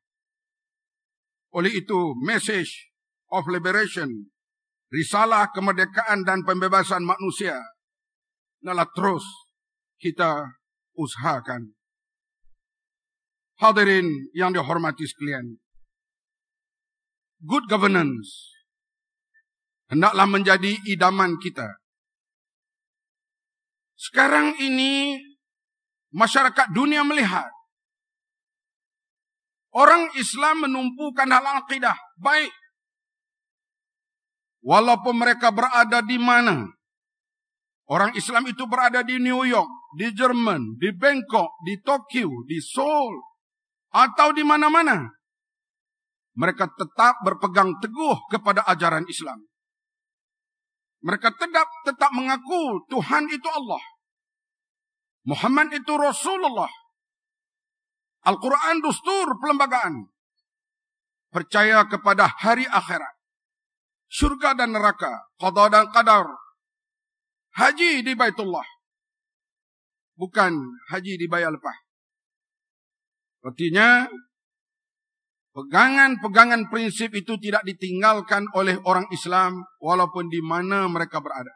Oleh itu, message of liberation, risalah kemerdekaan dan pembebasan manusia, nalah terus kita usahakan. Hadirin yang dihormati sekalian. Good governance hendaklah menjadi idaman kita. Sekarang ini masyarakat dunia melihat orang Islam menumpukan dalam akidah baik walaupun mereka berada di mana Orang Islam itu berada di New York, di Jerman, di Bangkok, di Tokyo, di Seoul, atau di mana-mana. Mereka tetap berpegang teguh kepada ajaran Islam. Mereka tetap tetap mengaku Tuhan itu Allah. Muhammad itu Rasulullah. Al-Quran dustur pelembagaan. Percaya kepada hari akhirat. Syurga dan neraka. Qadar dan qadar haji di Baitullah. Bukan haji dibayar lepas. Artinya, pegangan-pegangan prinsip itu tidak ditinggalkan oleh orang Islam walaupun di mana mereka berada.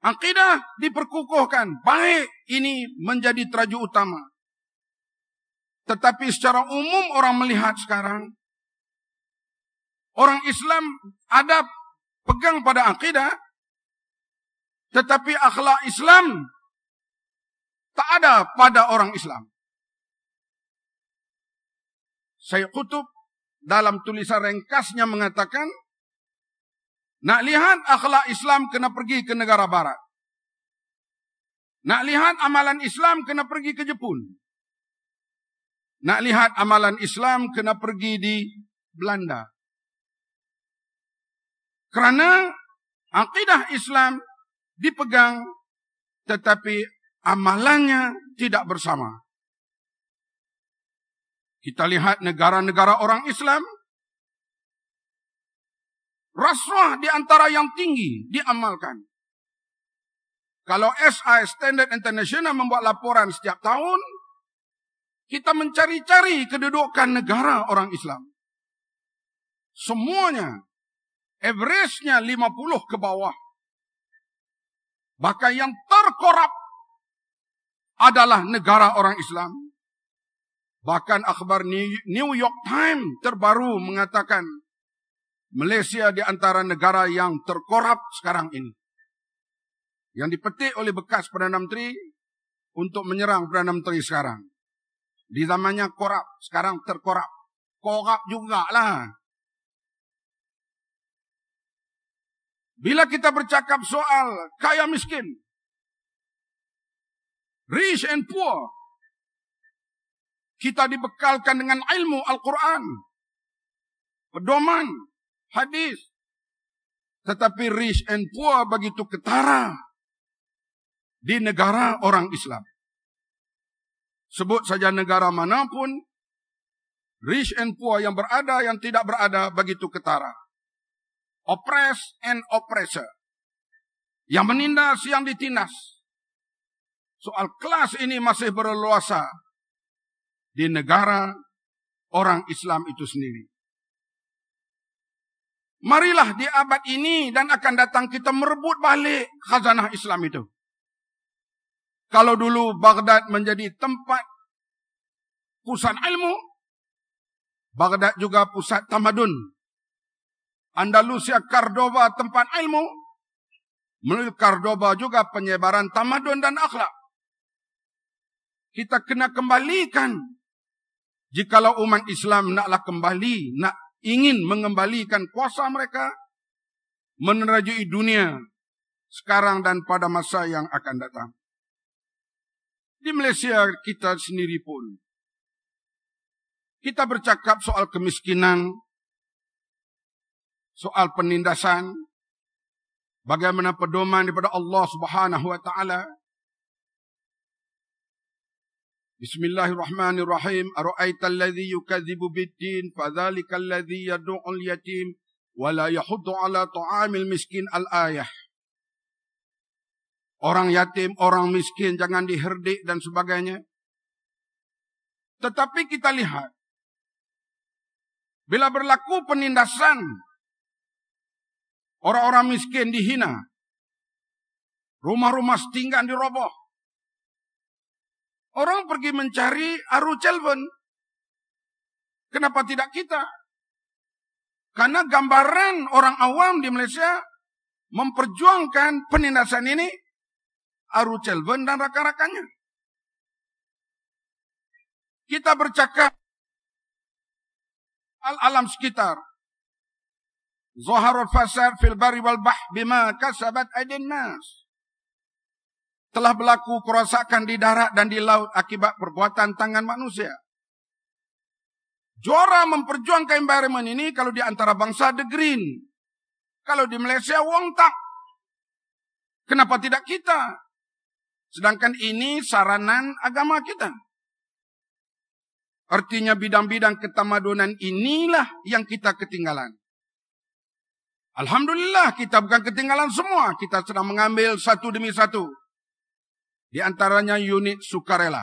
Akidah diperkukuhkan. Baik ini menjadi teraju utama. Tetapi secara umum orang melihat sekarang, orang Islam ada pegang pada akidah tetapi akhlak Islam tak ada pada orang Islam. Saya kutub dalam tulisan ringkasnya mengatakan nak lihat akhlak Islam kena pergi ke negara barat. Nak lihat amalan Islam kena pergi ke Jepun. Nak lihat amalan Islam kena pergi di Belanda. Kerana akidah Islam dipegang tetapi amalannya tidak bersama. Kita lihat negara-negara orang Islam rasuah di antara yang tinggi diamalkan. Kalau SI Standard International membuat laporan setiap tahun, kita mencari-cari kedudukan negara orang Islam. Semuanya Everestnya 50 ke bawah. Bahkan yang terkorap adalah negara orang Islam. Bahkan akhbar New York Times terbaru mengatakan Malaysia di antara negara yang terkorap sekarang ini. Yang dipetik oleh bekas Perdana Menteri untuk menyerang Perdana Menteri sekarang. Di zamannya korap sekarang terkorup. Korup jugalah. Bila kita bercakap soal kaya miskin. Rich and poor. Kita dibekalkan dengan ilmu Al-Quran. Pedoman. Hadis. Tetapi rich and poor begitu ketara. Di negara orang Islam. Sebut saja negara manapun. Rich and poor yang berada yang tidak berada begitu ketara oppressed and oppressor. Yang menindas, yang ditindas. Soal kelas ini masih berluasa di negara orang Islam itu sendiri. Marilah di abad ini dan akan datang kita merebut balik khazanah Islam itu. Kalau dulu Baghdad menjadi tempat pusat ilmu, Baghdad juga pusat tamadun, Andalusia, Cordoba tempat ilmu. Melalui Cordoba juga penyebaran tamadun dan akhlak. Kita kena kembalikan. Jikalau umat Islam naklah kembali, nak ingin mengembalikan kuasa mereka, menerajui dunia sekarang dan pada masa yang akan datang. Di Malaysia kita sendiri pun, kita bercakap soal kemiskinan, soal penindasan bagaimana pedoman daripada Allah Subhanahu wa taala Bismillahirrahmanirrahim ara'aital ladzi yukadzibu biddin fadzalikal ladzi yad'ul yatim wa la yahuddu ala ta'amil miskin al ayah Orang yatim, orang miskin jangan diherdik dan sebagainya. Tetapi kita lihat bila berlaku penindasan Orang-orang miskin dihina. Rumah-rumah setinggan diroboh. Orang pergi mencari Aru Chelven. Kenapa tidak kita? Karena gambaran orang awam di Malaysia memperjuangkan penindasan ini Aru Chelven dan rakan-rakannya. Kita bercakap al alam sekitar. Zoharul fasad fil bari wal bah bima kasabat aidin nas. Telah berlaku kerosakan di darat dan di laut akibat perbuatan tangan manusia. Jora memperjuangkan environment ini kalau di antara bangsa the green. Kalau di Malaysia wong tak. Kenapa tidak kita? Sedangkan ini saranan agama kita. Artinya bidang-bidang ketamadunan inilah yang kita ketinggalan. Alhamdulillah kita bukan ketinggalan semua. Kita sedang mengambil satu demi satu. Di antaranya unit sukarela.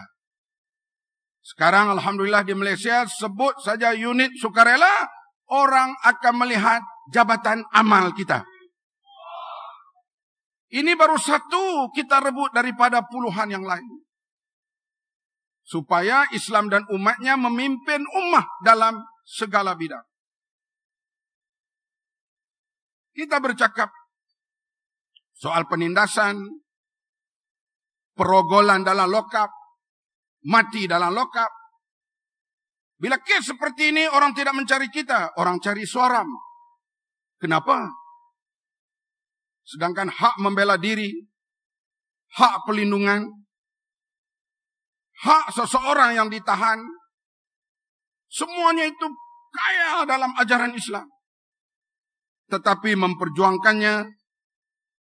Sekarang Alhamdulillah di Malaysia sebut saja unit sukarela. Orang akan melihat jabatan amal kita. Ini baru satu kita rebut daripada puluhan yang lain. Supaya Islam dan umatnya memimpin ummah dalam segala bidang kita bercakap soal penindasan, perogolan dalam lokap, mati dalam lokap. Bila kes seperti ini orang tidak mencari kita, orang cari suaram. Kenapa? Sedangkan hak membela diri, hak pelindungan, hak seseorang yang ditahan, semuanya itu kaya dalam ajaran Islam tetapi memperjuangkannya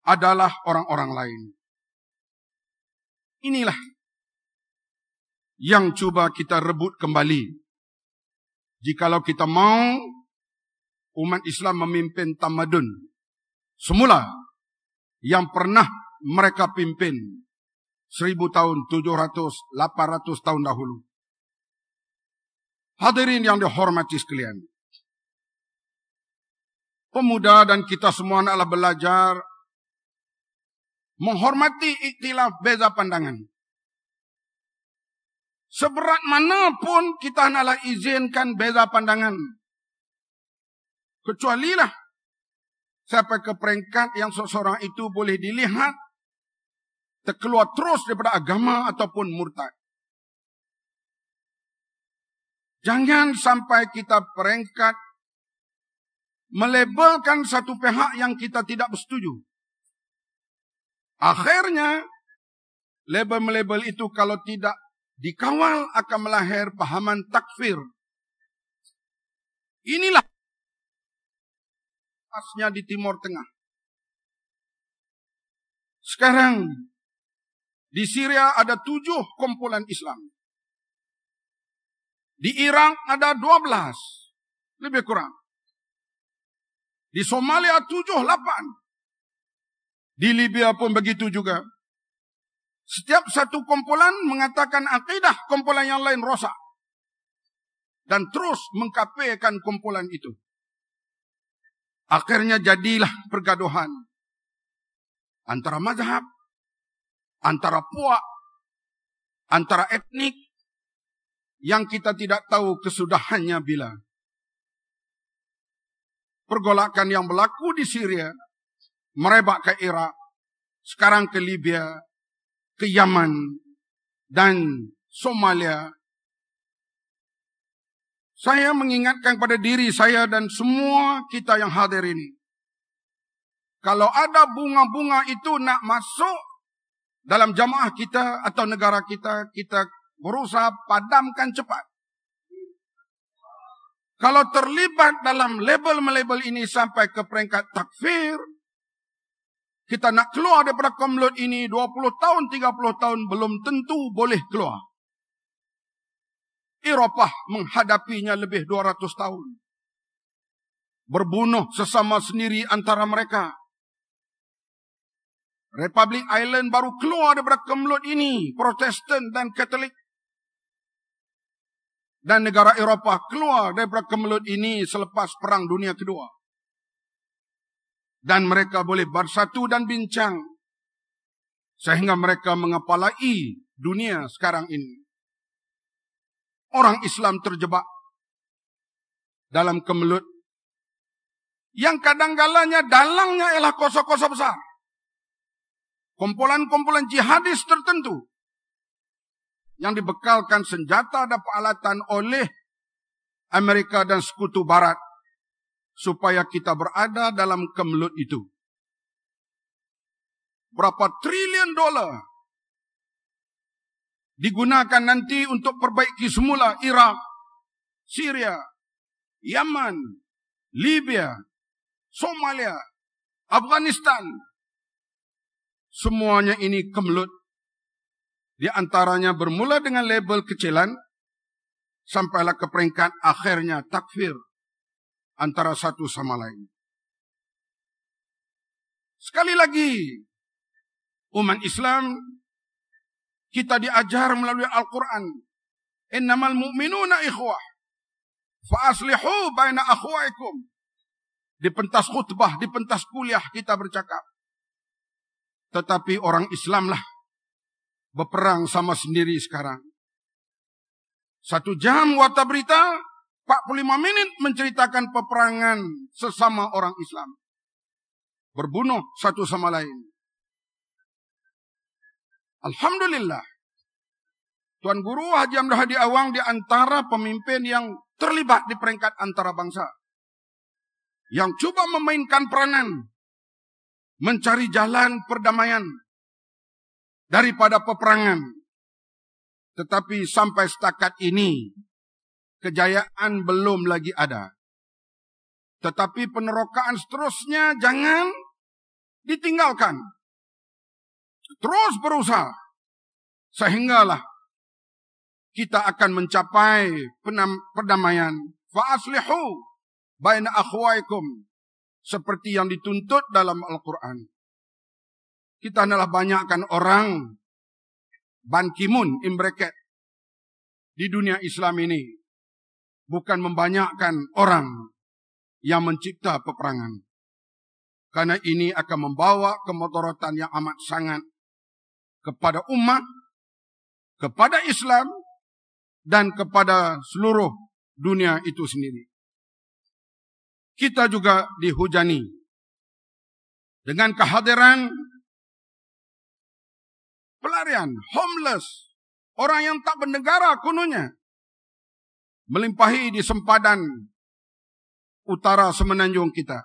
adalah orang-orang lain. Inilah yang cuba kita rebut kembali. Jikalau kita mau umat Islam memimpin tamadun semula yang pernah mereka pimpin seribu tahun, tujuh ratus, lapan ratus tahun dahulu. Hadirin yang dihormati sekalian, pemuda dan kita semua adalah belajar menghormati ikhtilaf beza pandangan. Seberat manapun kita hendaklah izinkan beza pandangan. Kecuali lah sampai ke peringkat yang seseorang itu boleh dilihat terkeluar terus daripada agama ataupun murtad. Jangan sampai kita peringkat Melebelkan satu pihak yang kita tidak bersetuju. Akhirnya, label melebel itu kalau tidak dikawal akan melahir pahaman takfir. Inilah asnya di Timur Tengah. Sekarang di Syria ada tujuh kumpulan Islam. Di Irak ada dua belas. Lebih kurang. Di Somalia tujuh lapan, Di Libya pun begitu juga. Setiap satu kumpulan mengatakan akidah kumpulan yang lain rosak. Dan terus mengkapekan kumpulan itu. Akhirnya jadilah pergaduhan. Antara mazhab. Antara puak. Antara etnik. Yang kita tidak tahu kesudahannya bila pergolakan yang berlaku di Syria merebak ke Irak, sekarang ke Libya, ke Yaman dan Somalia. Saya mengingatkan kepada diri saya dan semua kita yang hadir ini. Kalau ada bunga-bunga itu nak masuk dalam jamaah kita atau negara kita, kita berusaha padamkan cepat kalau terlibat dalam label-label ini sampai ke peringkat takfir, kita nak keluar daripada komlot ini 20 tahun, 30 tahun belum tentu boleh keluar. Eropah menghadapinya lebih 200 tahun. Berbunuh sesama sendiri antara mereka. Republik Island baru keluar daripada kemlut ini. Protestant dan Katolik dan negara Eropah keluar daripada kemelut ini selepas Perang Dunia Kedua. Dan mereka boleh bersatu dan bincang sehingga mereka mengepalai dunia sekarang ini. Orang Islam terjebak dalam kemelut yang kadang-galanya dalangnya ialah kosok kosok besar. Kumpulan-kumpulan jihadis tertentu yang dibekalkan senjata dan peralatan oleh Amerika dan sekutu barat supaya kita berada dalam kemelut itu. Berapa trilion dolar digunakan nanti untuk perbaiki semula Iraq, Syria, Yaman, Libya, Somalia, Afghanistan. Semuanya ini kemelut di antaranya bermula dengan label kecilan, sampailah ke peringkat akhirnya takfir antara satu sama lain. Sekali lagi, umat Islam, kita diajar melalui Al-Quran. Innamal mu'minuna ikhwah. Fa aslihu baina akhwaikum. Di pentas khutbah, di pentas kuliah kita bercakap. Tetapi orang Islamlah berperang sama sendiri sekarang. Satu jam warta berita, 45 minit menceritakan peperangan sesama orang Islam. Berbunuh satu sama lain. Alhamdulillah. Tuan Guru Haji Abdul Hadi Awang di antara pemimpin yang terlibat di peringkat antara bangsa. Yang cuba memainkan peranan. Mencari jalan perdamaian daripada peperangan. Tetapi sampai setakat ini, kejayaan belum lagi ada. Tetapi penerokaan seterusnya jangan ditinggalkan. Terus berusaha. Sehinggalah kita akan mencapai perdamaian. Fa'aslihu baina akhwaikum. Seperti yang dituntut dalam Al-Quran kita adalah banyakkan orang bankimun imbreket di dunia Islam ini bukan membanyakkan orang yang mencipta peperangan. Karena ini akan membawa kemotorotan yang amat sangat kepada umat, kepada Islam, dan kepada seluruh dunia itu sendiri. Kita juga dihujani dengan kehadiran pelarian, homeless, orang yang tak bernegara kononnya. Melimpahi di sempadan utara semenanjung kita.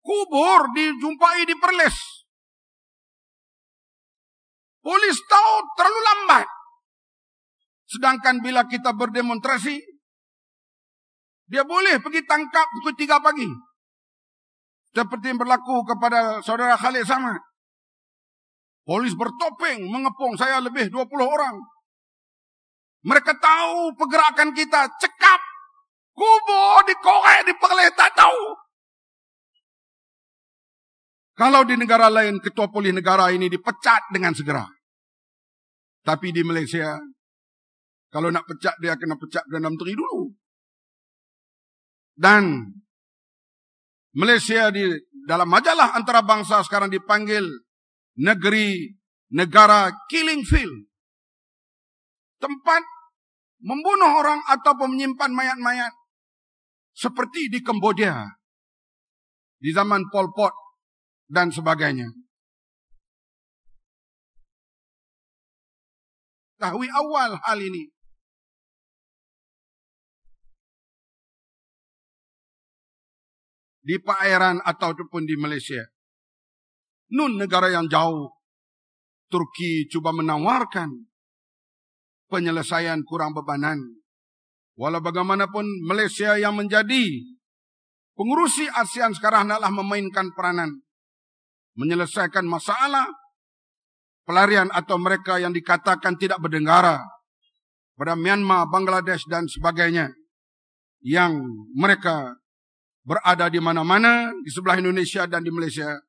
Kubur dijumpai di Perlis. Polis tahu terlalu lambat. Sedangkan bila kita berdemonstrasi, dia boleh pergi tangkap pukul 3 pagi. Seperti berlaku kepada saudara Khalid Samad. Polis bertopeng mengepung saya lebih 20 orang. Mereka tahu pergerakan kita. Cekap. Kubur di Korea, di Perlis. tahu. Kalau di negara lain, ketua polis negara ini dipecat dengan segera. Tapi di Malaysia, kalau nak pecat dia kena pecat Perdana teri dulu. Dan Malaysia di dalam majalah antarabangsa sekarang dipanggil negeri negara killing field. Tempat membunuh orang atau menyimpan mayat-mayat. Seperti di Kemboja. Di zaman Pol Pot dan sebagainya. Tahui awal hal ini. Di perairan ataupun di Malaysia. Nun negara yang jauh. Turki cuba menawarkan penyelesaian kurang bebanan. Walau bagaimanapun Malaysia yang menjadi pengurusi ASEAN sekarang adalah memainkan peranan. Menyelesaikan masalah pelarian atau mereka yang dikatakan tidak berdengara pada Myanmar, Bangladesh dan sebagainya yang mereka berada di mana-mana di sebelah Indonesia dan di Malaysia.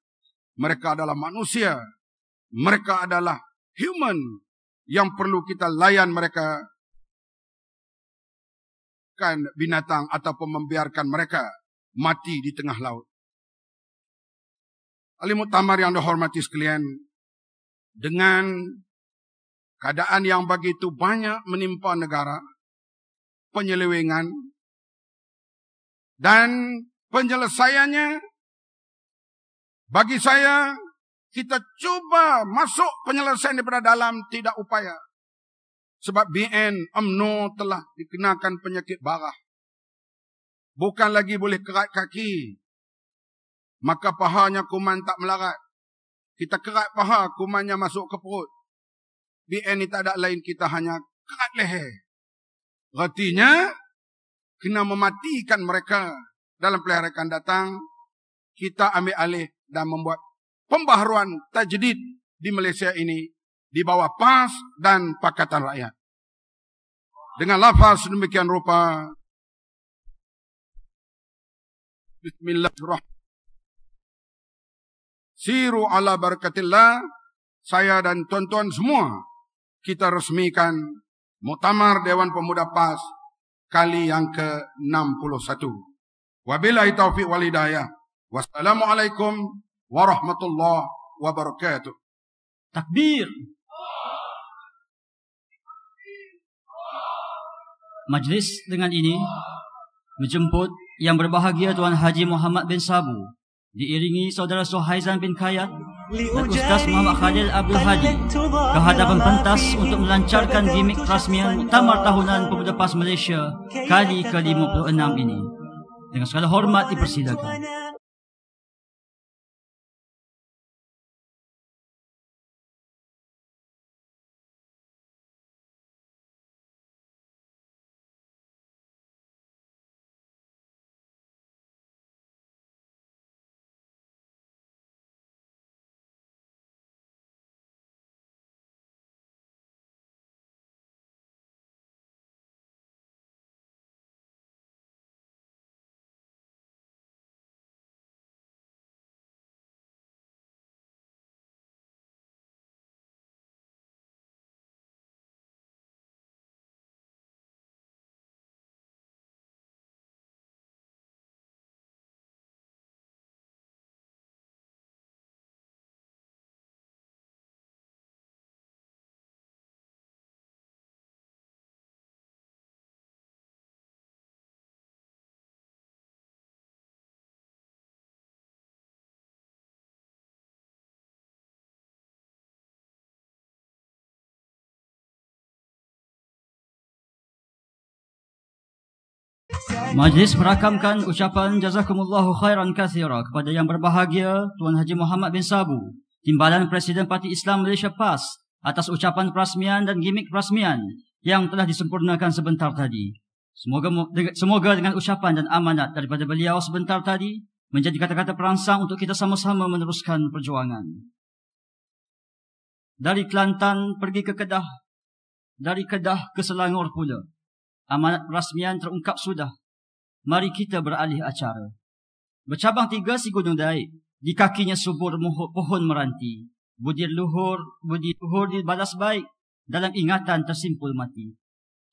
Mereka adalah manusia. Mereka adalah human yang perlu kita layan mereka. Kan binatang ataupun membiarkan mereka mati di tengah laut. Ali Muqtamar yang dihormati sekalian. Dengan keadaan yang begitu banyak menimpa negara. Penyelewengan. Dan penyelesaiannya bagi saya, kita cuba masuk penyelesaian daripada dalam tidak upaya. Sebab BN, UMNO telah dikenakan penyakit barah. Bukan lagi boleh kerat kaki. Maka pahanya kuman tak melarat. Kita kerat paha, kumannya masuk ke perut. BN ni tak ada lain, kita hanya kerat leher. Artinya, kena mematikan mereka dalam peliharaan datang. Kita ambil alih dan membuat pembaharuan tajdid di Malaysia ini di bawah PAS dan Pakatan Rakyat. Dengan lafaz demikian rupa Bismillahirrahmanirrahim. Siru ala barakatillah saya dan tuan-tuan semua kita resmikan Muktamar Dewan Pemuda PAS kali yang ke-61. Wabillahi taufiq wal hidayah. Wassalamualaikum warahmatullahi wabarakatuh. Takbir. Majlis dengan ini menjemput yang berbahagia Tuan Haji Muhammad bin Sabu diiringi saudara Sohaizan bin Kayat dan Ustaz Muhammad Khalil Abdul Hadi ke hadapan pentas untuk melancarkan gimmick rasmian Tamar Tahunan Pemuda PAS Malaysia kali ke-56 ini. Dengan segala hormat dipersilakan. Majlis merakamkan ucapan jazakumullahu khairan kathira kepada yang berbahagia Tuan Haji Muhammad bin Sabu, Timbalan Presiden Parti Islam Malaysia PAS atas ucapan perasmian dan gimmick perasmian yang telah disempurnakan sebentar tadi. Semoga, semoga dengan ucapan dan amanat daripada beliau sebentar tadi menjadi kata-kata perangsang untuk kita sama-sama meneruskan perjuangan. Dari Kelantan pergi ke Kedah, dari Kedah ke Selangor pula. Amanat perasmian terungkap sudah mari kita beralih acara. Bercabang tiga si gunung daik, di kakinya subur pohon meranti. Budir luhur, budir luhur dibalas baik, dalam ingatan tersimpul mati.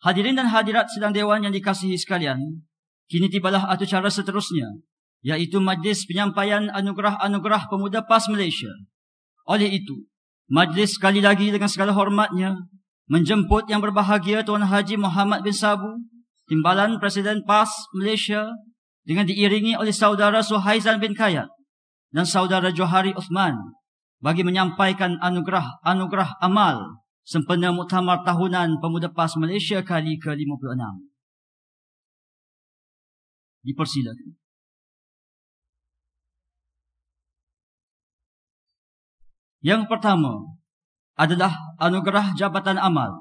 Hadirin dan hadirat sidang dewan yang dikasihi sekalian, kini tibalah atu cara seterusnya, iaitu Majlis Penyampaian Anugerah-Anugerah Pemuda PAS Malaysia. Oleh itu, Majlis sekali lagi dengan segala hormatnya, menjemput yang berbahagia Tuan Haji Muhammad bin Sabu, timbalan Presiden PAS Malaysia dengan diiringi oleh saudara Suhaizan bin Kayat dan saudara Johari Uthman bagi menyampaikan anugerah-anugerah amal sempena Muktamar Tahunan Pemuda PAS Malaysia kali ke-56. Dipersilakan. Yang pertama adalah anugerah Jabatan Amal.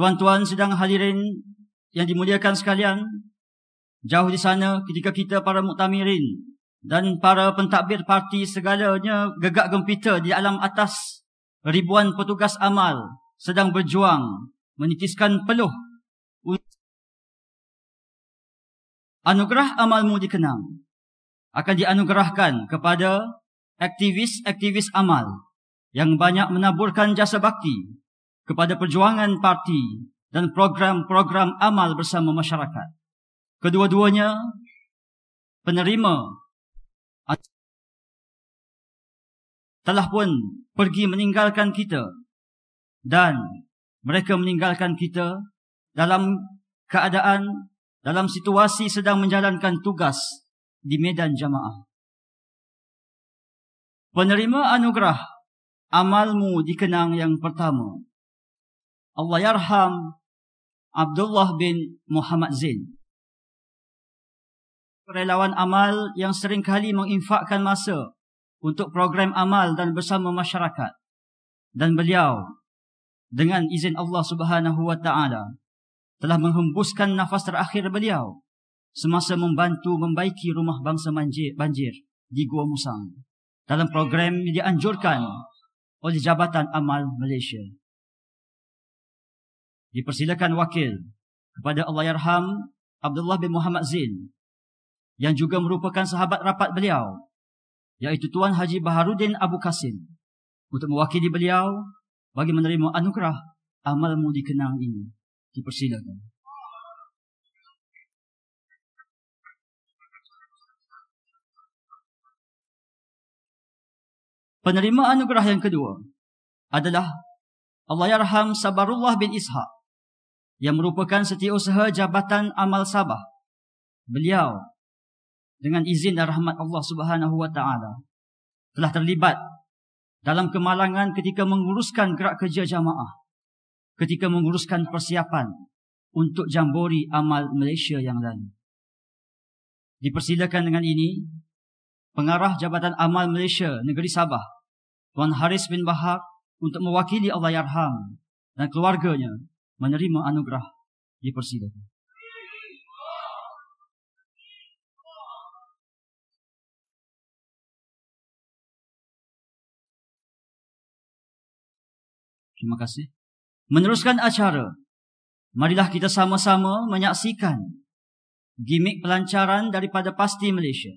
Tuan-tuan sedang hadirin yang dimuliakan sekalian, jauh di sana ketika kita para muktamirin dan para pentadbir parti segalanya gegak gempita di alam atas ribuan petugas amal sedang berjuang menitiskan peluh Anugerah amalmu dikenang akan dianugerahkan kepada aktivis-aktivis amal yang banyak menaburkan jasa bakti kepada perjuangan parti dan program-program amal bersama masyarakat. Kedua-duanya penerima telah pun pergi meninggalkan kita dan mereka meninggalkan kita dalam keadaan dalam situasi sedang menjalankan tugas di medan jamaah. Penerima anugerah amalmu dikenang yang pertama. Allah yarham Abdullah bin Muhammad Zain. Relawan amal yang sering kali menginfakkan masa untuk program amal dan bersama masyarakat. Dan beliau dengan izin Allah Subhanahu wa taala telah menghembuskan nafas terakhir beliau semasa membantu membaiki rumah bangsa manjir, banjir di Gua Musang dalam program yang dianjurkan oleh Jabatan Amal Malaysia dipersilakan wakil kepada Allahyarham Abdullah bin Muhammad Zin, yang juga merupakan sahabat rapat beliau yaitu Tuan Haji Baharudin Abu Kasim untuk mewakili beliau bagi menerima anugerah amalmu dikenang ini dipersilakan Penerima anugerah yang kedua adalah Allahyarham Sabarullah bin Ishaq yang merupakan setiausaha Jabatan Amal Sabah. Beliau dengan izin dan rahmat Allah Subhanahu wa taala telah terlibat dalam kemalangan ketika menguruskan gerak kerja jamaah, ketika menguruskan persiapan untuk jambori amal Malaysia yang lalu. Dipersilakan dengan ini, pengarah Jabatan Amal Malaysia Negeri Sabah, Tuan Haris bin Bahak, untuk mewakili Allah Yarham dan keluarganya menerima anugerah di persidangan. Terima kasih. Meneruskan acara, marilah kita sama-sama menyaksikan gimmick pelancaran daripada Pasti Malaysia.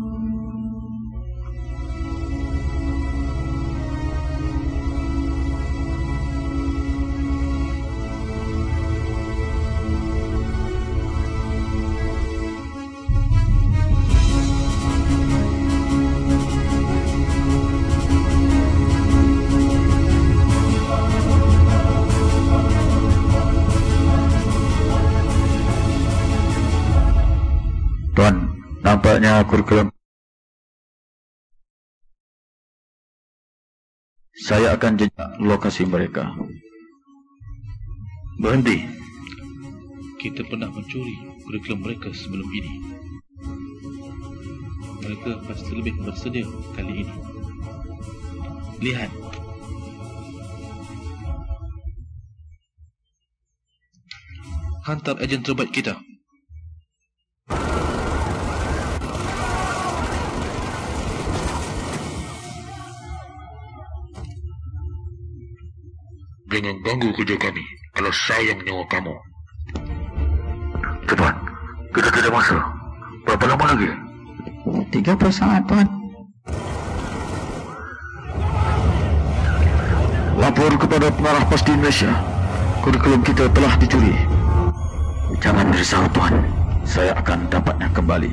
nampaknya kurikulum Saya akan jejak lokasi mereka Berhenti Kita pernah mencuri kurikulum mereka sebelum ini Mereka pasti lebih bersedia kali ini Lihat Hantar ejen terbaik kita mengganggu kerja kami. Kalau sayang nyawa kamu. Cepat. Kita tidak masa. Berapa lama lagi? 30 saat, Tuan. Lapor kepada pengarah pos di Malaysia. Kurikulum kita telah dicuri. Jangan risau, Tuan. Saya akan dapatnya kembali.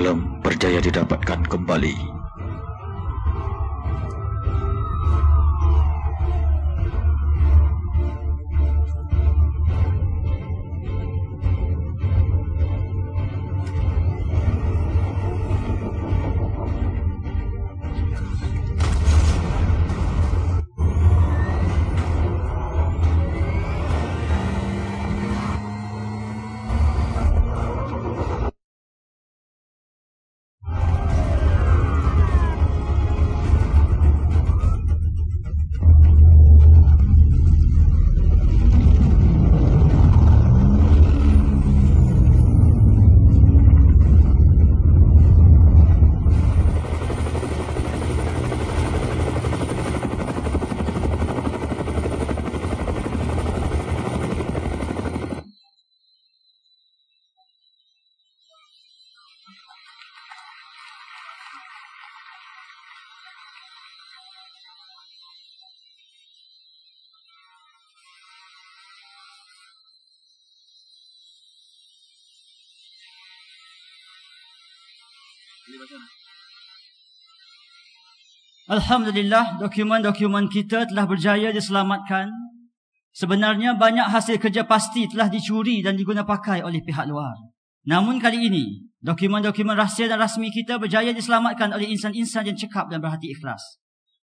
Kelem berjaya didapatkan kembali Alhamdulillah, dokumen-dokumen kita telah berjaya diselamatkan. Sebenarnya banyak hasil kerja pasti telah dicuri dan diguna pakai oleh pihak luar. Namun kali ini, dokumen-dokumen rahsia dan rasmi kita berjaya diselamatkan oleh insan-insan yang cekap dan berhati ikhlas.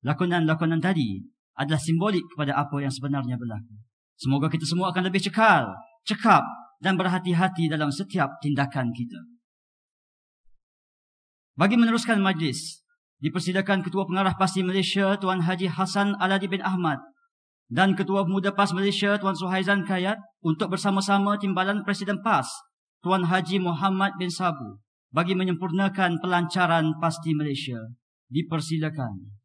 Lakonan-lakonan tadi adalah simbolik kepada apa yang sebenarnya berlaku. Semoga kita semua akan lebih cekal, cekap dan berhati-hati dalam setiap tindakan kita. Bagi meneruskan majlis, dipersilakan Ketua Pengarah Pasti Malaysia Tuan Haji Hassan Aladi bin Ahmad dan Ketua Muda PAS Malaysia Tuan Suhaizan Kayat untuk bersama-sama Timbalan Presiden PAS Tuan Haji Muhammad bin Sabu bagi menyempurnakan pelancaran Pasti Malaysia. Dipersilakan.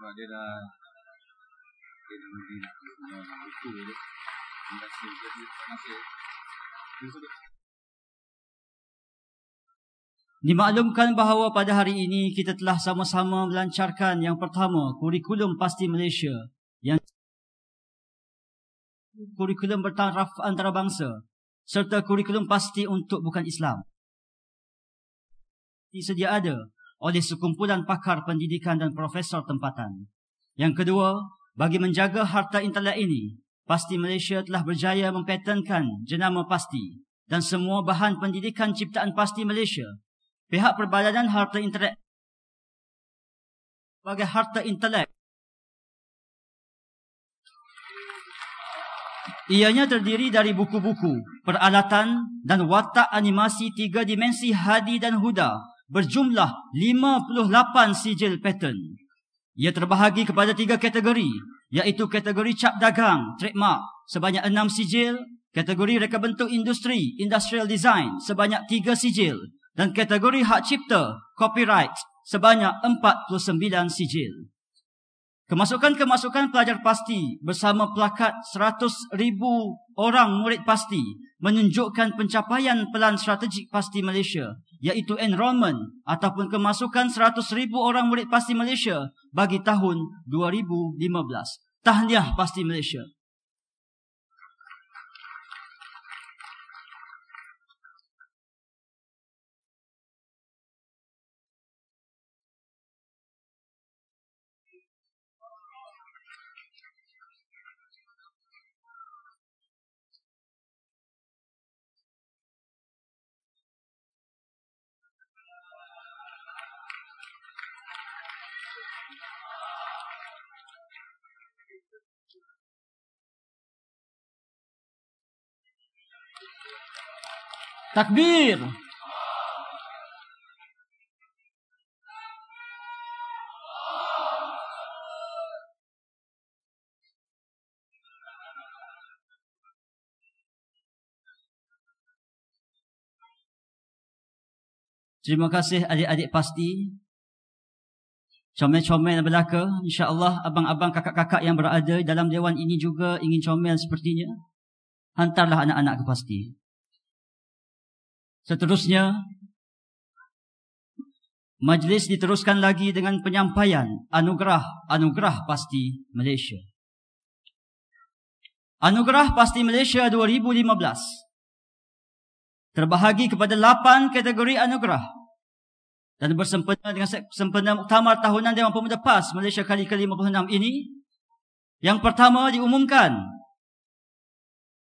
Sebab dia dah Dia dah mungkin nak duduk dengan orang itu Dia dah sini Dia dah Dimaklumkan bahawa pada hari ini kita telah sama-sama melancarkan yang pertama kurikulum pasti Malaysia yang kurikulum bertaraf antarabangsa serta kurikulum pasti untuk bukan Islam. Di sedia ada oleh sekumpulan pakar pendidikan dan profesor tempatan. Yang kedua, bagi menjaga harta intelek ini, pasti Malaysia telah berjaya mempatenkan jenama pasti dan semua bahan pendidikan ciptaan pasti Malaysia. Pihak perbadanan harta intelek sebagai harta intelek Ianya terdiri dari buku-buku, peralatan dan watak animasi tiga dimensi Hadi dan Huda berjumlah 58 sijil patent. Ia terbahagi kepada tiga kategori, iaitu kategori cap dagang, trademark, sebanyak enam sijil, kategori reka bentuk industri, industrial design, sebanyak tiga sijil, dan kategori hak cipta, copyright, sebanyak 49 sijil. Kemasukan-kemasukan pelajar pasti bersama pelakat 100,000 orang murid pasti menunjukkan pencapaian pelan strategik pasti Malaysia iaitu enrollment ataupun kemasukan 100,000 orang murid pasti Malaysia bagi tahun 2015. Tahniah pasti Malaysia. Takbir. Terima kasih adik-adik pasti. Comel-comel yang berlaka. InsyaAllah abang-abang kakak-kakak yang berada dalam dewan ini juga ingin comel sepertinya. Hantarlah anak-anak ke Pasti. Seterusnya, majlis diteruskan lagi dengan penyampaian anugerah-anugerah pasti Malaysia. Anugerah Pasti Malaysia 2015 terbahagi kepada 8 kategori anugerah dan bersempena dengan sempena utama tahunan Dewan Pemuda PAS Malaysia kali ke-56 ini yang pertama diumumkan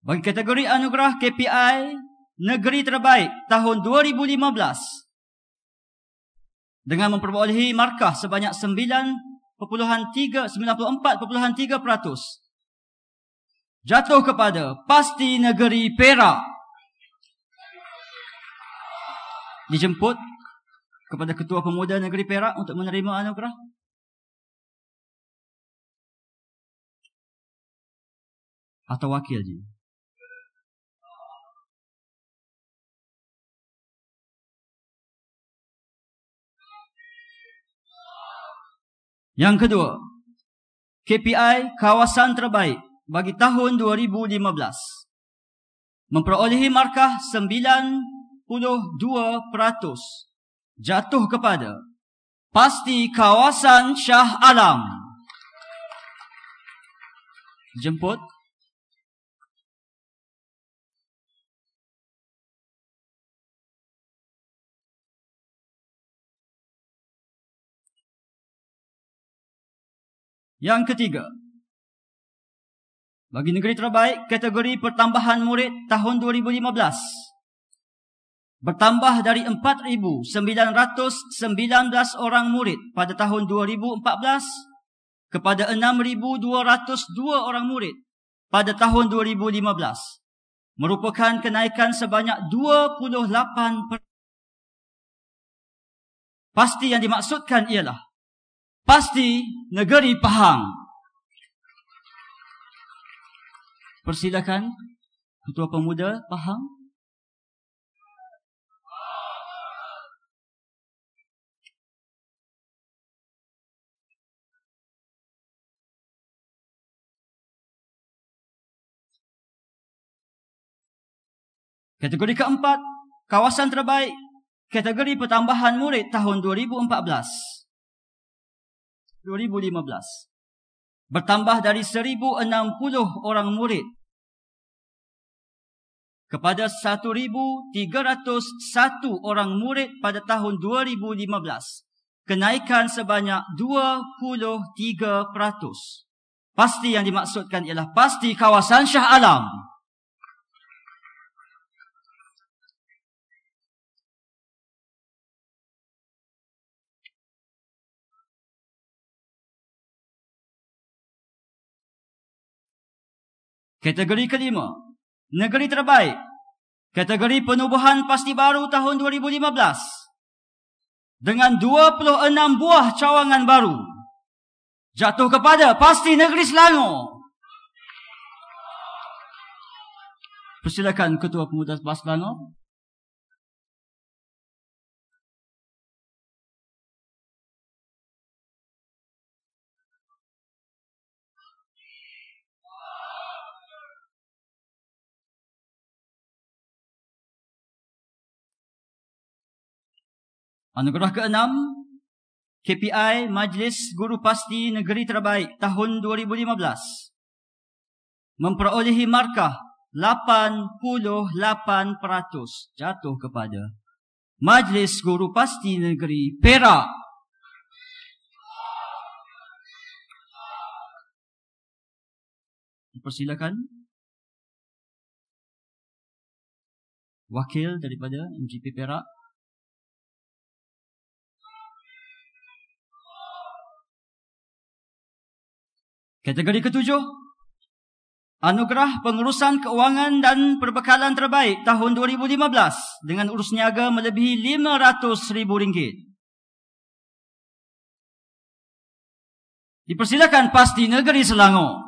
bagi kategori anugerah KPI negeri terbaik tahun 2015 dengan memperolehi markah sebanyak 9.3 jatuh kepada pasti negeri Perak dijemput kepada ketua pemuda negeri Perak untuk menerima anugerah atau wakilnya Yang kedua, KPI kawasan terbaik bagi tahun 2015 memperolehi markah 92% jatuh kepada pasti kawasan Shah Alam. Jemput Yang ketiga, bagi negeri terbaik kategori pertambahan murid tahun 2015 bertambah dari 4919 orang murid pada tahun 2014 kepada 6202 orang murid pada tahun 2015 merupakan kenaikan sebanyak 28 per- Pasti yang dimaksudkan ialah pasti negeri Pahang. Persilakan Ketua Pemuda Pahang. Kategori keempat, kawasan terbaik, kategori pertambahan murid tahun 2014. 2015 bertambah dari 1060 orang murid kepada 1301 orang murid pada tahun 2015 kenaikan sebanyak 23% pasti yang dimaksudkan ialah pasti kawasan syah Alam Kategori kelima, negeri terbaik. Kategori penubuhan pasti baru tahun 2015. Dengan 26 buah cawangan baru. Jatuh kepada pasti negeri Selangor. Persilakan Ketua Pemuda Pas Selangor. Anugerah keenam, KPI Majlis Guru Pasti Negeri Terbaik tahun 2015 memperolehi markah 88% jatuh kepada Majlis Guru Pasti Negeri Perak. Dipersilakan wakil daripada MGP Perak Kategori ketujuh, Anugerah Pengurusan Keuangan dan Perbekalan Terbaik tahun 2015 dengan urus niaga melebihi rm ringgit. Dipersilakan pasti negeri Selangor.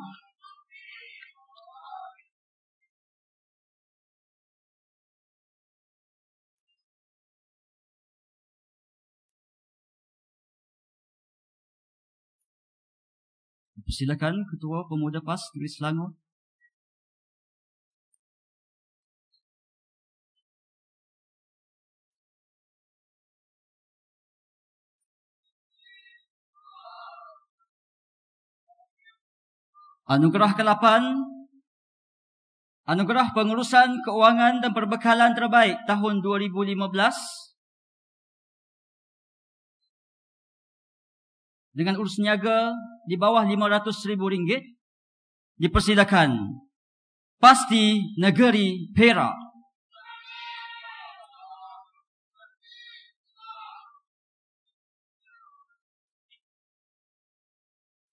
Silakan Ketua Pemuda PAS Negeri Selangor. Anugerah ke-8 Anugerah Pengurusan Keuangan dan Perbekalan Terbaik tahun 2015 dengan urus niaga di bawah 500 ribu ringgit dipersilakan pasti negeri Perak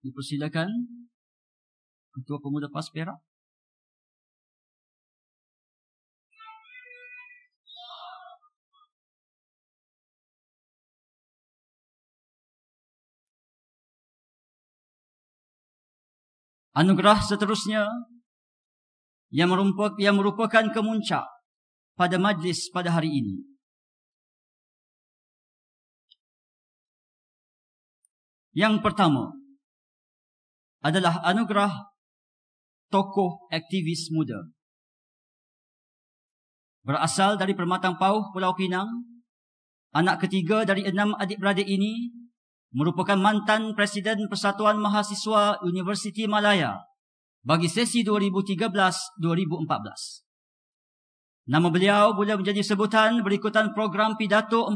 dipersilakan ketua pemuda PAS Perak Anugerah seterusnya yang merupakan, kemuncak pada majlis pada hari ini. Yang pertama adalah anugerah tokoh aktivis muda. Berasal dari Permatang Pauh, Pulau Pinang, anak ketiga dari enam adik-beradik ini merupakan mantan Presiden Persatuan Mahasiswa Universiti Malaya bagi sesi 2013-2014. Nama beliau boleh menjadi sebutan berikutan program pidato 4.